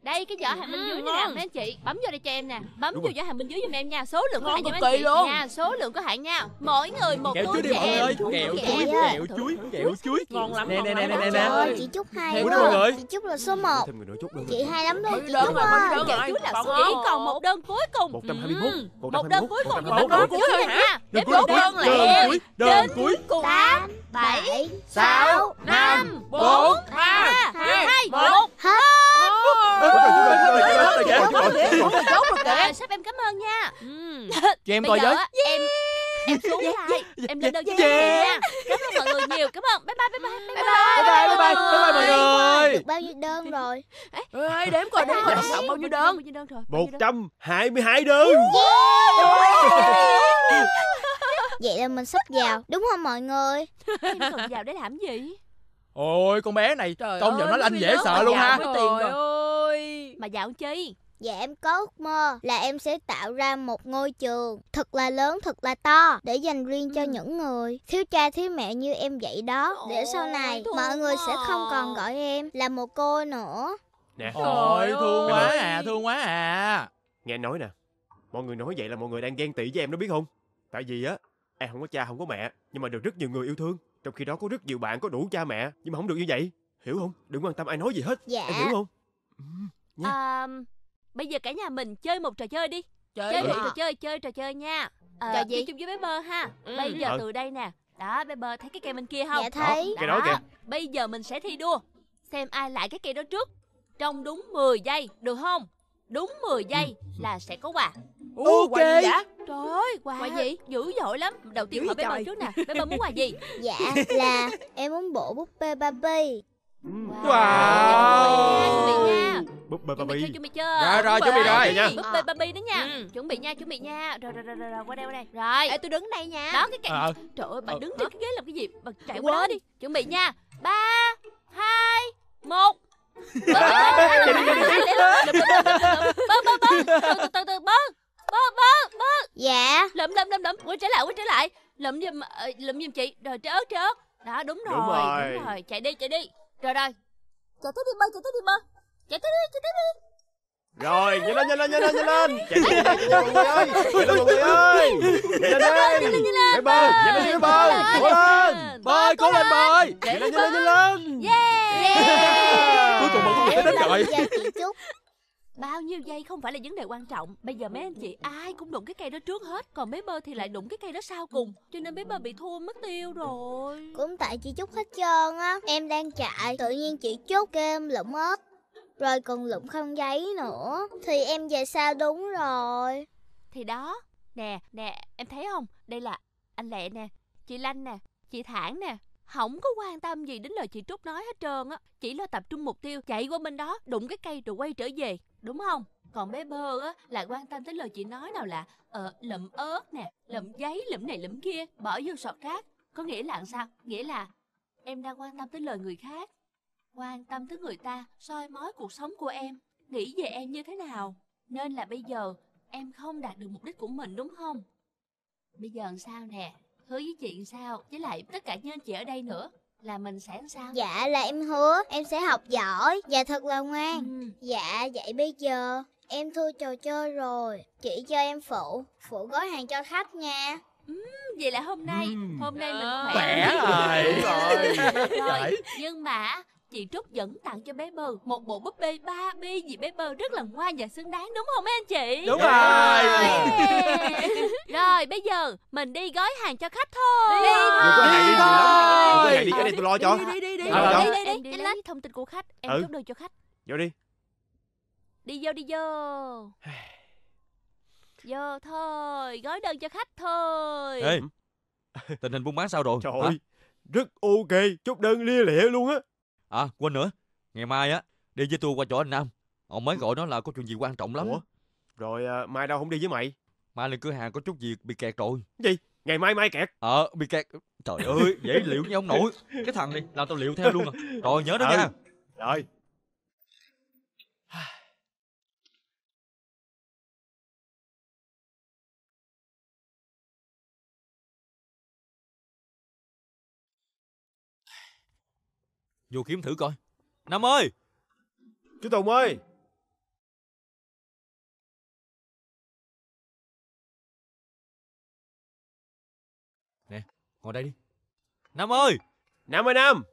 đây cái vỏ ừ, hàm bên ừ, dưới nè mấy anh chị bấm vô đây cho em nè bấm vô vỏ hàm bên dưới giùm em nha số lượng có hạn cho mấy anh chị nha số lượng có hạn nha mỗi người một kẹo túi cho em kẹo chuối kẹo chuối kẹo chuối ngon lắm nè nè nè nè nè chị chúc hai đúng rồi chị chúc là số 1 chị hai lắm luôn chị chúc ơi kẹo chuối là số chỉ còn một đơn cuối cùng một trăm hai mươi ừ, một đơn cuối cùng nhưng mà có cuối rồi nha đơn cuối đơn là em đơn cuối cùng tám bảy sáu năm bốn ba hai một hết Ờ, sếp em cảm ơn nha Cho em coi với Em em xuống lại em lên đơn dạ. cho nha cảm ơn mọi người nhiều cảm ơn bye bye bye bye bye bye bye bye bye bye mọi người được bao nhiêu đơn rồi ơi đếm coi đếm coi tổng bao nhiêu đơn một trăm hai mươi hai đơn vậy là mình sắp vào đúng không mọi người em cần vào để làm gì Ôi con bé này Trời Công nhận nó là anh dễ sợ luôn ha Trời ơi Mà dạo chi Dạ em có ước mơ là em sẽ tạo ra một ngôi trường thật là lớn, thật là to để dành riêng cho ừ. những người thiếu cha thiếu mẹ như em vậy đó. Để sau này mọi người sẽ không còn gọi em là một cô nữa. Nè. Ôi thương quá à, thương quá à. Nghe nói nè, mọi người nói vậy là mọi người đang ghen tị với em đó biết không? Tại vì á, em không có cha không có mẹ nhưng mà được rất nhiều người yêu thương. Trong khi đó có rất nhiều bạn có đủ cha mẹ nhưng mà không được như vậy. Hiểu không? Đừng quan tâm ai nói gì hết. Dạ. Em hiểu không? Ừ, nha. À, bây giờ cả nhà mình chơi một trò chơi đi. Chơi, chơi một trò chơi, chơi trò chơi nha. À, trò gì? chung với bé bơ ha. Ừ. Bây giờ ừ. từ đây nè. Đó, bé bơ thấy cái cây bên kia không? Dạ thấy. Đó, cây đó kìa. Bây giờ mình sẽ thi đua. Xem ai lại cái cây đó trước. Trong đúng 10 giây, được không? Đúng 10 giây ừ. là sẽ có quà. Ồ, ok quà gì Trời ơi, quà, quà gì? Dữ dội lắm Đầu tiên hỏi bé bơ trước nè Bé ba muốn quà gì? Dạ là em muốn bộ búp bê Barbie Wow, wow. Búp bê Barbie Chuẩn bị chưa? Rồi rồi, chuẩn bị rồi nha Búp bê Barbie đó nha ừ. Chuẩn bị nha, chuẩn bị nha Rồi rồi rồi rồi, qua đây qua đây Rồi Ê, tôi đứng đây nha Đó cái cái à. Trời ơi, bà đứng trên cái ghế làm cái gì? Bà chạy qua đó đi Chuẩn bị nha ba hai một bơ bơ bơ bơ bơ bơ bơ bơ bơ bơ bớ bớ bớ dạ lụm lụm lụm lụm quay trở lại quay trở lại lụm giùm ờ, lụm giùm chị rồi trớ trớ đó đúng rồi, Đúng rồi. đúng rồi chạy đi chạy đi rồi rồi chạy tới đi bơi chạy tới đi bơi chạy tới đi chạy tới đi rồi nhanh lên nhanh lên nhanh lên nhanh lên chạy đi, chạy đi, mọi người ơi chạy đi, mọi người ơi nhanh lên nhanh lên hãy bơi nhanh lên hãy bơi cố lên Bơi, cố lên bơi Chạy nhanh lên nhanh lên nhanh lên yeah, yeah. cuối cùng mọi người tới đến rồi dạ, dạ, chị Trúc Bao nhiêu giây không phải là vấn đề quan trọng Bây giờ mấy anh chị ai cũng đụng cái cây đó trước hết Còn mấy bơ thì lại đụng cái cây đó sau cùng Cho nên mấy bơ bị thua mất tiêu rồi Cũng tại chị Trúc hết trơn á Em đang chạy tự nhiên chị Trúc kêu em lụm hết Rồi còn lụm không giấy nữa Thì em về sao đúng rồi Thì đó Nè nè em thấy không Đây là anh Lệ nè Chị Lanh nè Chị Thản nè không có quan tâm gì đến lời chị Trúc nói hết trơn á Chỉ lo tập trung mục tiêu Chạy qua bên đó Đụng cái cây rồi quay trở về đúng không còn bé bơ á lại quan tâm tới lời chị nói nào là ờ, lụm ớt nè lụm giấy lụm này lụm kia bỏ vô sọt rác có nghĩa là sao nghĩa là em đang quan tâm tới lời người khác quan tâm tới người ta soi mói cuộc sống của em nghĩ về em như thế nào nên là bây giờ em không đạt được mục đích của mình đúng không bây giờ làm sao nè hứa với chị làm sao với lại tất cả những anh chị ở đây nữa là mình sẽ làm sao? Dạ là em hứa em sẽ học giỏi và dạ, thật là ngoan. Ừ. Dạ vậy bây giờ em thua trò chơi rồi, chị cho em phụ, phụ gói hàng cho khách nha. Ừ, vậy là hôm nay, ừ. hôm nay mình dạ. khỏe. rồi. rồi. rồi. Nhưng mà Chị Trúc dẫn tặng cho bé Bơ một bộ búp bê Barbie gì bé Bơ rất là ngoan và xứng đáng đúng không mấy anh chị? Đúng rồi. Yeah. rồi bây giờ mình đi gói hàng cho khách thôi. Đi thôi. Đi thôi. Đi, đi, đi, đi, ở Đi đi đi. Đi đi đi. đi, đi, lấy thông tin của khách, em ừ. chốt đơn cho khách. Vô đi. Đi vô đi vô. vô thôi, gói đơn cho khách thôi. Ê, tình hình buôn bán sao rồi? Trời ơi, rất ok, chốt đơn lia lịa luôn á. À quên nữa Ngày mai á Đi với tôi qua chỗ anh Nam Ông mới gọi nó là có chuyện gì quan trọng lắm Ủa? Rồi à, mai đâu không đi với mày Mai lên cửa hàng có chút việc bị kẹt rồi Gì Ngày mai mai kẹt Ờ bị kẹt Trời ơi dễ liệu như ông nội Cái thằng này làm tao liệu theo luôn à Rồi nhớ đó à, nha ừ. Rồi Vô kiếm thử coi Năm ơi Chú Tùng ơi Nè ngồi đây đi Năm ơi Năm ơi Năm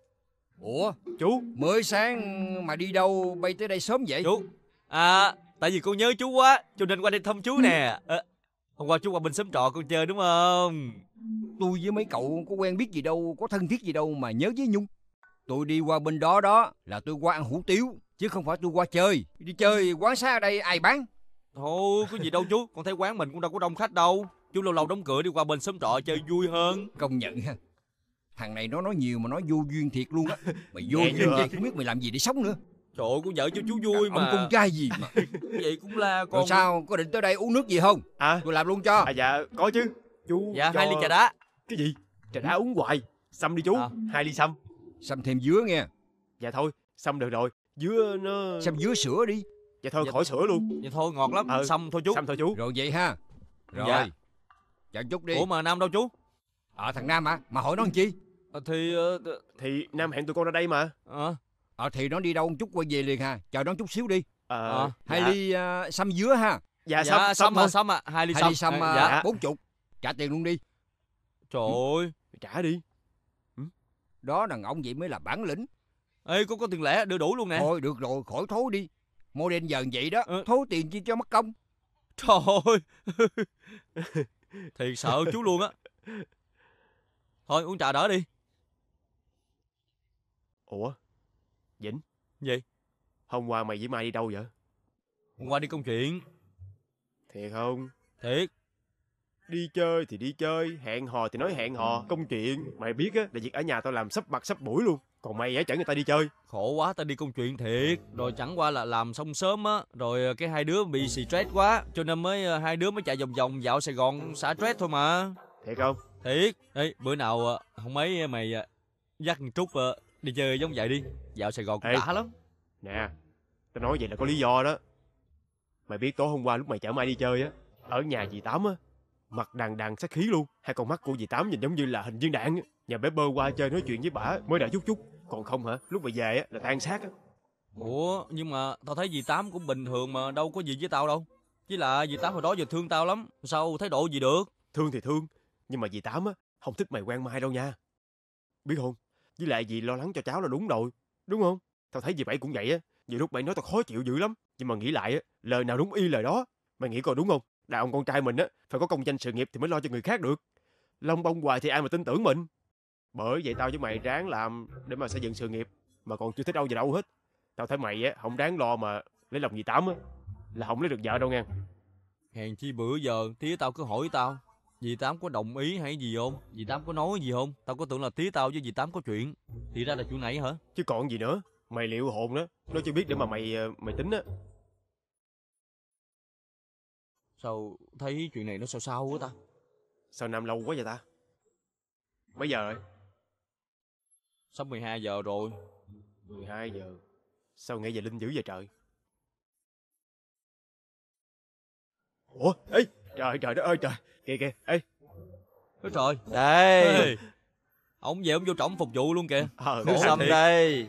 Ủa chú Mới sáng mà đi đâu bay tới đây sớm vậy Chú À tại vì con nhớ chú quá Cho nên qua đây thăm chú nè à, Hôm qua chú qua bên xóm trọ con chơi đúng không Tôi với mấy cậu có quen biết gì đâu Có thân thiết gì đâu mà nhớ với Nhung tôi đi qua bên đó đó là tôi qua ăn hủ tiếu chứ không phải tôi qua chơi đi chơi quán xa đây ai bán thôi có gì đâu chú con thấy quán mình cũng đâu có đông khách đâu chú lâu lâu đóng cửa đi qua bên xóm trọ chơi vui hơn công nhận ha thằng này nó nói nhiều mà nói vô duyên thiệt luôn á mày vô duyên thiệt không biết mày làm gì để sống nữa trời ơi con vợ cho chú vui Đàn mà ông con trai gì mà vậy cũng là con Rồi sao có định tới đây uống nước gì không à tôi làm luôn cho à dạ có chứ chú dạ cho... hai ly trà đá cái gì trà đá uống hoài xăm đi chú à. hai ly xăm Xăm thêm dứa nghe Dạ thôi Xăm được rồi Dứa nó Xăm dứa sữa đi Dạ thôi dạ, khỏi sữa luôn Dạ thôi ngọt lắm ừ. Xăm thôi chú Xăm thôi chú Rồi vậy ha Rồi dạ. Chào chút đi Ủa mà Nam đâu chú Ờ à, thằng Nam à Mà hỏi nó làm chi à, Thì uh... Thì Nam hẹn tụi con ra đây mà Ờ à. Ờ à, thì nó đi đâu một chút quay về liền ha Chờ nó chút xíu đi Ờ à, Hai dạ. ly uh, xăm dứa ha Dạ, dạ xăm xăm, xăm, xăm à Hai ly xăm Hai ly xăm dạ. bốn chục Trả tiền luôn đi Trời ơi Trả đi đó đàn ông vậy mới là bản lĩnh Ê cô có tiền lẻ đưa đủ luôn nè Thôi được rồi khỏi thối đi Mô đen giờ vậy đó ờ. Ừ. Thối tiền chi cho mất công Trời ơi Thiệt sợ chú luôn á Thôi uống trà đỡ đi Ủa Vĩnh Gì Hôm qua mày với Mai đi đâu vậy Hôm qua đi công chuyện Thiệt không Thiệt đi chơi thì đi chơi hẹn hò thì nói hẹn hò công chuyện mày biết á là việc ở nhà tao làm sắp mặt sắp buổi luôn còn mày á chở người ta đi chơi khổ quá tao đi công chuyện thiệt rồi chẳng qua là làm xong sớm á rồi ờ, cái hai đứa bị stress quá cho nên mới ờ, hai đứa mới chạy vòng vòng dạo sài gòn xả stress thôi mà thiệt không thiệt ê bữa nào không ờ, mấy mày dắt trúc đi chơi giống vậy đi dạo sài gòn cũng đã lắm nè tao nói vậy là có lý do đó mày biết tối hôm qua lúc mày chở mai đi chơi á ở nhà dì tám á mặt đằng đằng sát khí luôn hai con mắt của dì tám nhìn giống như là hình viên đạn nhà bé bơ qua chơi nói chuyện với bả mới đã chút chút còn không hả lúc về về là tan xác ủa nhưng mà tao thấy dì tám cũng bình thường mà đâu có gì với tao đâu chỉ là dì tám hồi đó giờ thương tao lắm sao thái độ gì được thương thì thương nhưng mà dì tám á không thích mày quen mai đâu nha biết không với lại dì lo lắng cho cháu là đúng rồi đúng không tao thấy dì bảy cũng vậy á nhiều lúc bảy nói tao khó chịu dữ lắm nhưng mà nghĩ lại á lời nào đúng y lời đó mày nghĩ coi đúng không đàn ông con trai mình á phải có công danh sự nghiệp thì mới lo cho người khác được lông bông hoài thì ai mà tin tưởng mình bởi vậy tao với mày ráng làm để mà xây dựng sự nghiệp mà còn chưa thích đâu về đâu hết tao thấy mày á không đáng lo mà lấy lòng gì tám á là không lấy được vợ đâu nghe hèn chi bữa giờ tía tao cứ hỏi tao dì tám có đồng ý hay gì không dì tám có nói gì không tao có tưởng là tía tao với dì tám có chuyện thì ra là chuyện nãy hả chứ còn gì nữa mày liệu hồn đó nó chưa biết để mà mày ờ, mày tính á Sao thấy chuyện này nó sao sao quá ta Sao Nam lâu quá vậy ta Mấy giờ rồi Sắp 12 giờ rồi 12 giờ Sao nghe về Linh dữ vậy trời Ủa Ê Trời trời đất ơi trời Kìa kìa Ê Ôi trời Đây Ông về ông vô trọng phục vụ luôn kìa Ờ sâm đây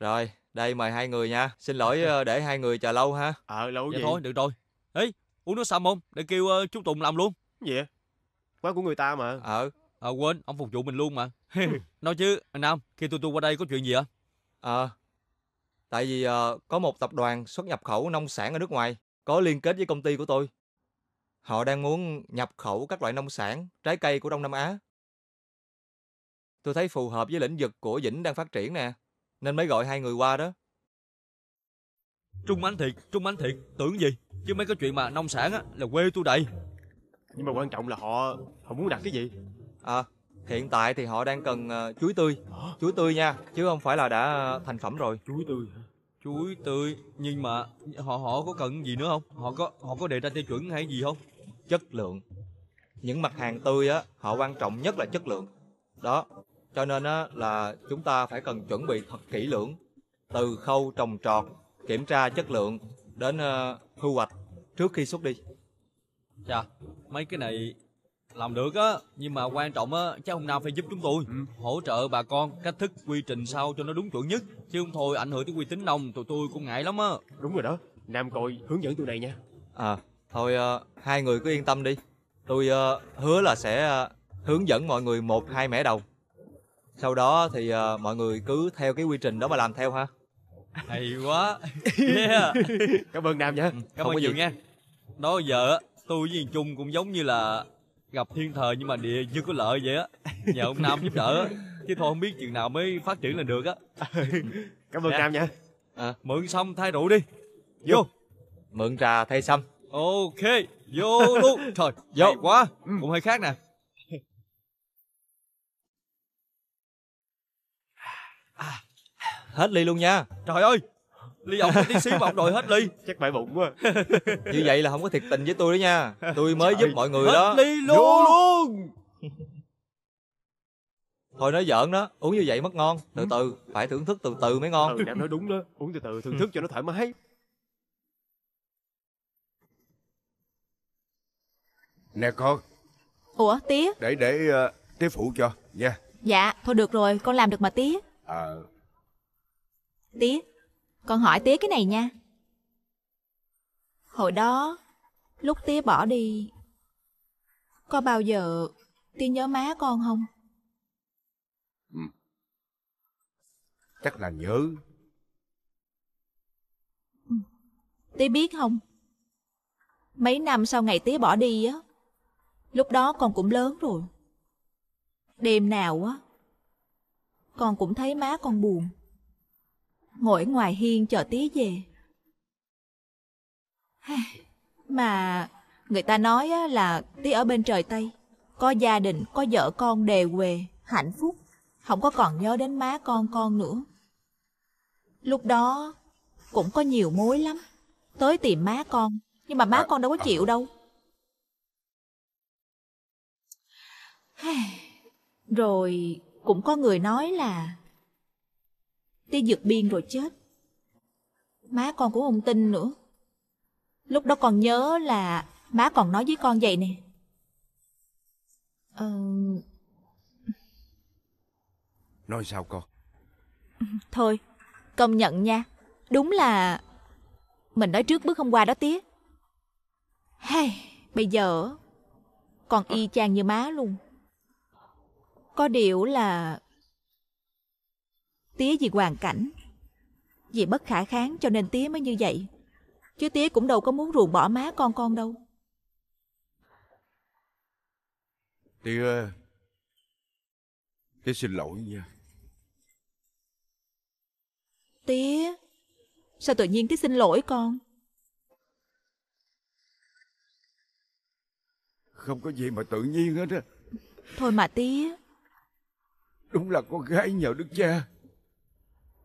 Rồi đây mời hai người nha. Xin lỗi ờ, để hai người chờ lâu ha. Ờ à, lâu dạ gì. thôi được rồi. Ê, uống nước xong không? Để kêu uh, chú Tùng làm luôn. Gì vậy? Quán của người ta mà. Ờ. à, quên, ông phục vụ mình luôn mà. Nói chứ, anh Nam, khi tôi tôi qua đây có chuyện gì hả? Ờ. À, tại vì uh, có một tập đoàn xuất nhập khẩu nông sản ở nước ngoài có liên kết với công ty của tôi. Họ đang muốn nhập khẩu các loại nông sản, trái cây của Đông Nam Á. Tôi thấy phù hợp với lĩnh vực của Vĩnh đang phát triển nè. Nên mới gọi hai người qua đó Trung Anh thiệt, Trung Anh thiệt, tưởng gì Chứ mấy cái chuyện mà nông sản á là quê tôi đây, Nhưng mà quan trọng là họ Họ muốn đặt cái gì À hiện tại thì họ đang cần uh, chuối tươi Hả? Chuối tươi nha Chứ không phải là đã ờ, thành phẩm rồi Chuối tươi hả? Chuối tươi Nhưng mà họ họ có cần gì nữa không Họ có họ có đề ra tiêu chuẩn hay gì không Chất lượng Những mặt hàng tươi á Họ quan trọng nhất là chất lượng Đó cho nên á, là chúng ta phải cần chuẩn bị thật kỹ lưỡng từ khâu trồng trọt, kiểm tra chất lượng đến uh, thu hoạch trước khi xuất đi. Chà, mấy cái này làm được á, nhưng mà quan trọng á, cháu ông Nam phải giúp chúng tôi ừ. hỗ trợ bà con cách thức quy trình sao cho nó đúng chuẩn nhất, chứ không thôi ảnh hưởng tới uy tín nông tụi tôi cũng ngại lắm á. Đúng rồi đó, Nam coi hướng dẫn tụi này nha. À, thôi uh, hai người cứ yên tâm đi. Tôi uh, hứa là sẽ uh, hướng dẫn mọi người một hai mẻ đầu sau đó thì uh, mọi người cứ theo cái quy trình đó mà làm theo ha hay quá yeah. cảm ơn nam nha ừ, cảm ơn nhiều nha đó giờ tôi với chung cũng giống như là gặp thiên thời nhưng mà địa chưa có lợi vậy á nhờ ông nam giúp đỡ á. chứ thôi không biết chừng nào mới phát triển lên được á cảm ơn dạ. nam nha à. mượn xong thay rượu đi vô, mượn trà thay xăm ok vô luôn trời vô hay quá ừ. cũng hơi khác nè hết ly luôn nha trời ơi ly ông tí xíu mà ông đòi hết ly chắc phải bụng quá như vậy là không có thiệt tình với tôi đó nha tôi mới trời, giúp mọi người hết đó ly luôn Vô luôn thôi nói giỡn đó uống như vậy mất ngon từ ừ. từ phải thưởng thức từ từ mới ngon ừ đang nói đúng đó uống từ từ thưởng thức cho nó thoải mái nè con ủa tía để để uh, tía phụ cho nha dạ thôi được rồi con làm được mà tía ờ à Tía, con hỏi tía cái này nha. Hồi đó, lúc tía bỏ đi, có bao giờ tía nhớ má con không? Ừ. Chắc là nhớ. Ừ. Tía biết không? Mấy năm sau ngày tía bỏ đi á, lúc đó con cũng lớn rồi. Đêm nào á, con cũng thấy má con buồn ngồi ngoài hiên chờ tí về. Mà người ta nói là tí ở bên trời Tây, có gia đình, có vợ con đề quề, hạnh phúc, không có còn nhớ đến má con con nữa. Lúc đó cũng có nhiều mối lắm, tới tìm má con, nhưng mà má con đâu có chịu đâu. Rồi cũng có người nói là tí dược biên rồi chết má con cũng không tin nữa lúc đó còn nhớ là má còn nói với con vậy nè ờ nói sao con thôi công nhận nha đúng là mình nói trước bước hôm qua đó tía hay bây giờ còn y chang như má luôn có điều là tía vì hoàn cảnh vì bất khả kháng cho nên tía mới như vậy chứ tía cũng đâu có muốn ruồng bỏ má con con đâu tía tía xin lỗi nha tía sao tự nhiên tía xin lỗi con không có gì mà tự nhiên hết á thôi mà tía đúng là con gái nhờ đức cha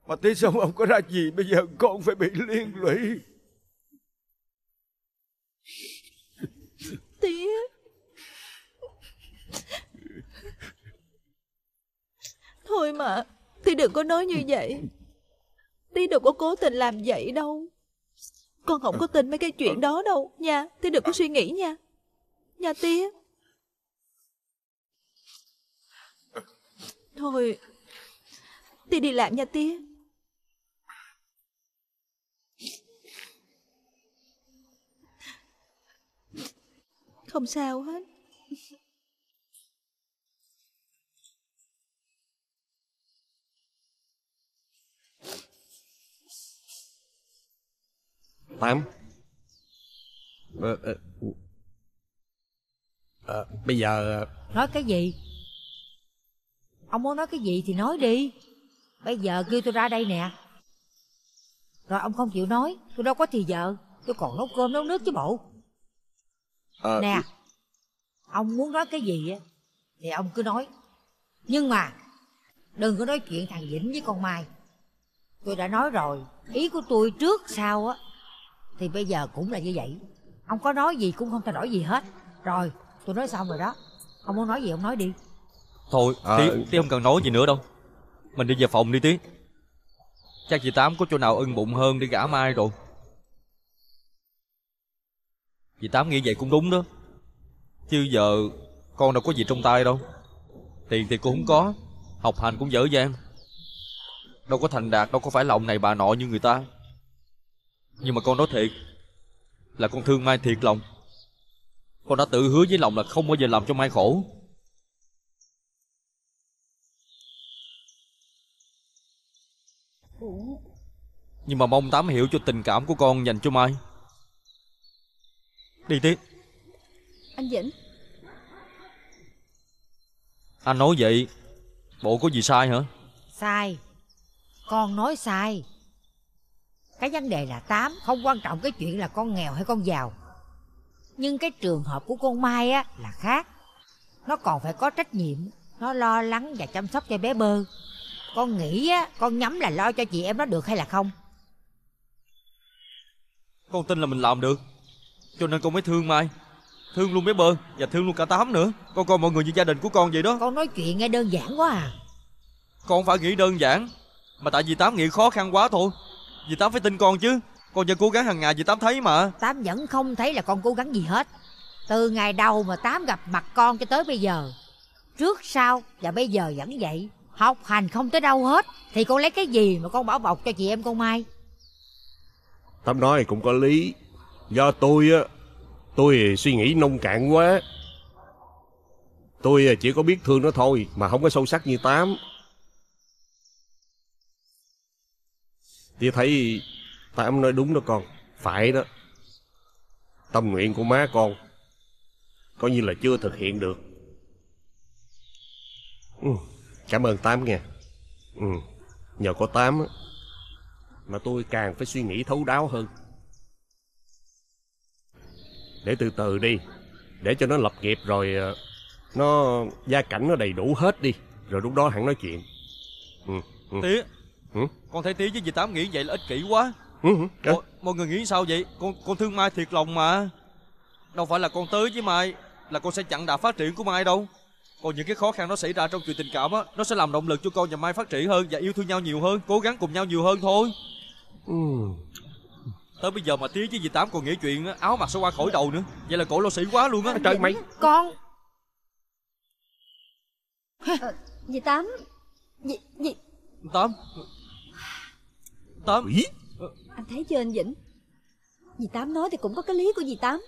mà tí xong ông có ra gì bây giờ con phải bị liên lụy tía thôi mà tía đừng có nói như vậy tía đừng có cố tình làm vậy đâu con không có tin mấy cái chuyện đó đâu nha tía đừng có suy nghĩ nha nha tía thôi tía đi làm nha tía Không sao hết Tám à, à, à, Bây giờ ờ, Nói cái gì Ông muốn nói cái gì thì nói đi Bây giờ kêu tôi ra đây nè Rồi ông không chịu nói Tôi đâu có thì giờ Tôi còn nấu cơm nấu nước chứ bộ à, nè ừ. ông muốn nói cái gì á thì ông cứ nói nhưng mà đừng có nói chuyện thằng vĩnh với con mai tôi đã nói rồi ý của tôi trước sau á thì bây giờ cũng là như vậy ông có nói gì cũng không thay đổi gì hết rồi tôi nói xong rồi đó ông muốn nói gì ông nói đi thôi à, tí, ừ. tí không cần nói gì nữa đâu mình đi về phòng đi tí chắc chị tám có chỗ nào ưng bụng hơn đi gả mai rồi Dì Tám nghĩ vậy cũng đúng đó Chứ giờ con đâu có gì trong tay đâu Tiền thì cũng không có Học hành cũng dở dang Đâu có thành đạt Đâu có phải lòng này bà nội như người ta Nhưng mà con nói thiệt Là con thương Mai thiệt lòng Con đã tự hứa với lòng là không bao giờ làm cho Mai khổ Nhưng mà mong Tám hiểu cho tình cảm của con dành cho Mai Đi tiếp Anh Vĩnh Anh nói vậy Bộ có gì sai hả Sai Con nói sai Cái vấn đề là tám Không quan trọng cái chuyện là con nghèo hay con giàu Nhưng cái trường hợp của con Mai á là khác Nó còn phải có trách nhiệm Nó lo lắng và chăm sóc cho bé bơ Con nghĩ á Con nhắm là lo cho chị em nó được hay là không Con tin là mình làm được cho nên con mới thương Mai Thương luôn bé bơ Và thương luôn cả tám nữa Con coi mọi người như gia đình của con vậy đó Con nói chuyện nghe đơn giản quá à Con phải nghĩ đơn giản Mà tại vì tám nghĩ khó khăn quá thôi Vì tám phải tin con chứ Con vẫn cố gắng hàng ngày vì tám thấy mà Tám vẫn không thấy là con cố gắng gì hết Từ ngày đầu mà tám gặp mặt con cho tới bây giờ Trước sau và bây giờ vẫn vậy Học hành không tới đâu hết Thì con lấy cái gì mà con bảo bọc cho chị em con Mai Tám nói cũng có lý Do tôi á Tôi suy nghĩ nông cạn quá Tôi à, chỉ có biết thương nó thôi Mà không có sâu sắc như Tám Tía thấy Tám nói đúng đó con Phải đó Tâm nguyện của má con Coi như là chưa thực hiện được ừ, Cảm ơn Tám nha ừ, Nhờ có Tám Mà tôi càng phải suy nghĩ thấu đáo hơn để từ từ đi Để cho nó lập nghiệp rồi ờ, Nó gia cảnh nó đầy đủ hết đi Rồi lúc đó hẳn nói chuyện ừ, ừ. Tía ừ? Con thấy tía với dì Tám nghĩ vậy là ích kỷ quá ừ, ừ Mọi, mọi người nghĩ sao vậy Con con thương Mai thiệt lòng mà Đâu phải là con tới với Mai Là con sẽ chặn đà phát triển của Mai đâu còn những cái khó khăn nó xảy ra trong chuyện tình cảm á Nó sẽ làm động lực cho con và Mai phát triển hơn Và yêu thương nhau nhiều hơn Cố gắng cùng nhau nhiều hơn thôi ừ. Tới bây giờ mà tía với dì Tám còn nghĩ chuyện áo mặc sẽ qua khỏi đầu nữa Vậy là cổ lô sĩ quá luôn á Trời mày Con ờ, Dì Tám Dì Dì Tám Tám Ý? Anh thấy chưa anh Vĩnh Dì Tám nói thì cũng có cái lý của dì Tám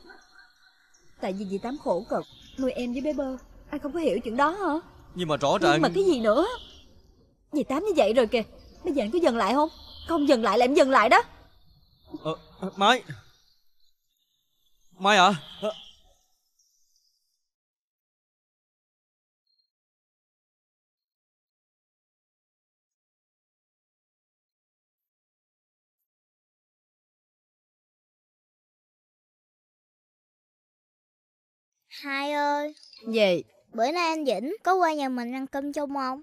Tại vì dì Tám khổ cực Nuôi em với bé bơ Anh không có hiểu chuyện đó hả Nhưng mà rõ ràng Nhưng mà cái gì nữa Dì Tám như vậy rồi kìa Bây giờ anh có dừng lại không Không dừng lại là em dừng lại đó ờ, Mai Mai à ờ. Hai ơi Gì Bữa nay anh Vĩnh có qua nhà mình ăn cơm chung không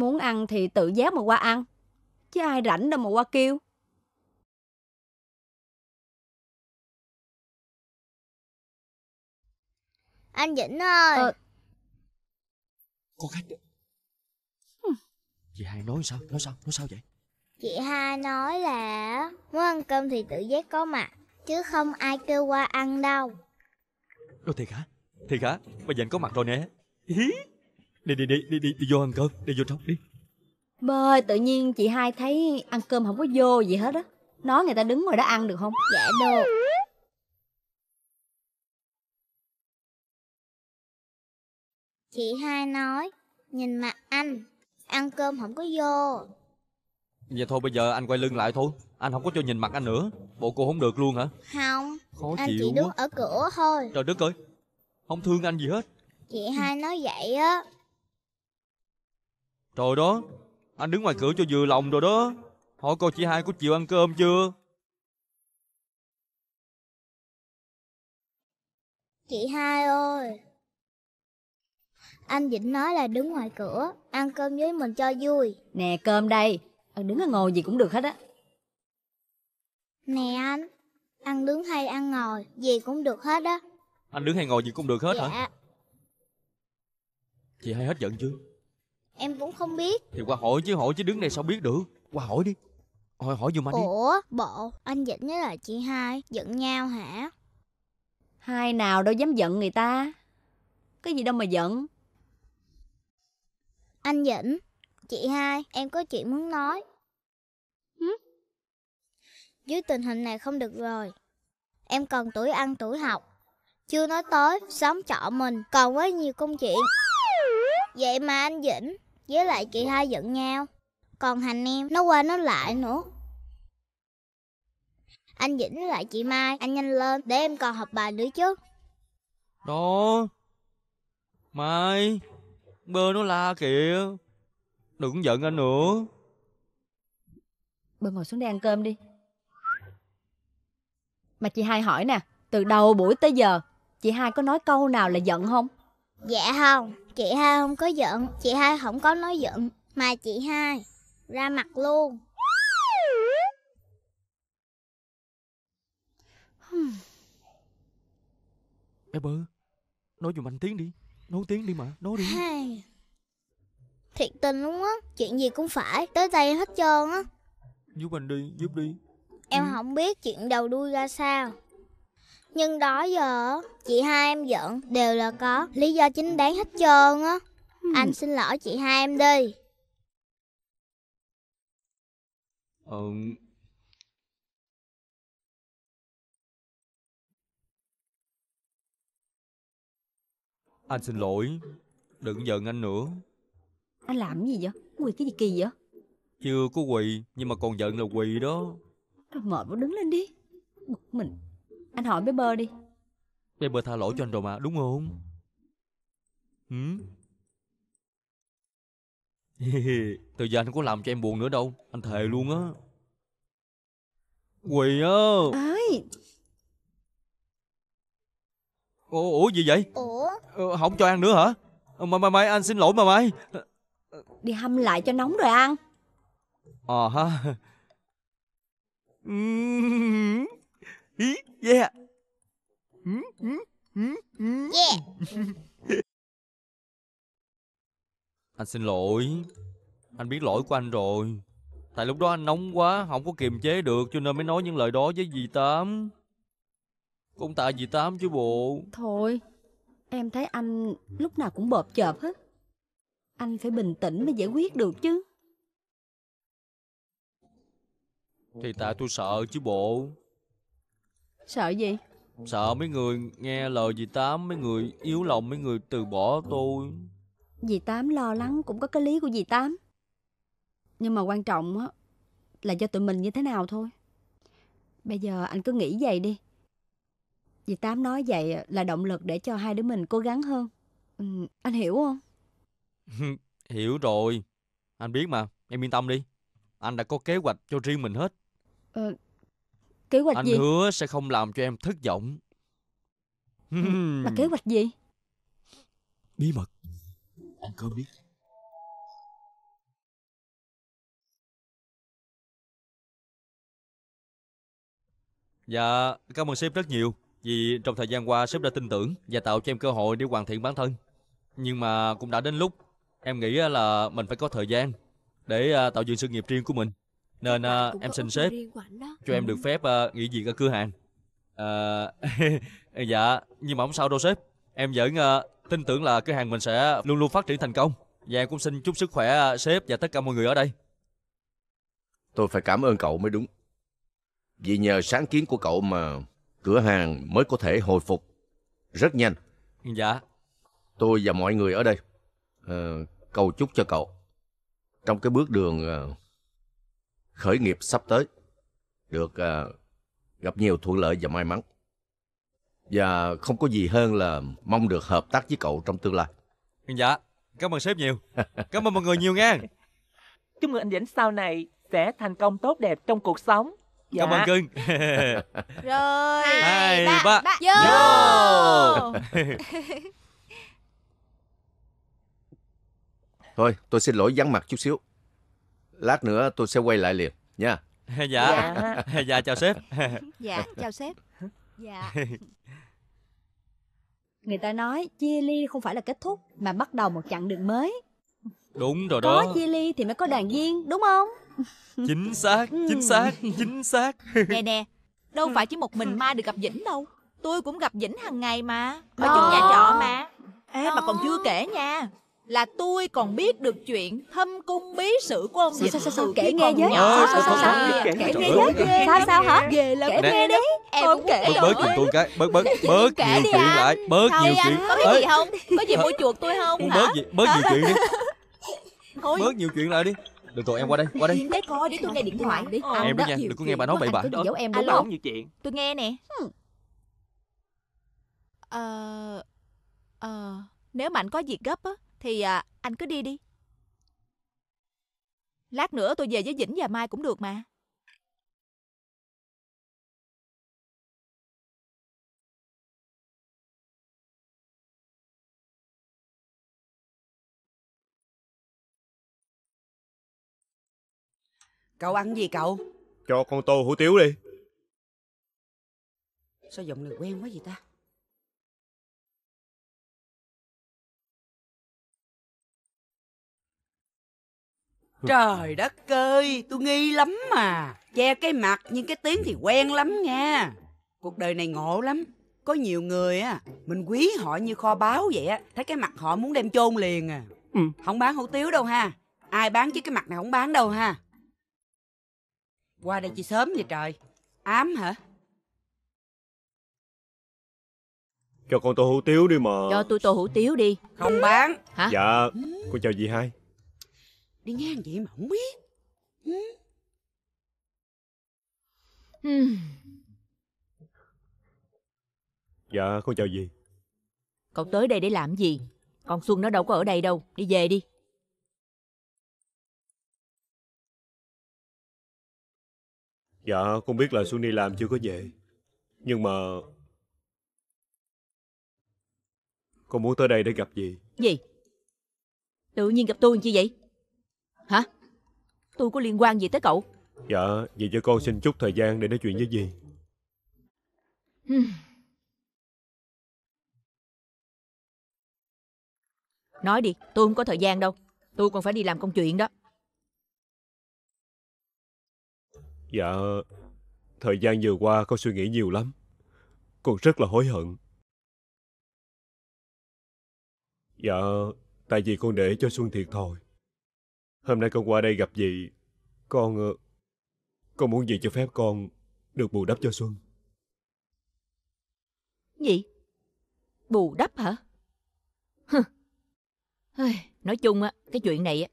Muốn ăn thì tự giác mà qua ăn. Chứ ai rảnh đâu mà qua kêu. Anh Vĩnh ơi ờ. Có khách đó. Chị hai nói sao? Nói sao? Nói sao vậy? Chị hai nói là Muốn ăn cơm thì tự giác có mặt Chứ không ai kêu qua ăn đâu đâu thiệt hả? Thiệt hả? Bây giờ anh có mặt rồi nè Hí đi đi đi đi đi, đi vô ăn cơm đi vô trong đi bơ tự nhiên chị hai thấy ăn cơm không có vô gì hết á nói người ta đứng ngoài đó ăn được không dạ được chị hai nói nhìn mặt anh ăn cơm không có vô vậy thôi bây giờ anh quay lưng lại thôi anh không có cho nhìn mặt anh nữa bộ cô không được luôn hả không khó anh chịu chỉ đứng quá. ở cửa thôi trời đất ơi không thương anh gì hết chị hai nói vậy á trời đó, anh đứng ngoài cửa cho vừa lòng rồi đó. Hỏi cô chị hai có chịu ăn cơm chưa? Chị hai ơi, anh Vĩnh nói là đứng ngoài cửa, ăn cơm với mình cho vui. Nè cơm đây, anh đứng ở ngồi gì cũng được hết á. Nè anh, ăn đứng hay ăn ngồi, gì cũng được hết á. Anh đứng hay ngồi gì cũng được hết dạ. hả? Chị hai hết giận chưa? Em cũng không biết Thì qua hỏi chứ hỏi chứ đứng đây sao biết được Qua hỏi đi Hỏi hỏi giùm anh đi Ủa bộ anh Vĩnh với lại chị hai Giận nhau hả Hai nào đâu dám giận người ta Cái gì đâu mà giận Anh Vĩnh Chị hai em có chuyện muốn nói Hứ? Dưới tình hình này không được rồi Em còn tuổi ăn tuổi học Chưa nói tới sống trọ mình Còn quá nhiều công chuyện Vậy mà anh Vĩnh với lại chị hai giận nhau. Còn Hành em, nó qua nó lại nữa. Anh dĩnh với lại chị Mai, anh nhanh lên để em còn học bài nữa chứ. Đó, Mai, bơ nó la kìa. Đừng giận anh nữa. Bơ ngồi xuống đây ăn cơm đi. Mà chị hai hỏi nè, từ đầu buổi tới giờ, chị hai có nói câu nào là giận không? Dạ không. Chị hai không có giận Chị hai không có nói giận Mà chị hai ra mặt luôn hmm. Bé bơ Nói dùm anh tiếng đi Nói tiếng đi mà Nói đi hey. Thiệt tình luôn á Chuyện gì cũng phải Tới tay hết trơn á Giúp anh đi Giúp đi Em ừ. không biết chuyện đầu đuôi ra sao nhưng đó giờ chị hai em giận đều là có lý do chính đáng hết trơn á. Hmm. Anh xin lỗi chị hai em đi. Ừ. Anh xin lỗi, đừng giận anh nữa. Anh làm gì vậy? Quỳ cái gì kỳ vậy? Chưa có quỳ, nhưng mà còn giận là quỳ đó. Thôi mệt quá đứng lên đi. Bực mình anh hỏi bé bơ đi Bé bơ tha lỗi cho anh rồi mà đúng không ừ? Từ giờ anh không có làm cho em buồn nữa đâu Anh thề luôn á Quỳ á Ai Ủa, ủa gì vậy Ủa ờ, Không cho ăn nữa hả ờ, Mà mai mai anh xin lỗi mà mai Đi hâm lại cho nóng rồi ăn Ờ ha Yeah. Yeah. anh xin lỗi. Anh biết lỗi của anh rồi. Tại lúc đó anh nóng quá, không có kiềm chế được cho nên mới nói những lời đó với dì Tám. Cũng tại dì Tám chứ bộ. Thôi, em thấy anh lúc nào cũng bợp chợp hết. Anh phải bình tĩnh mới giải quyết được chứ. Thì tại tôi sợ chứ bộ Sợ gì? Sợ mấy người nghe lời dì Tám, mấy người yếu lòng, mấy người từ bỏ tôi. Dì Tám lo lắng cũng có cái lý của dì Tám. Nhưng mà quan trọng á, là cho tụi mình như thế nào thôi. Bây giờ anh cứ nghĩ vậy đi. Dì Tám nói vậy là động lực để cho hai đứa mình cố gắng hơn. Ừ, anh hiểu không? hiểu rồi. Anh biết mà, em yên tâm đi. Anh đã có kế hoạch cho riêng mình hết. Ờ, Kế hoạch Anh gì? hứa sẽ không làm cho em thất vọng. Là kế hoạch gì? Bí mật. Anh có biết. Dạ, cảm ơn sếp rất nhiều. Vì trong thời gian qua sếp đã tin tưởng và tạo cho em cơ hội để hoàn thiện bản thân. Nhưng mà cũng đã đến lúc em nghĩ là mình phải có thời gian để à, tạo dựng sự nghiệp riêng của mình. Nên à, em xin sếp cho em được ừ. phép à, nghỉ việc ở cửa hàng à, Dạ Nhưng mà không sao đâu sếp Em vẫn à, tin tưởng là cửa hàng mình sẽ luôn luôn phát triển thành công Và em cũng xin chúc sức khỏe à, sếp và tất cả mọi người ở đây Tôi phải cảm ơn cậu mới đúng Vì nhờ sáng kiến của cậu mà cửa hàng mới có thể hồi phục rất nhanh Dạ Tôi và mọi người ở đây à, cầu chúc cho cậu trong cái bước đường khởi nghiệp sắp tới được uh, gặp nhiều thuận lợi và may mắn và không có gì hơn là mong được hợp tác với cậu trong tương lai dạ cảm ơn sếp nhiều cảm ơn mọi người nhiều nha chúc mừng anh Vĩnh sau này sẽ thành công tốt đẹp trong cuộc sống dạ. cảm ơn cưng rồi hai ba, ba. vô, vô. thôi tôi xin lỗi vắng mặt chút xíu Lát nữa tôi sẽ quay lại liền nha. Dạ. Dạ. dạ, chào sếp. Dạ, chào sếp. Dạ. Người ta nói chia ly không phải là kết thúc mà bắt đầu một chặng đường mới. Đúng rồi đó. Có chia ly thì mới có đoàn viên, đúng không? Chính xác, chính xác, ừ. chính xác. Nè nè, đâu phải chỉ một mình Mai được gặp Vĩnh đâu. Tôi cũng gặp Vĩnh hàng ngày mà. Ở ờ. chung nhà trọ mà. Ê, mà còn chưa kể nha là tôi còn biết được chuyện thâm cung bí sử của ông Dịch Sao sao sao kể nghe với ờ, Sao sao sao kể nghe với Sao sao hả Ghê lắm Kể nghe đi Em cũng kể Bớt bớt giùm tôi cái Bớt bớt bớt nhiều chuyện lại Bớt nhiều chuyện Có cái gì không Có gì mua chuột tôi không hả? Bớt gì bớt nhiều chuyện đi Bớt nhiều chuyện lại đi được rồi em qua đây qua đây để coi để tôi nghe điện thoại đi em ờ. đó nha đừng có nghe bà nói bậy bạ giấu em đúng không nhiều chuyện tôi nghe nè ừ. ờ ờ nếu mà anh có việc gấp á thì à, anh cứ đi đi Lát nữa tôi về với Vĩnh và Mai cũng được mà Cậu ăn gì cậu? Cho con tô hủ tiếu đi Sao giọng này quen quá vậy ta? Trời đất ơi, tôi nghi lắm mà. Che cái mặt nhưng cái tiếng thì quen lắm nha. Cuộc đời này ngộ lắm. Có nhiều người á, mình quý họ như kho báu vậy á, thấy cái mặt họ muốn đem chôn liền à. Ừ. Không bán hủ tiếu đâu ha. Ai bán chứ cái mặt này không bán đâu ha. Qua đây chị sớm vậy trời. Ám hả? Cho con tô hủ tiếu đi mà. Cho tôi tô hủ tiếu đi. Không bán. Hả? Dạ, con chào dì hai đi ngang vậy mà không biết ừ. Dạ con chào gì Cậu tới đây để làm gì Con Xuân nó đâu có ở đây đâu Đi về đi Dạ con biết là Xuân đi làm chưa có về Nhưng mà Con muốn tới đây để gặp gì Gì Tự nhiên gặp tôi làm chi vậy Hả? Tôi có liên quan gì tới cậu? Dạ, vậy cho con xin chút thời gian để nói chuyện với dì. Hmm. Nói đi, tôi không có thời gian đâu. Tôi còn phải đi làm công chuyện đó. Dạ, thời gian vừa qua con suy nghĩ nhiều lắm. Con rất là hối hận. Dạ, tại vì con để cho Xuân thiệt thôi. Hôm nay con qua đây gặp dì. Con... Ờ, con muốn gì cho phép con được bù đắp cho Xuân. Gì? Bù đắp hả? Hừ. Nói chung á, cái chuyện này á,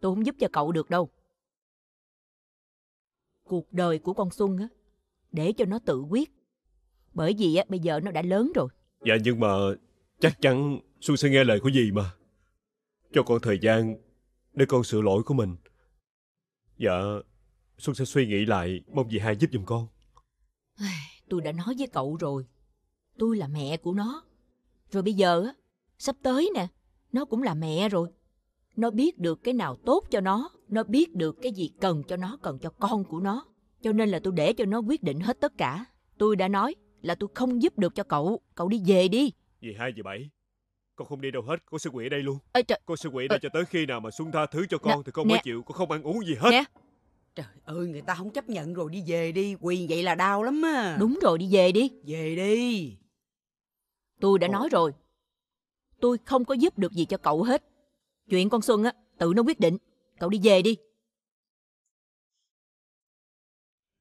tôi không giúp cho cậu được đâu. Cuộc đời của con Xuân á, để cho nó tự quyết. Bởi vì á, bây giờ nó đã lớn rồi. Dạ nhưng mà chắc chắn Xuân sẽ nghe lời của dì mà. Cho con thời gian để con sửa lỗi của mình. Dạ, Xuân sẽ suy nghĩ lại, mong gì hai giúp giùm con. Tôi đã nói với cậu rồi, tôi là mẹ của nó. Rồi bây giờ, sắp tới nè, nó cũng là mẹ rồi. Nó biết được cái nào tốt cho nó, nó biết được cái gì cần cho nó, cần cho con của nó. Cho nên là tôi để cho nó quyết định hết tất cả. Tôi đã nói là tôi không giúp được cho cậu, cậu đi về đi. Gì hai, gì bảy, con không đi đâu hết, con sư quỷ ở đây luôn Ê, trời... con sư quỷ ở đây cho tới khi nào mà Xuân tha thứ cho con nè. Thì con mới nè. chịu, con không ăn uống gì hết nè. Trời ơi, người ta không chấp nhận rồi đi về đi Quyền vậy là đau lắm á Đúng rồi, đi về đi Về đi Tôi đã Ồ. nói rồi Tôi không có giúp được gì cho cậu hết Chuyện con Xuân á, tự nó quyết định Cậu đi về đi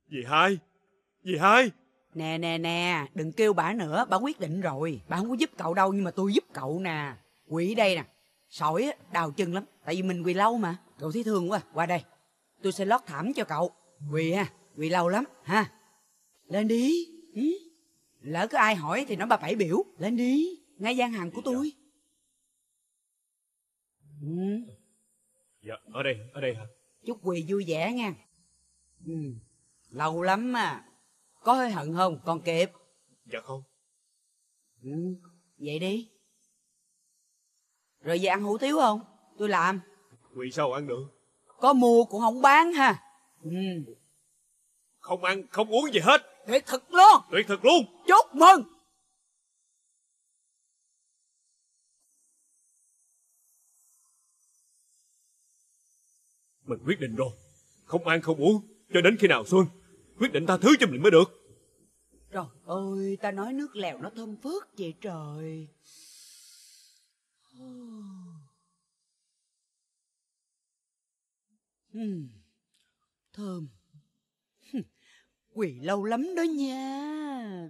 Dì hai Dì hai Nè nè nè, đừng kêu bà nữa, bà quyết định rồi. Bà không có giúp cậu đâu, nhưng mà tôi giúp cậu nè. Quỷ đây nè, sỏi đào chân lắm, tại vì mình quỳ lâu mà. Cậu thấy thương quá, à. qua đây. Tôi sẽ lót thảm cho cậu. Quỳ ha, quỳ lâu lắm, ha. Lên đi. Ừ? Lỡ có ai hỏi thì nói bà phải biểu. Lên đi, ngay gian hàng của dạ. tôi. Ừ. Dạ, ở đây, ở đây hả? Chúc quỳ vui vẻ nha. Ừ. Lâu lắm à, có hơi hận không còn kịp dạ không ừ, vậy đi rồi về ăn hủ tiếu không tôi làm vì sao ăn được có mua cũng không bán ha ừ. không ăn không uống gì hết tuyệt thực luôn tuyệt thực luôn chúc mừng mình quyết định rồi không ăn không uống cho đến khi nào xuân quyết định tha thứ cho mình mới được Trời ơi, ta nói nước lèo nó thơm phớt vậy trời. Uhm, thơm. Hmm, quỳ lâu lắm đó nha.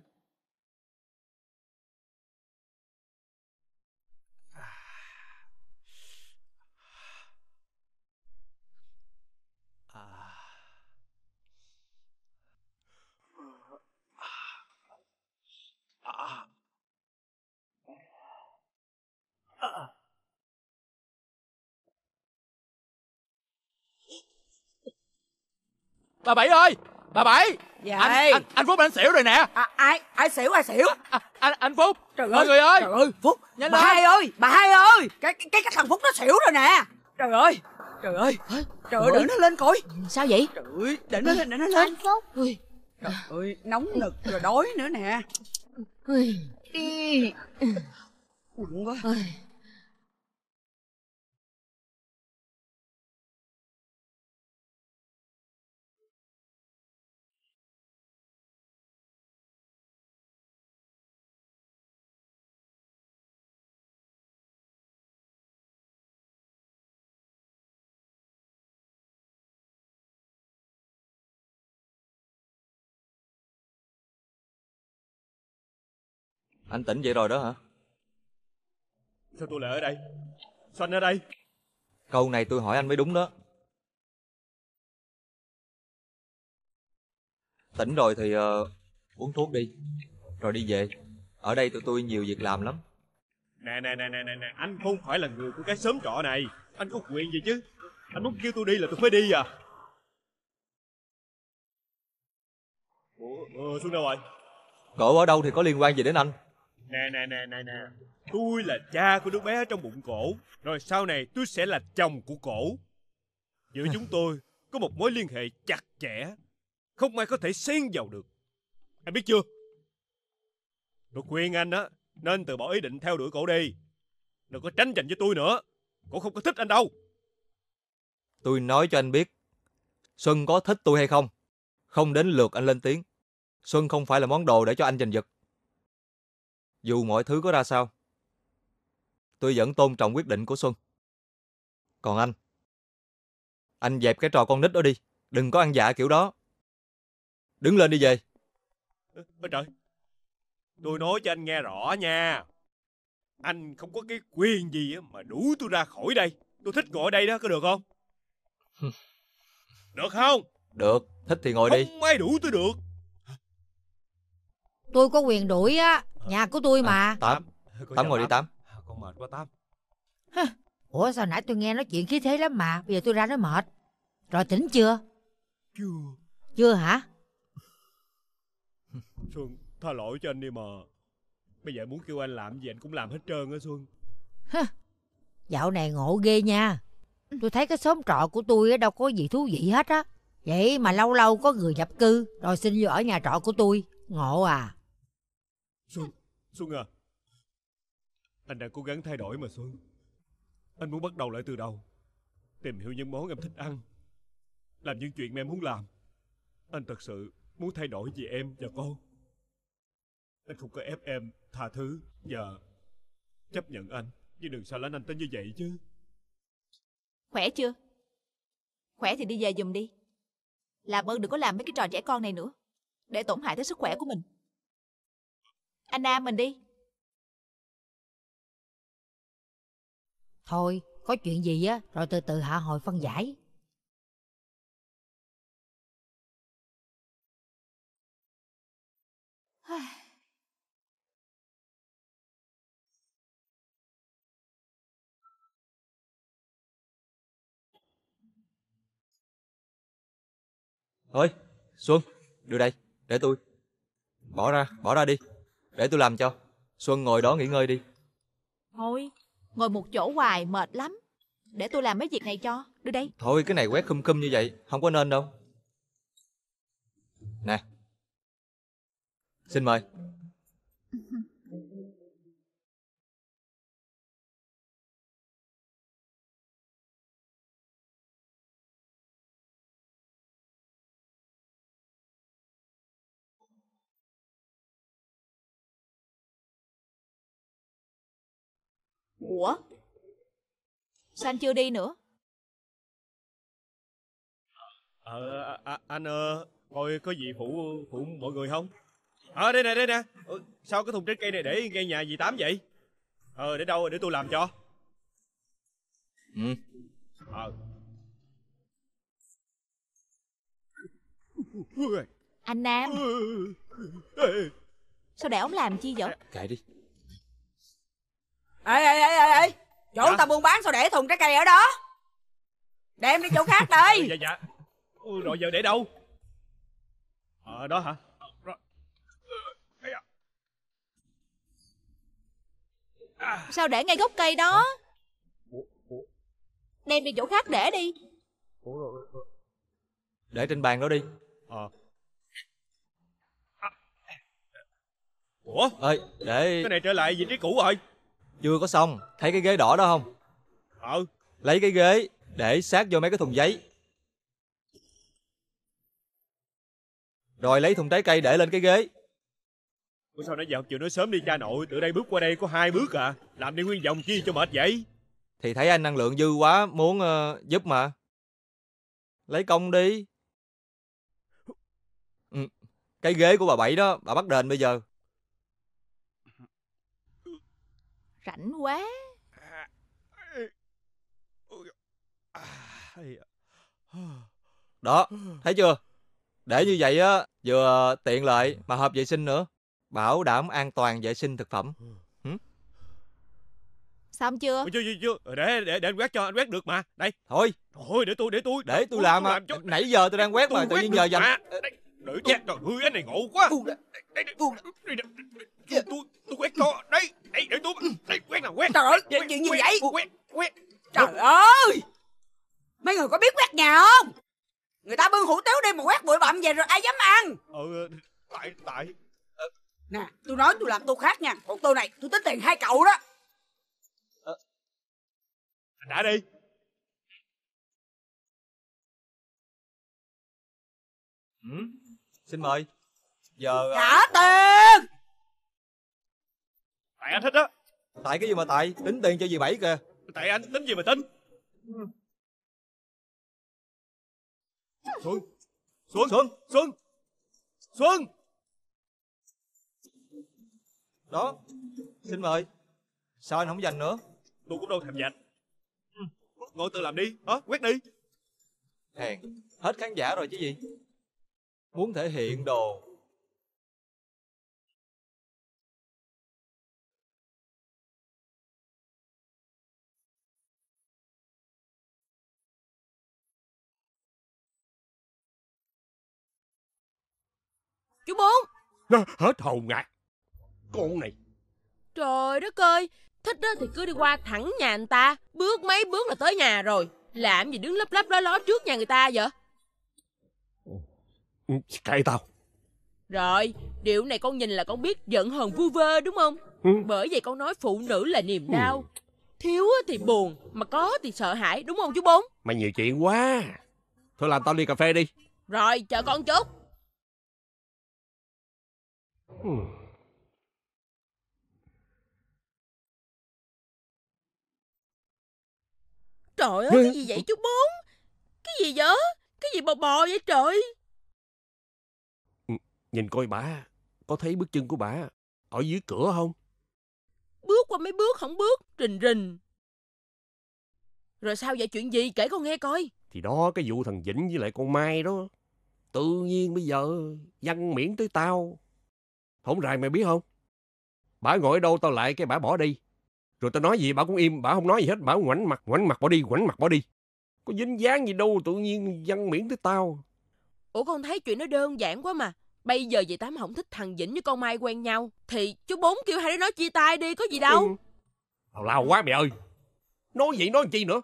Bà Bảy ơi Bà Bảy Dạ anh, anh, anh Phúc anh xỉu rồi nè à, Ai ai xỉu ai xỉu à, à anh, anh Phúc Trời ơi Mọi người ơi Trời ơi Phúc Nhanh Bà lên. hai ơi Bà hai ơi Cái cái cái thằng Phúc nó xỉu rồi nè Trời ơi Trời ơi Trời ơi để nó lên coi Sao vậy Trời ơi để nó lên để nó lên Anh Phúc Ui. Trời ơi nóng nực rồi đói nữa nè Ui. Nặng quá Ui. Anh tỉnh vậy rồi đó hả? Sao tôi lại ở đây? Sao anh ở đây? Câu này tôi hỏi anh mới đúng đó. Tỉnh rồi thì uh, uống thuốc đi, rồi đi về. Ở đây tụi tôi nhiều việc làm lắm. Nè, nè, nè, nè, nè, nè, anh không phải là người của cái xóm trọ này. Anh có quyền gì chứ? Anh muốn kêu tôi đi là tôi phải đi à? Ủa, ừ, xuống đâu rồi? Cậu ở đâu thì có liên quan gì đến anh? Nè nè nè nè nè Tôi là cha của đứa bé ở trong bụng cổ Rồi sau này tôi sẽ là chồng của cổ Giữa chúng tôi có một mối liên hệ chặt chẽ Không ai có thể xen vào được Anh biết chưa Tôi khuyên anh á Nên từ bỏ ý định theo đuổi cổ đi Đừng có tránh giành với tôi nữa Cổ không có thích anh đâu Tôi nói cho anh biết Xuân có thích tôi hay không Không đến lượt anh lên tiếng Xuân không phải là món đồ để cho anh giành giật dù mọi thứ có ra sao, tôi vẫn tôn trọng quyết định của Xuân. Còn anh, anh dẹp cái trò con nít đó đi, đừng có ăn dạ kiểu đó. Đứng lên đi về. Ôi trời, tôi nói cho anh nghe rõ nha. Anh không có cái quyền gì mà đủ tôi ra khỏi đây. Tôi thích ngồi đây đó, có được không? Được không? Được, thích thì ngồi không đi. Không ai đủ tôi được. Tôi có quyền đuổi á ờ. Nhà của tôi mà ờ, Tám Tám ngồi đi Tám Con mệt quá Tám Ủa sao nãy tôi nghe nói chuyện khí thế lắm mà Bây giờ tôi ra nói mệt Rồi tỉnh chưa Chưa Chưa hả Xuân tha lỗi cho anh đi mà Bây giờ muốn kêu anh làm gì anh cũng làm hết trơn á Xuân Dạo này ngộ ghê nha Tôi thấy cái xóm trọ của tôi đâu có gì thú vị hết á Vậy mà lâu lâu có người nhập cư Rồi xin vô ở nhà trọ của tôi Ngộ à Xuân Xuân à Anh đã cố gắng thay đổi mà Xuân Anh muốn bắt đầu lại từ đầu Tìm hiểu những món em thích ăn Làm những chuyện mà em muốn làm Anh thật sự muốn thay đổi vì em và con Anh không có ép em tha thứ và chấp nhận anh Nhưng đừng xa lánh anh tới như vậy chứ Khỏe chưa? Khỏe thì đi về giùm đi Làm ơn đừng có làm mấy cái trò trẻ con này nữa Để tổn hại tới sức khỏe của mình anh Nam mình đi Thôi có chuyện gì á Rồi từ từ hạ hội phân giải Thôi Xuân đưa đây để tôi Bỏ ra bỏ ra đi để tôi làm cho Xuân ngồi đó nghỉ ngơi đi Thôi Ngồi một chỗ hoài mệt lắm Để tôi làm mấy việc này cho Đưa đây Thôi cái này quét khum khum như vậy Không có nên đâu Nè Xin mời Ủa Sao anh chưa đi nữa Ờ à, à, anh ờ Coi có gì phụ phụ mọi người không Ờ à, đây nè đây nè ừ, Sao cái thùng trái cây này để ngay nhà dì Tám vậy Ờ để đâu để tôi làm cho Ừ Ờ Anh Nam Sao để ông làm chi vậy Kệ đi ê ê ê ê ê chỗ dạ? ta buôn bán sao để thùng trái cây ở đó đem đi chỗ khác dạ, đi dạ dạ ui rồi giờ để đâu Ở ờ, đó hả rồi. À. sao để ngay gốc cây đó đem đi chỗ khác để đi để trên bàn đó đi ờ à. ủa ơi để cái này trở lại vị trí cũ rồi chưa có xong, thấy cái ghế đỏ đó không? Ờ. Lấy cái ghế để sát vô mấy cái thùng giấy. Rồi lấy thùng trái cây để lên cái ghế. Ủa sao nãy giờ chịu nói sớm đi cha nội, từ đây bước qua đây có hai bước à, làm đi nguyên vòng chi cho mệt vậy? Thì thấy anh năng lượng dư quá, muốn uh, giúp mà. Lấy công đi. Ừ. Cái ghế của bà Bảy đó, bà bắt đền bây giờ. rảnh quá đó thấy chưa để như vậy á vừa tiện lợi mà hợp vệ sinh nữa bảo đảm an toàn vệ sinh thực phẩm xong chưa chưa chưa chưa để để để anh quét cho anh quét được mà đây thôi thôi để tôi để tôi để tôi làm mà cho... nãy giờ tôi đang quét tôi mà tự nhiên giờ dành đợi tôi trời ơi anh này ngộ quá tôi tôi tôi quét cho đây Ê, để tôi Ê, ừ. quét nào quét Trời ơi quét, chuyện gì vậy quét, quét Trời Đúng. ơi Mấy người có biết quét nhà không Người ta bưng hủ tiếu đi mà quét bụi bặm về rồi ai dám ăn Ừ tại tại Nè tôi nói tôi làm tôi khác nha Còn tôi này tôi tính tiền hai cậu đó à, Đã đi ừ. Xin mời Giờ Trả ờ, tiền tại anh thích á tại cái gì mà tại tính tiền cho dì bảy kìa tại anh tính gì mà tính xuống xuống xuống xuống xuống đó xin mời sao anh không dành nữa tôi cũng đâu thèm dành ngồi tự làm đi hả à, quét đi hèn hết khán giả rồi chứ gì muốn thể hiện đồ Chú bốn hết hồn à Con này Trời đất ơi Thích đó thì cứ đi qua thẳng nhà anh ta Bước mấy bước là tới nhà rồi Làm gì đứng lấp lấp ló ló trước nhà người ta vậy ừ, Kệ tao Rồi Điều này con nhìn là con biết giận hờn vu vơ đúng không ừ. Bởi vậy con nói phụ nữ là niềm ừ. đau Thiếu thì buồn Mà có thì sợ hãi đúng không chú bốn Mày nhiều chuyện quá Thôi làm tao đi cà phê đi Rồi chờ con chút Hmm. Trời ơi, cái gì vậy chú bốn? Cái gì vậy? Cái gì bò bò vậy trời? Nhìn coi bà, có thấy bước chân của bà ở dưới cửa không? Bước qua mấy bước không bước, rình rình. Rồi sao vậy chuyện gì kể con nghe coi. Thì đó cái vụ thằng Vĩnh với lại con Mai đó. Tự nhiên bây giờ văn miễn tới tao Hổng ràng mày biết không? Bà ngồi ở đâu tao lại cái bà bỏ đi. Rồi tao nói gì bà cũng im, bà không nói gì hết, bà ngoảnh mặt, ngoảnh mặt bỏ đi, ngoảnh mặt bỏ đi. Có dính dáng gì đâu tự nhiên văn miễn tới tao. Ủa con thấy chuyện nó đơn giản quá mà. Bây giờ vậy Tám không thích thằng Vĩnh với con Mai quen nhau Thì chú Bốn kêu hai đứa nó chia tay đi có gì ừ. đâu ừ. Tào lao quá mẹ ơi Nói vậy nói chi nữa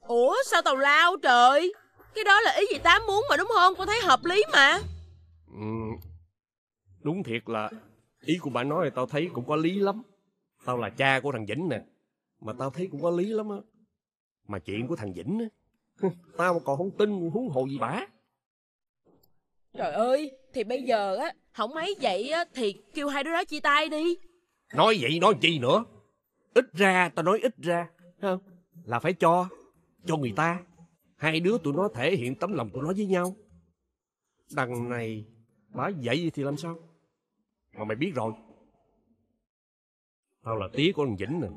Ủa sao tào lao trời Cái đó là ý dì Tám muốn mà đúng không Con thấy hợp lý mà ừ, đúng thiệt là ý của bà nói tao thấy cũng có lý lắm tao là cha của thằng vĩnh nè mà tao thấy cũng có lý lắm á mà chuyện của thằng vĩnh á tao còn không tin huống hồ gì bả trời ơi thì bây giờ á không mấy vậy á thì kêu hai đứa đó chia tay đi nói vậy nói chi nữa ít ra tao nói ít ra không là phải cho cho người ta hai đứa tụi nó thể hiện tấm lòng của nó với nhau đằng này bả vậy thì làm sao mà mày biết rồi tao là tía của thằng vĩnh nè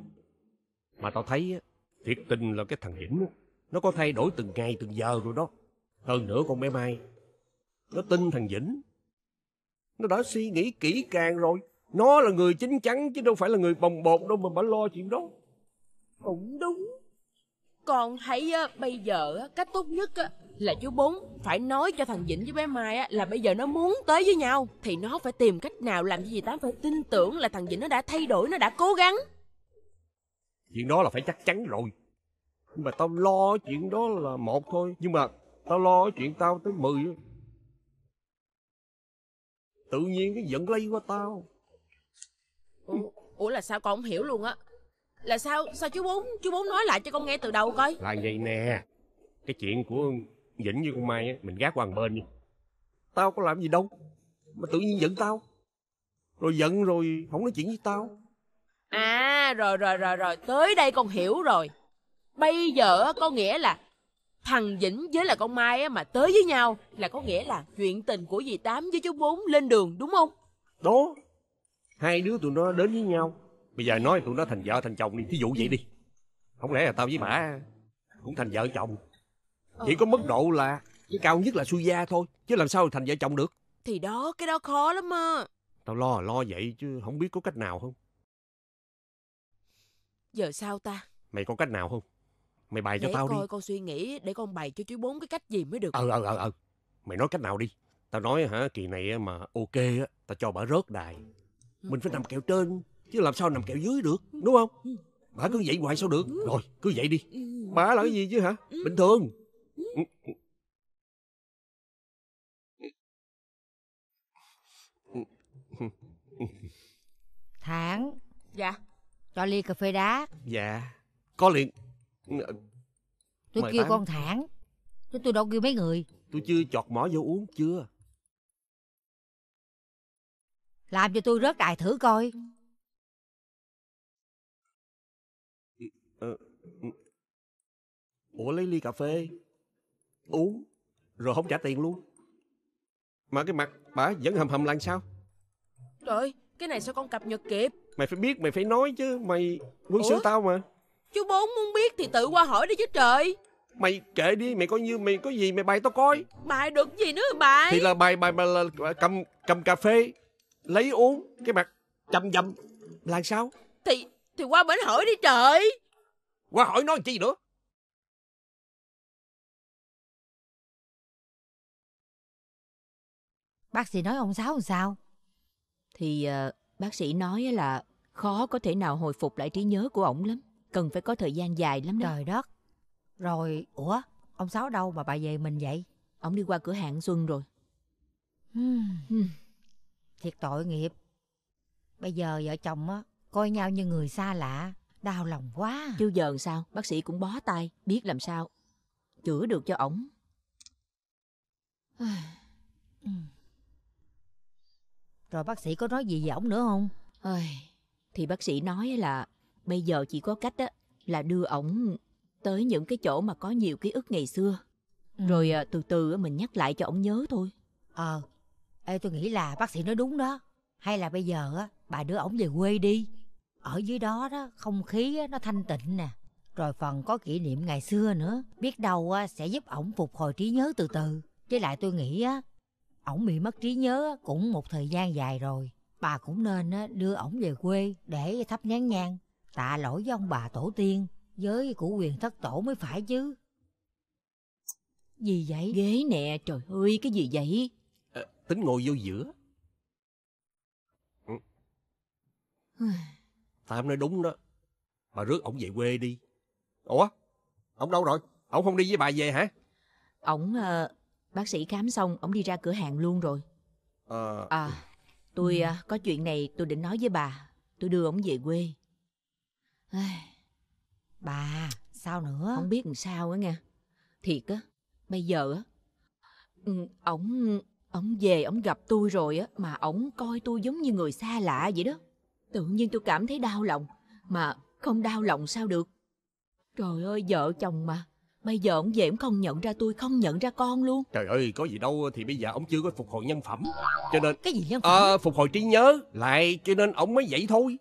mà tao thấy á thiệt tình là cái thằng vĩnh nó có thay đổi từng ngày từng giờ rồi đó hơn nữa con bé mai nó tin thằng vĩnh nó đã suy nghĩ kỹ càng rồi nó là người chính chắn chứ đâu phải là người bồng bột đâu mà bà lo chuyện đó cũng đúng còn hãy bây giờ cách tốt nhất là chú bốn phải nói cho thằng Vĩnh với bé Mai á, là bây giờ nó muốn tới với nhau Thì nó phải tìm cách nào làm cho dì Tám phải tin tưởng là thằng Vĩnh nó đã thay đổi, nó đã cố gắng Chuyện đó là phải chắc chắn rồi Nhưng mà tao lo chuyện đó là một thôi Nhưng mà tao lo chuyện tao tới mười Tự nhiên cái giận lây qua tao Ủa, Ủa là sao con không hiểu luôn á Là sao sao chú bốn chú bốn nói lại cho con nghe từ đầu coi Là vậy nè Cái chuyện của dẫn như con mai á mình gác qua bên đi tao có làm gì đâu mà tự nhiên giận tao rồi giận rồi không nói chuyện với tao à rồi rồi rồi rồi tới đây con hiểu rồi bây giờ có nghĩa là thằng vĩnh với là con mai á mà tới với nhau là có nghĩa là chuyện tình của dì tám với chú bốn lên đường đúng không đó hai đứa tụi nó đến với nhau bây giờ nói tụi nó thành vợ thành chồng đi thí dụ vậy đi không lẽ là tao với mã cũng thành vợ chồng chỉ có mức độ là chỉ cao nhất là xui gia thôi Chứ làm sao thành vợ chồng được Thì đó, cái đó khó lắm mà Tao lo lo vậy chứ không biết có cách nào không Giờ sao ta Mày có cách nào không Mày bày cho tao coi đi con suy nghĩ Để con bày cho chú bốn cái cách gì mới được Ờ ờ ờ ờ Mày nói cách nào đi Tao nói hả kỳ này mà ok á Tao cho bà rớt đài ừ. Mình phải nằm kẹo trên Chứ làm sao nằm kẹo dưới được Đúng không Bà cứ vậy hoài sao được ừ. Rồi cứ vậy đi ừ. Bà là cái gì chứ hả Bình thường Thản Dạ Cho ly cà phê đá Dạ Có liền Tôi Mời kêu bán. con Thản Chứ tôi đâu kêu mấy người Tôi chưa chọt mỏ vô uống chưa Làm cho tôi rớt đài thử coi Ủa lấy ly cà phê uống rồi không trả tiền luôn mà cái mặt bà vẫn hầm hầm làm sao trời cái này sao con cập nhật kịp mày phải biết mày phải nói chứ mày quân Ủa? tao mà chú bốn muốn biết thì tự qua hỏi đi chứ trời mày kệ đi mày coi như mày có gì mày bày tao coi bài được gì nữa bài thì là bài bài mà là cầm cầm cà phê lấy uống cái mặt chầm chầm làm sao thì thì qua bển hỏi đi trời qua hỏi nói chi nữa Bác sĩ nói ông Sáu sao? Thì uh, bác sĩ nói là khó có thể nào hồi phục lại trí nhớ của ông lắm. Cần phải có thời gian dài lắm đó. Trời đất. Rồi, ủa, ông Sáu đâu mà bà về mình vậy? Ông đi qua cửa hàng Xuân rồi. Hmm. Ừ. Thiệt tội nghiệp. Bây giờ vợ chồng á, coi nhau như người xa lạ. Đau lòng quá. Chưa giờ sao, bác sĩ cũng bó tay, biết làm sao. Chữa được cho ổng. ừ. Rồi bác sĩ có nói gì về ổng nữa không? Ôi, thì bác sĩ nói là bây giờ chỉ có cách á, là đưa ổng tới những cái chỗ mà có nhiều ký ức ngày xưa. Ừ. Rồi à, từ từ mình nhắc lại cho ổng nhớ thôi. Ờ, ê tôi nghĩ là bác sĩ nói đúng đó. Hay là bây giờ á, bà đưa ổng về quê đi. Ở dưới đó đó, không khí nó thanh tịnh nè. Rồi phần có kỷ niệm ngày xưa nữa. Biết đâu á, sẽ giúp ổng phục hồi trí nhớ từ từ. Với lại tôi nghĩ á, ổng bị mất trí nhớ cũng một thời gian dài rồi bà cũng nên đưa ổng về quê để thắp nhán nhang tạ lỗi với ông bà tổ tiên với của quyền thất tổ mới phải chứ gì vậy ghế nè trời ơi cái gì vậy à, tính ngồi vô giữa Phạm ừ. nói đúng đó Bà rước ổng về quê đi Ủa Ổng đâu rồi Ổng không đi với bà về hả Ổng ờ, Bác sĩ khám xong, ông đi ra cửa hàng luôn rồi. À, à tôi ừ. có chuyện này tôi định nói với bà. Tôi đưa ông về quê. bà, sao nữa? Không biết làm sao á nha. Thiệt á, bây giờ á, ừ, ổng ổng về ổng gặp tôi rồi á mà ổng coi tôi giống như người xa lạ vậy đó. Tự nhiên tôi cảm thấy đau lòng, mà không đau lòng sao được. Trời ơi, vợ chồng mà, Bây giờ ông về ông không nhận ra tôi Không nhận ra con luôn Trời ơi có gì đâu Thì bây giờ ông chưa có phục hồi nhân phẩm Cho nên Cái gì nhân à, phẩm à, Phục hồi trí nhớ Lại cho nên ông mới vậy thôi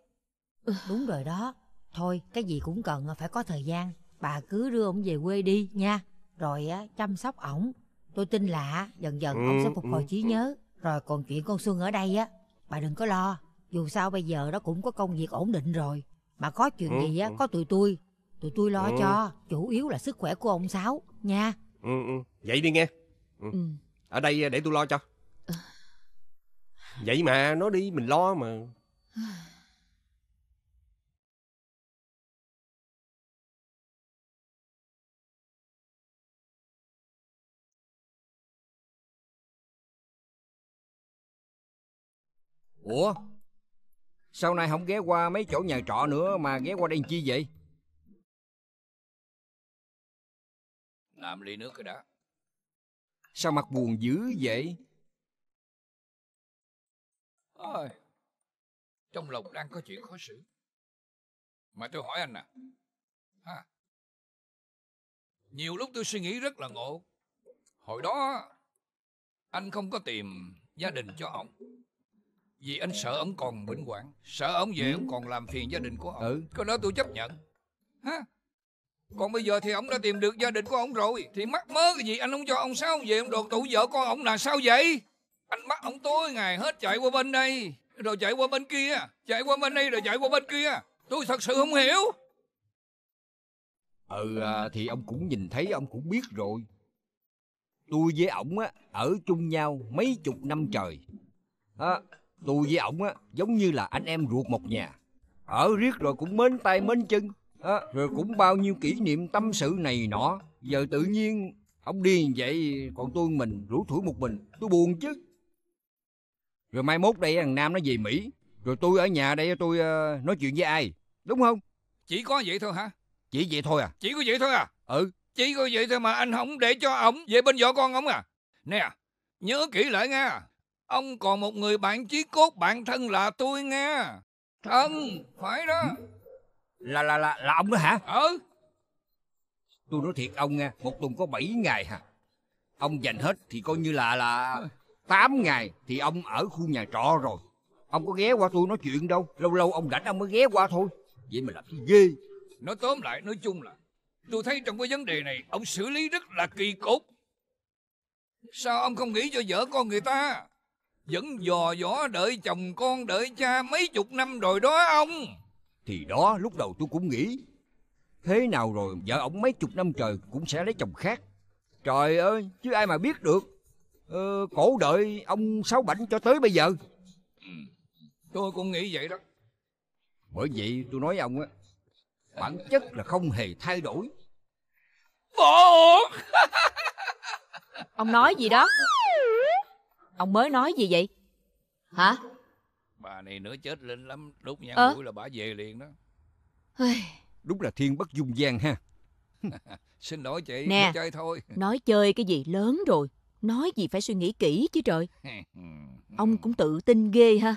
ừ, Đúng rồi đó Thôi cái gì cũng cần phải có thời gian Bà cứ đưa ông về quê đi nha Rồi á, chăm sóc ổng Tôi tin là dần dần ông sẽ ừ, phục ừ, hồi trí ừ. nhớ Rồi còn chuyện con Xuân ở đây á Bà đừng có lo Dù sao bây giờ nó cũng có công việc ổn định rồi Mà có chuyện gì á Có tụi tôi Tụi tôi lo ừ. cho Chủ yếu là sức khỏe của ông Sáu Nha ừ, ừ. Vậy đi nghe ừ. Ừ. Ở đây à, để tôi lo cho Vậy mà nó đi mình lo mà Ủa Sau này không ghé qua mấy chỗ nhà trọ nữa Mà ghé qua đây chi vậy Làm ly nước rồi đã Sao mặt buồn dữ vậy? Ôi, trong lòng đang có chuyện khó xử. Mà tôi hỏi anh nè, à, ha, nhiều lúc tôi suy nghĩ rất là ngộ. Hồi đó, anh không có tìm gia đình cho ông. Vì anh sợ ông còn bệnh hoạn, sợ ông về ông còn làm phiền gia đình của ông. Ừ. Cái đó tôi chấp nhận. Ha? còn bây giờ thì ông đã tìm được gia đình của ông rồi Thì mắc mớ cái gì anh không cho ông sao vậy Ông đột tụ vợ con ông là sao vậy Anh bắt ông tối ngày hết chạy qua bên đây Rồi chạy qua bên kia Chạy qua bên đây rồi chạy qua bên kia Tôi thật sự không hiểu Ừ à, thì ông cũng nhìn thấy ông cũng biết rồi Tôi với ổng á Ở chung nhau mấy chục năm trời à, Tôi với ổng á Giống như là anh em ruột một nhà Ở riết rồi cũng mến tay mến chân à, rồi cũng bao nhiêu kỷ niệm tâm sự này nọ giờ tự nhiên ông đi vậy còn tôi mình rủ thủi một mình tôi buồn chứ rồi mai mốt đây thằng nam nó về mỹ rồi tôi ở nhà đây tôi uh, nói chuyện với ai đúng không chỉ có vậy thôi hả chỉ vậy thôi à chỉ có vậy thôi à ừ chỉ có vậy thôi mà anh không để cho ổng về bên vợ con ổng à nè nhớ kỹ lại nghe ông còn một người bạn chí cốt bạn thân là tôi nghe thân phải đó là là là là ông đó hả ừ tôi nói thiệt ông nghe một tuần có 7 ngày hả ông dành hết thì coi như là là 8 ngày thì ông ở khu nhà trọ rồi ông có ghé qua tôi nói chuyện đâu lâu lâu ông rảnh ông mới ghé qua thôi vậy mà làm cái ghê nói tóm lại nói chung là tôi thấy trong cái vấn đề này ông xử lý rất là kỳ cục sao ông không nghĩ cho vợ con người ta vẫn dò dõ đợi chồng con đợi cha mấy chục năm rồi đó ông thì đó lúc đầu tôi cũng nghĩ Thế nào rồi vợ ổng mấy chục năm trời cũng sẽ lấy chồng khác Trời ơi chứ ai mà biết được ờ, Cổ đợi ông Sáu Bảnh cho tới bây giờ Tôi cũng nghĩ vậy đó Bởi vậy tôi nói ông á Bản chất là không hề thay đổi Bộ Ông nói gì đó Ông mới nói gì vậy Hả bà này nữa chết lên lắm đốt nhang à? mũi là bà về liền đó đúng là thiên bất dung gian ha xin lỗi chị nè chơi thôi nói chơi cái gì lớn rồi nói gì phải suy nghĩ kỹ chứ trời ông cũng tự tin ghê ha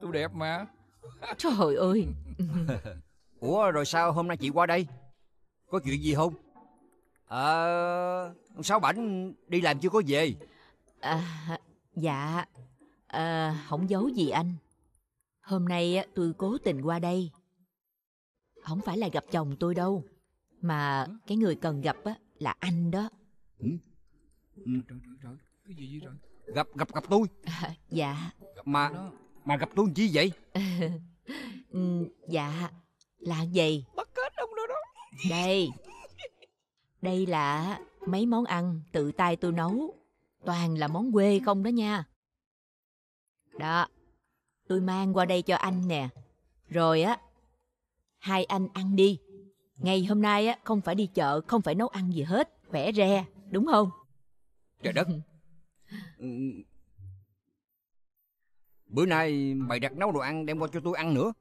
tôi đẹp mà trời ơi ủa rồi sao hôm nay chị qua đây có chuyện gì không ờ à, sáu bảnh đi làm chưa có về à dạ à, không giấu gì anh Hôm nay tôi cố tình qua đây. Không phải là gặp chồng tôi đâu, mà cái người cần gặp là anh đó. Ừ. Ừ. Gặp gặp gặp tôi. À, dạ. Mà mà gặp tôi chi vậy? Ừ, dạ, là gì? Bắt kết ông đó. Đây. Đây là mấy món ăn tự tay tôi nấu, toàn là món quê không đó nha. Đó, tôi mang qua đây cho anh nè. Rồi á, hai anh ăn đi. Ngày hôm nay á, không phải đi chợ, không phải nấu ăn gì hết, khỏe re, đúng không? Trời đất. Bữa nay mày đặt nấu đồ ăn đem qua cho tôi ăn nữa.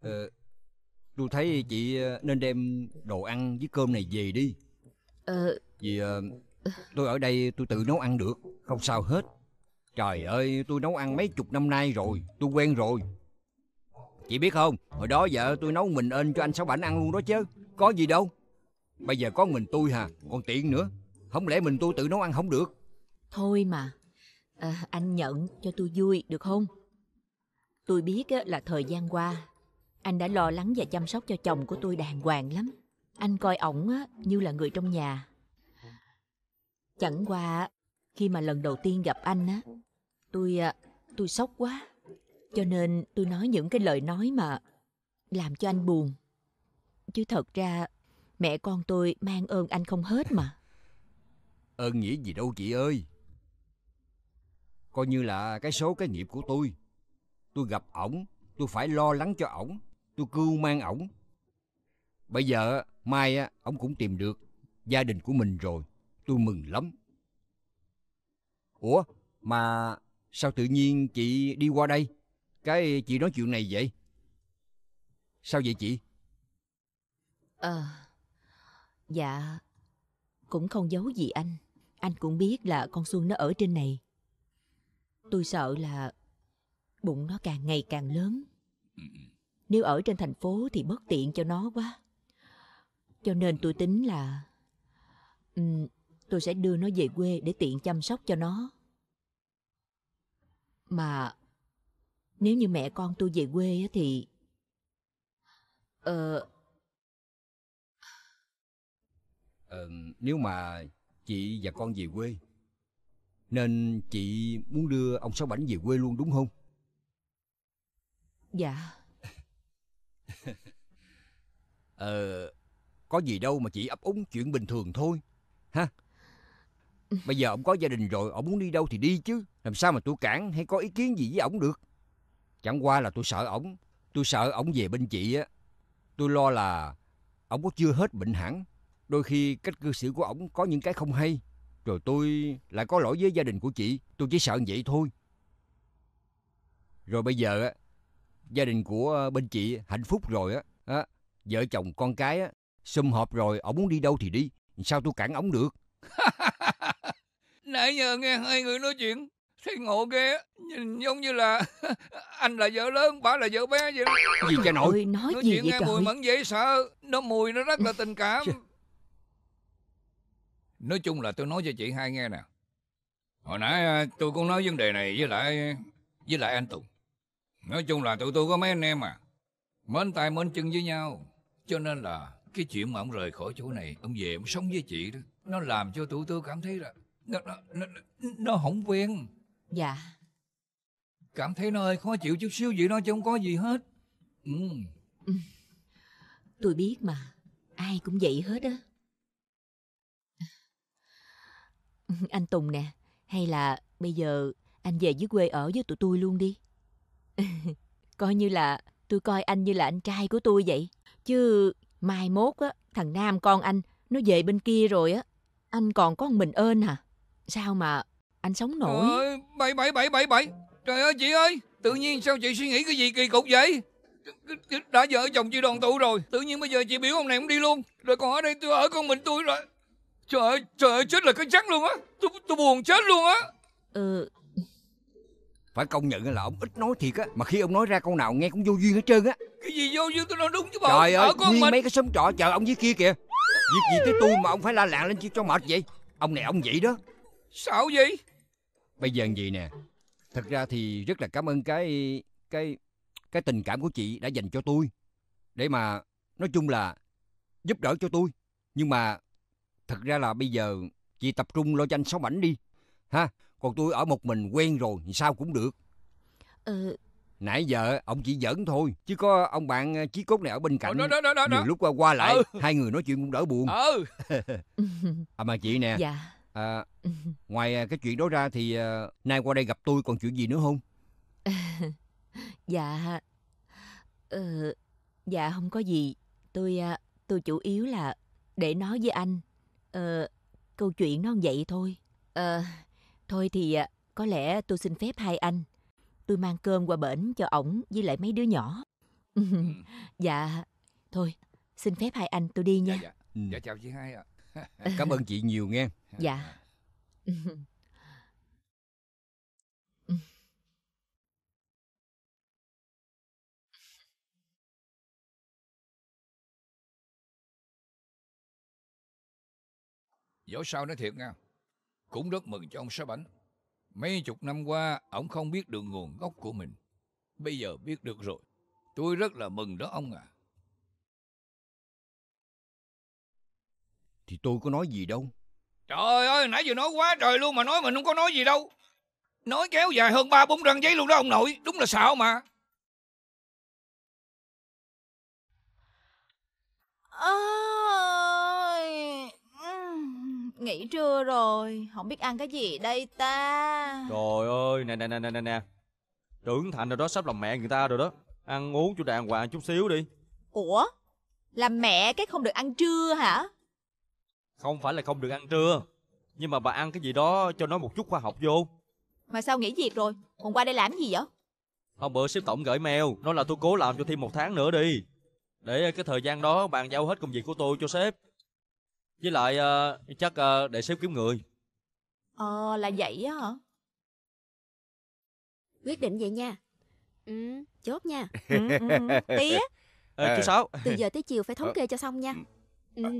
Ờ, tôi thấy chị ờ, nên đem đồ ăn với cơm này về đi. Ờ... Vì ờ, tôi ở đây tôi tự nấu ăn được, không sao hết. Trời dạ. ơi, tôi nấu ăn mấy chục năm nay rồi, tôi quen rồi. Chị biết không, hồi đó vợ tôi nấu mình ên cho anh Sáu Bảnh ăn luôn đó chứ, có gì đâu. Bây giờ có mình tôi hà, còn tiện nữa, không lẽ mình tôi tự nấu ăn không được. Thôi mà, à, anh nhận cho tôi vui được không? Tôi biết là thời gian qua, anh đã lo lắng và chăm sóc cho chồng của tôi đàng hoàng lắm. Anh coi ổng như là người trong nhà. Chẳng qua khi mà lần đầu tiên gặp anh á Tôi, à, tôi sốc quá, cho nên tôi nói những cái lời nói mà làm cho anh buồn. Chứ thật ra mẹ con tôi mang ơn anh không hết mà. Ơn nghĩa gì đâu chị ơi. Coi như là cái số cái nghiệp của tôi. Tôi gặp ổng, tôi phải lo lắng cho ổng, tôi cưu mang ổng. Bây giờ mai ổng cũng tìm được gia đình của mình rồi, tôi mừng lắm. Ủa mà Sao tự nhiên chị đi qua đây? Cái chị nói chuyện này vậy? Sao vậy chị? Ờ, à, dạ, cũng không giấu gì anh. Anh cũng biết là con Xuân nó ở trên này. Tôi sợ là bụng nó càng ngày càng lớn. Nếu ở trên thành phố thì bất tiện cho nó quá. Cho nên tôi tính là um, tôi sẽ đưa nó về quê để tiện chăm sóc cho nó. Mà nếu như mẹ con tôi về quê thì... Ờ... ờ... Nếu mà chị và con về quê Nên chị muốn đưa ông Sáu Bảnh về quê luôn đúng không? Dạ Ờ... Có gì đâu mà chị ấp úng chuyện bình thường thôi Ha Bây giờ ông có gia đình rồi, ông muốn đi đâu thì đi chứ. Làm sao mà tôi cản hay có ý kiến gì với ông được. Chẳng qua là tôi sợ ông Tôi sợ ông về bên chị á. Tôi lo là ông có chưa hết bệnh hẳn. Đôi khi cách cư xử của ông có những cái không hay. Rồi tôi lại có lỗi với gia đình của chị. Tôi chỉ sợ vậy thôi. Rồi bây giờ á, gia đình của bên chị hạnh phúc rồi á. á vợ chồng con cái á, xung họp rồi, ông muốn đi đâu thì đi. Sao tôi cản ông được? Nãy giờ nghe hai người nói chuyện thấy ngộ ghê nhìn giống như là anh là vợ lớn bà là vợ bé vậy đó gì cha nội nói, nói gì chuyện vậy nghe trời? mùi mẫn dễ sợ nó mùi nó rất là tình cảm nói chung là tôi nói cho chị hai nghe nè hồi nãy à, tôi cũng nói vấn đề này với lại với lại anh tùng nói chung là tụi tôi có mấy anh em à mến tay mến chân với nhau cho nên là cái chuyện mà ông rời khỏi chỗ này ông về ông sống với chị đó nó làm cho tụi tôi cảm thấy là nó, nó, nó nó không quen dạ cảm thấy nó hơi khó chịu chút xíu vậy đó chứ không có gì hết ừ. ừ. tôi biết mà ai cũng vậy hết á anh tùng nè hay là bây giờ anh về dưới quê ở với tụi tôi luôn đi coi như là tôi coi anh như là anh trai của tôi vậy chứ mai mốt á thằng nam con anh nó về bên kia rồi á anh còn có mình ơn hả à? Sao mà anh sống nổi bảy bảy bảy bảy bảy Trời ơi chị ơi Tự nhiên sao chị suy nghĩ cái gì kỳ cục vậy Đã vợ chồng chị đoàn tụ rồi Tự nhiên bây giờ chị biểu ông này cũng đi luôn Rồi còn ở đây tôi ở con mình tôi rồi Trời ơi, trời ơi chết là cái chắc luôn á tôi, tôi buồn chết luôn á Ừ phải công nhận là ông ít nói thiệt á mà khi ông nói ra câu nào nghe cũng vô duyên hết trơn á cái gì vô duyên tôi nói đúng chứ bà trời ơi nguyên mình. mấy cái xóm trọ chờ ông dưới kia kìa việc gì tới tôi mà ông phải la lạng lên chi cho mệt vậy ông này ông vậy đó Sao vậy Bây giờ gì nè Thật ra thì rất là cảm ơn cái Cái cái tình cảm của chị đã dành cho tôi Để mà Nói chung là Giúp đỡ cho tôi Nhưng mà Thật ra là bây giờ Chị tập trung lo cho Sáu ảnh đi ha Còn tôi ở một mình quen rồi thì Sao cũng được Ừ Nãy giờ ông chỉ giỡn thôi Chứ có ông bạn ờ, chí cốt này ở bên ờ, cạnh ừ, đó, đó, đó, đó. Nhiều lúc qua, qua lại ừ. Hai người nói chuyện cũng đỡ buồn Ừ À mà chị nè Dạ À, ngoài à, cái chuyện đó ra thì à, nay qua đây gặp tôi còn chuyện gì nữa không? dạ, ờ, dạ không có gì. Tôi à, tôi chủ yếu là để nói với anh. Ờ, câu chuyện nó vậy thôi. Ờ, thôi thì à, có lẽ tôi xin phép hai anh. Tôi mang cơm qua bển cho ổng với lại mấy đứa nhỏ. Ừ. dạ, thôi xin phép hai anh tôi đi nha. Dạ, dạ. dạ chào chị hai ạ. À. Cảm ơn chị nhiều nghe. Dạ. À. Dẫu sao nói thiệt nha, cũng rất mừng cho ông Sáu Bánh. Mấy chục năm qua, ông không biết được nguồn gốc của mình. Bây giờ biết được rồi. Tôi rất là mừng đó ông à. Thì tôi có nói gì đâu Trời ơi nãy giờ nói quá trời luôn mà nói mình không có nói gì đâu Nói kéo dài hơn ba bốn răng giấy luôn đó ông nội Đúng là xạo mà à Nghỉ trưa rồi Không biết ăn cái gì đây ta Trời ơi nè nè nè nè nè Trưởng thành rồi đó sắp làm mẹ người ta rồi đó Ăn uống cho đàng hoàng chút xíu đi Ủa Làm mẹ cái không được ăn trưa hả không phải là không được ăn trưa Nhưng mà bà ăn cái gì đó cho nó một chút khoa học vô Mà sao nghỉ việc rồi Còn qua đây làm gì vậy Hôm bữa sếp tổng gửi mail Nói là tôi cố làm cho thêm một tháng nữa đi Để ờ, cái thời gian đó bàn giao hết công việc của tôi cho sếp Với lại uh, chắc uh, để sếp kiếm người Ờ là vậy á hả Quyết định vậy nha Ừ chốt nha ừ, ừ, ừ. Tía Ê, chú Sáu Từ giờ tới chiều phải thống kê cho xong nha ừ. ừ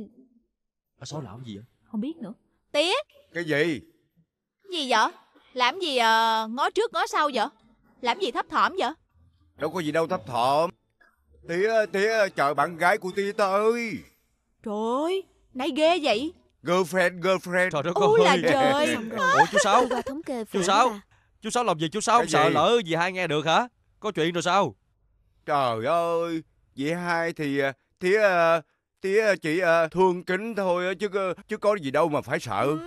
ở xóa lão gì vậy? Không biết nữa Tía Cái gì? Gì vậy? Làm gì à, ngó trước ngó sau vậy? Làm gì thấp thỏm vậy? Đâu có gì đâu thấp thỏm Tía, tía, chờ bạn gái của tía ơi. Trời ơi, nãy ghê vậy Girlfriend, girlfriend Trời đất ơi là trời Ủa chú Sáu thống kê Chú Sáu à. Chú Sáu làm gì chú Sáu sợ lỡ gì hai nghe được hả Có chuyện rồi sao Trời ơi Vậy hai thì ờ, Thía ờ, tía ờ, chị ờ, thương kính thôi chứ ờ, chứ có gì đâu mà phải sợ ừ.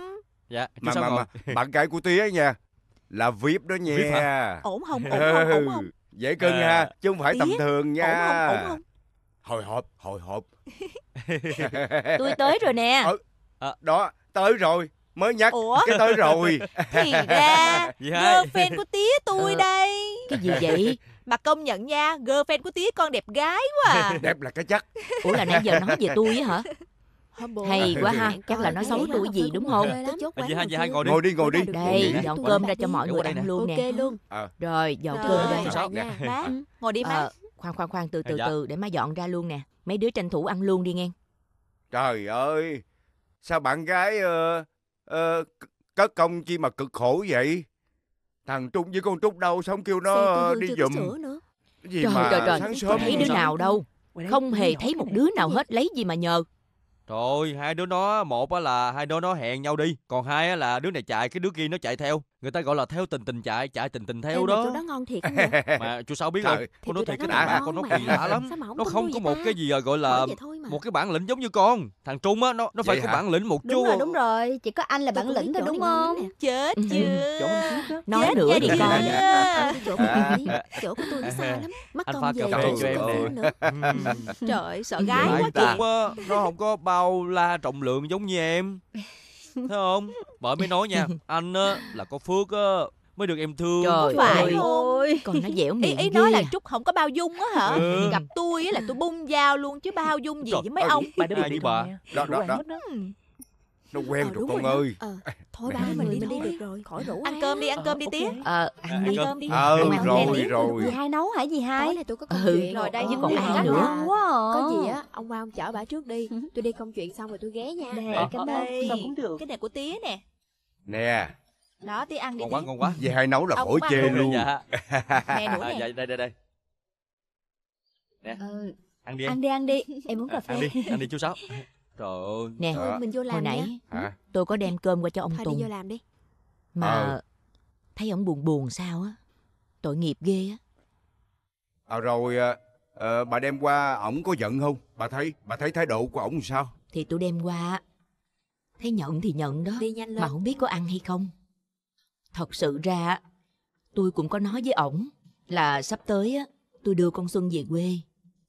dạ mà mà, mà bạn gái của tía nha là vip đó nha VIP hả? ổn không ổn không ổn không dễ cưng à. ha chứ không phải tía, tầm thường nha ổn không, ổn không? hồi hộp hồi hộp tôi tới rồi nè ừ, đó tới rồi mới nhắc Ủa? cái tới rồi thì ra girlfriend của tía tôi à. đây cái gì vậy mà công nhận nha Girlfriend của tía con đẹp gái quá à. Đẹp là cái chắc Ủa là nãy giờ nói về tôi á hả hay à, quá ha chắc là nói xấu tôi gì đúng không vậy hai vậy hai ngồi đi ngồi đi ngồi đi đây dọn cơm ra cho mọi người ăn luôn nè ờ. rồi dọn cơm ra má ừ, ngồi đi má ờ, khoan khoan khoan từ từ dạ. từ để má dọn ra luôn nè mấy đứa tranh thủ ăn luôn đi nghe trời ơi sao bạn gái uh, uh, có công chi mà cực khổ vậy thằng Trung với con Trúc đâu Xong kêu nó đi giùm Cái gì Trời mà trời trời, sáng sớm thấy đứa nào đâu Không hề thấy một đứa nào hết lấy gì mà nhờ Trời hai đứa nó, một là hai đứa nó hẹn nhau đi, còn hai là đứa này chạy cái đứa kia nó chạy theo người ta gọi là theo tình tình chạy chạy tình tình theo Ê, đó. chỗ đó ngon thiệt mà chú sao biết rồi không con nói thiệt cái này con nó kỳ lạ lắm nó không có một cái gì à, gọi là một cái bản lĩnh giống như con thằng trung á nó nó phải Vậy có bản lĩnh một đúng rồi đúng rồi chỉ có anh là bản lĩnh thôi đúng không chết Ừ. ừ chưa ừ. Nói nữa đi con. chỗ của tôi nó xa lắm mắc Anh về ừ. trời sợ gái quá Trung kìa nó không có bao la trọng lượng giống như em Thấy không Bởi mới nói nha Anh á, là có phước á, mới được em thương Trời phải ơi Còn nó dẻo miệng Ý, ý nói là à. Trúc không có bao dung á hả ừ. Gặp tôi á là tôi bung dao luôn Chứ bao dung gì Trời với mấy ông Bà đã bị với bà? Đó, đó, đó. Ừ nó quen ờ, rồi con rồi ơi ờ, thôi ba mình đi mình đi được rồi khỏi rủ ăn cơm đi ăn ờ, cơm đi tía ờ ăn đi cơm đi ờ, ờ rồi rồi dì hai nấu hả dì hai tối nay tôi có công ừ. chuyện rồi đây với ờ, còn ăn nữa quá có gì á ông ba ông chở bà trước đi ừ. tôi đi công chuyện xong rồi tôi ghé nha nè cái này cũng được cái này của tía nè nè đó tí ăn đi ngon quá ngon quá dì hai nấu là khỏi chê luôn nè đuổi à, nè đây đây đây nè ăn đi ăn đi ăn đi em muốn cà phê ăn đi ăn đi chú sáu Trời ơi. Nè, Thôi mình vô làm hồi nãy nha. tôi có đem cơm qua cho ông Thôi Tùng. đi vô làm đi. Mà Ờ. thấy ông buồn buồn sao á. Tội nghiệp ghê á. À, rồi ờ, ờ, bà đem qua ổng có giận không? Bà thấy bà thấy thái độ của ổng sao? Thì tôi đem qua. Thấy nhận thì nhận đó. Đi nhanh lên. Mà không biết có ăn hay không. Thật sự ra tôi cũng có nói với ổng là sắp tới á tôi đưa con Xuân về quê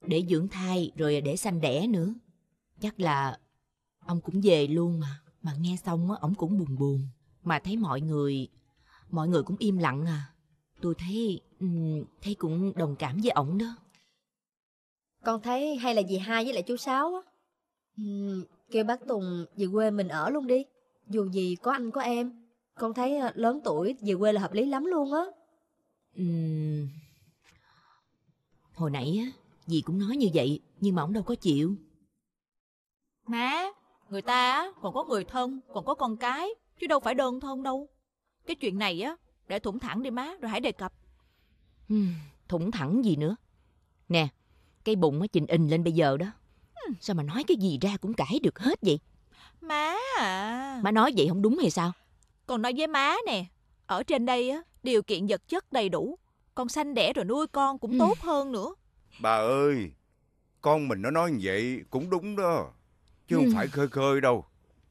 để dưỡng thai rồi để sanh đẻ nữa. Chắc là ông cũng về luôn mà. Mà nghe xong á, ổng cũng buồn buồn. Mà thấy mọi người, mọi người cũng im lặng à. Tôi thấy, ừ, thấy cũng đồng cảm với ổng đó. Con thấy hay là dì hai với lại chú Sáu á. Ừ, kêu bác Tùng về quê mình ở luôn đi. Dù gì có anh có em, con thấy ờ, lớn tuổi về quê là hợp lý lắm luôn á. Ừ. Hồi nãy á, dì cũng nói như vậy, nhưng mà ông đâu có chịu. Má, người ta còn có người thân, còn có con cái, chứ đâu phải đơn thân đâu. Cái chuyện này á, để thủng thẳng đi má, rồi hãy đề cập. thủng thẳng gì nữa? Nè, cái bụng á trình in lên bây giờ đó. Sao mà nói cái gì ra cũng cãi được hết vậy? Má à. Má nói vậy không đúng hay sao? Còn nói với má nè, ở trên đây á, điều kiện vật chất đầy đủ. Con sanh đẻ rồi nuôi con cũng tốt hơn nữa. Bà ơi, con mình nó nói như vậy cũng đúng đó chứ không ừ. phải khơi khơi đâu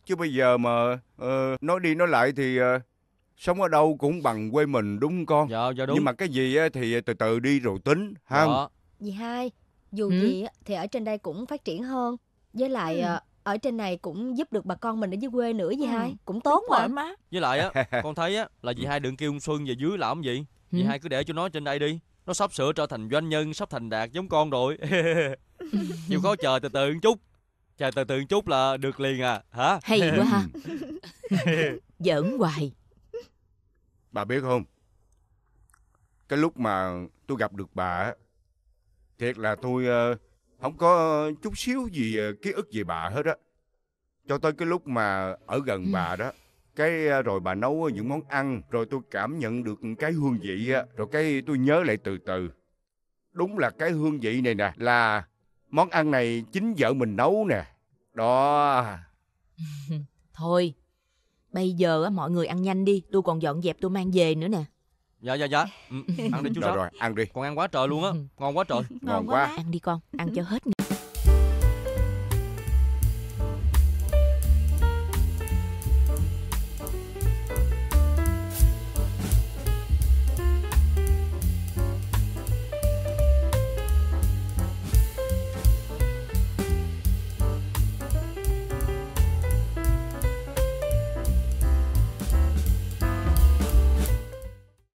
chứ bây giờ mà ờ, nói đi nói lại thì ờ, sống ở đâu cũng bằng quê mình đúng không con Dạ, dạ đúng. nhưng mà cái gì á thì ờ, từ từ đi rồi tính ha Dạ. Dì hai, dù Ừ. gì thì ở trên đây cũng phát triển hơn. Với lại Ừ. Ờ, ở trên này cũng giúp được bà con mình ở dưới quê nữa dì Ừ. hai. Cũng tốt mà. má. Với lại á, con thấy á là dì hai đừng kêu ông Xuân về dưới làm gì. Dì ừ. hai cứ để cho nó trên đây đi. Nó sắp sửa trở thành doanh nhân, sắp thành đạt giống con rồi. nhiều khó chờ từ từ một chút chờ từ từ chút là được liền à hả hay quá ha giỡn hoài bà biết không cái lúc mà tôi gặp được bà thiệt là tôi ờ, không có chút xíu gì ờ, ký ức về bà hết á cho tới cái lúc mà ở gần ừ. bà đó cái ờ, rồi bà nấu những món ăn rồi tôi cảm nhận được cái hương vị rồi cái tôi nhớ lại từ từ đúng là cái hương vị này nè là Món ăn này chính vợ mình nấu nè. Đó. Thôi, bây giờ mọi người ăn nhanh đi. Tôi còn dọn dẹp tôi mang về nữa nè. Dạ, dạ, dạ. Ừ, ăn đi chú Rồi, rồi, ăn đi. Con ăn quá trời luôn á. Ngon quá trời. Ngon quá. Ăn đi con, ăn cho hết nè.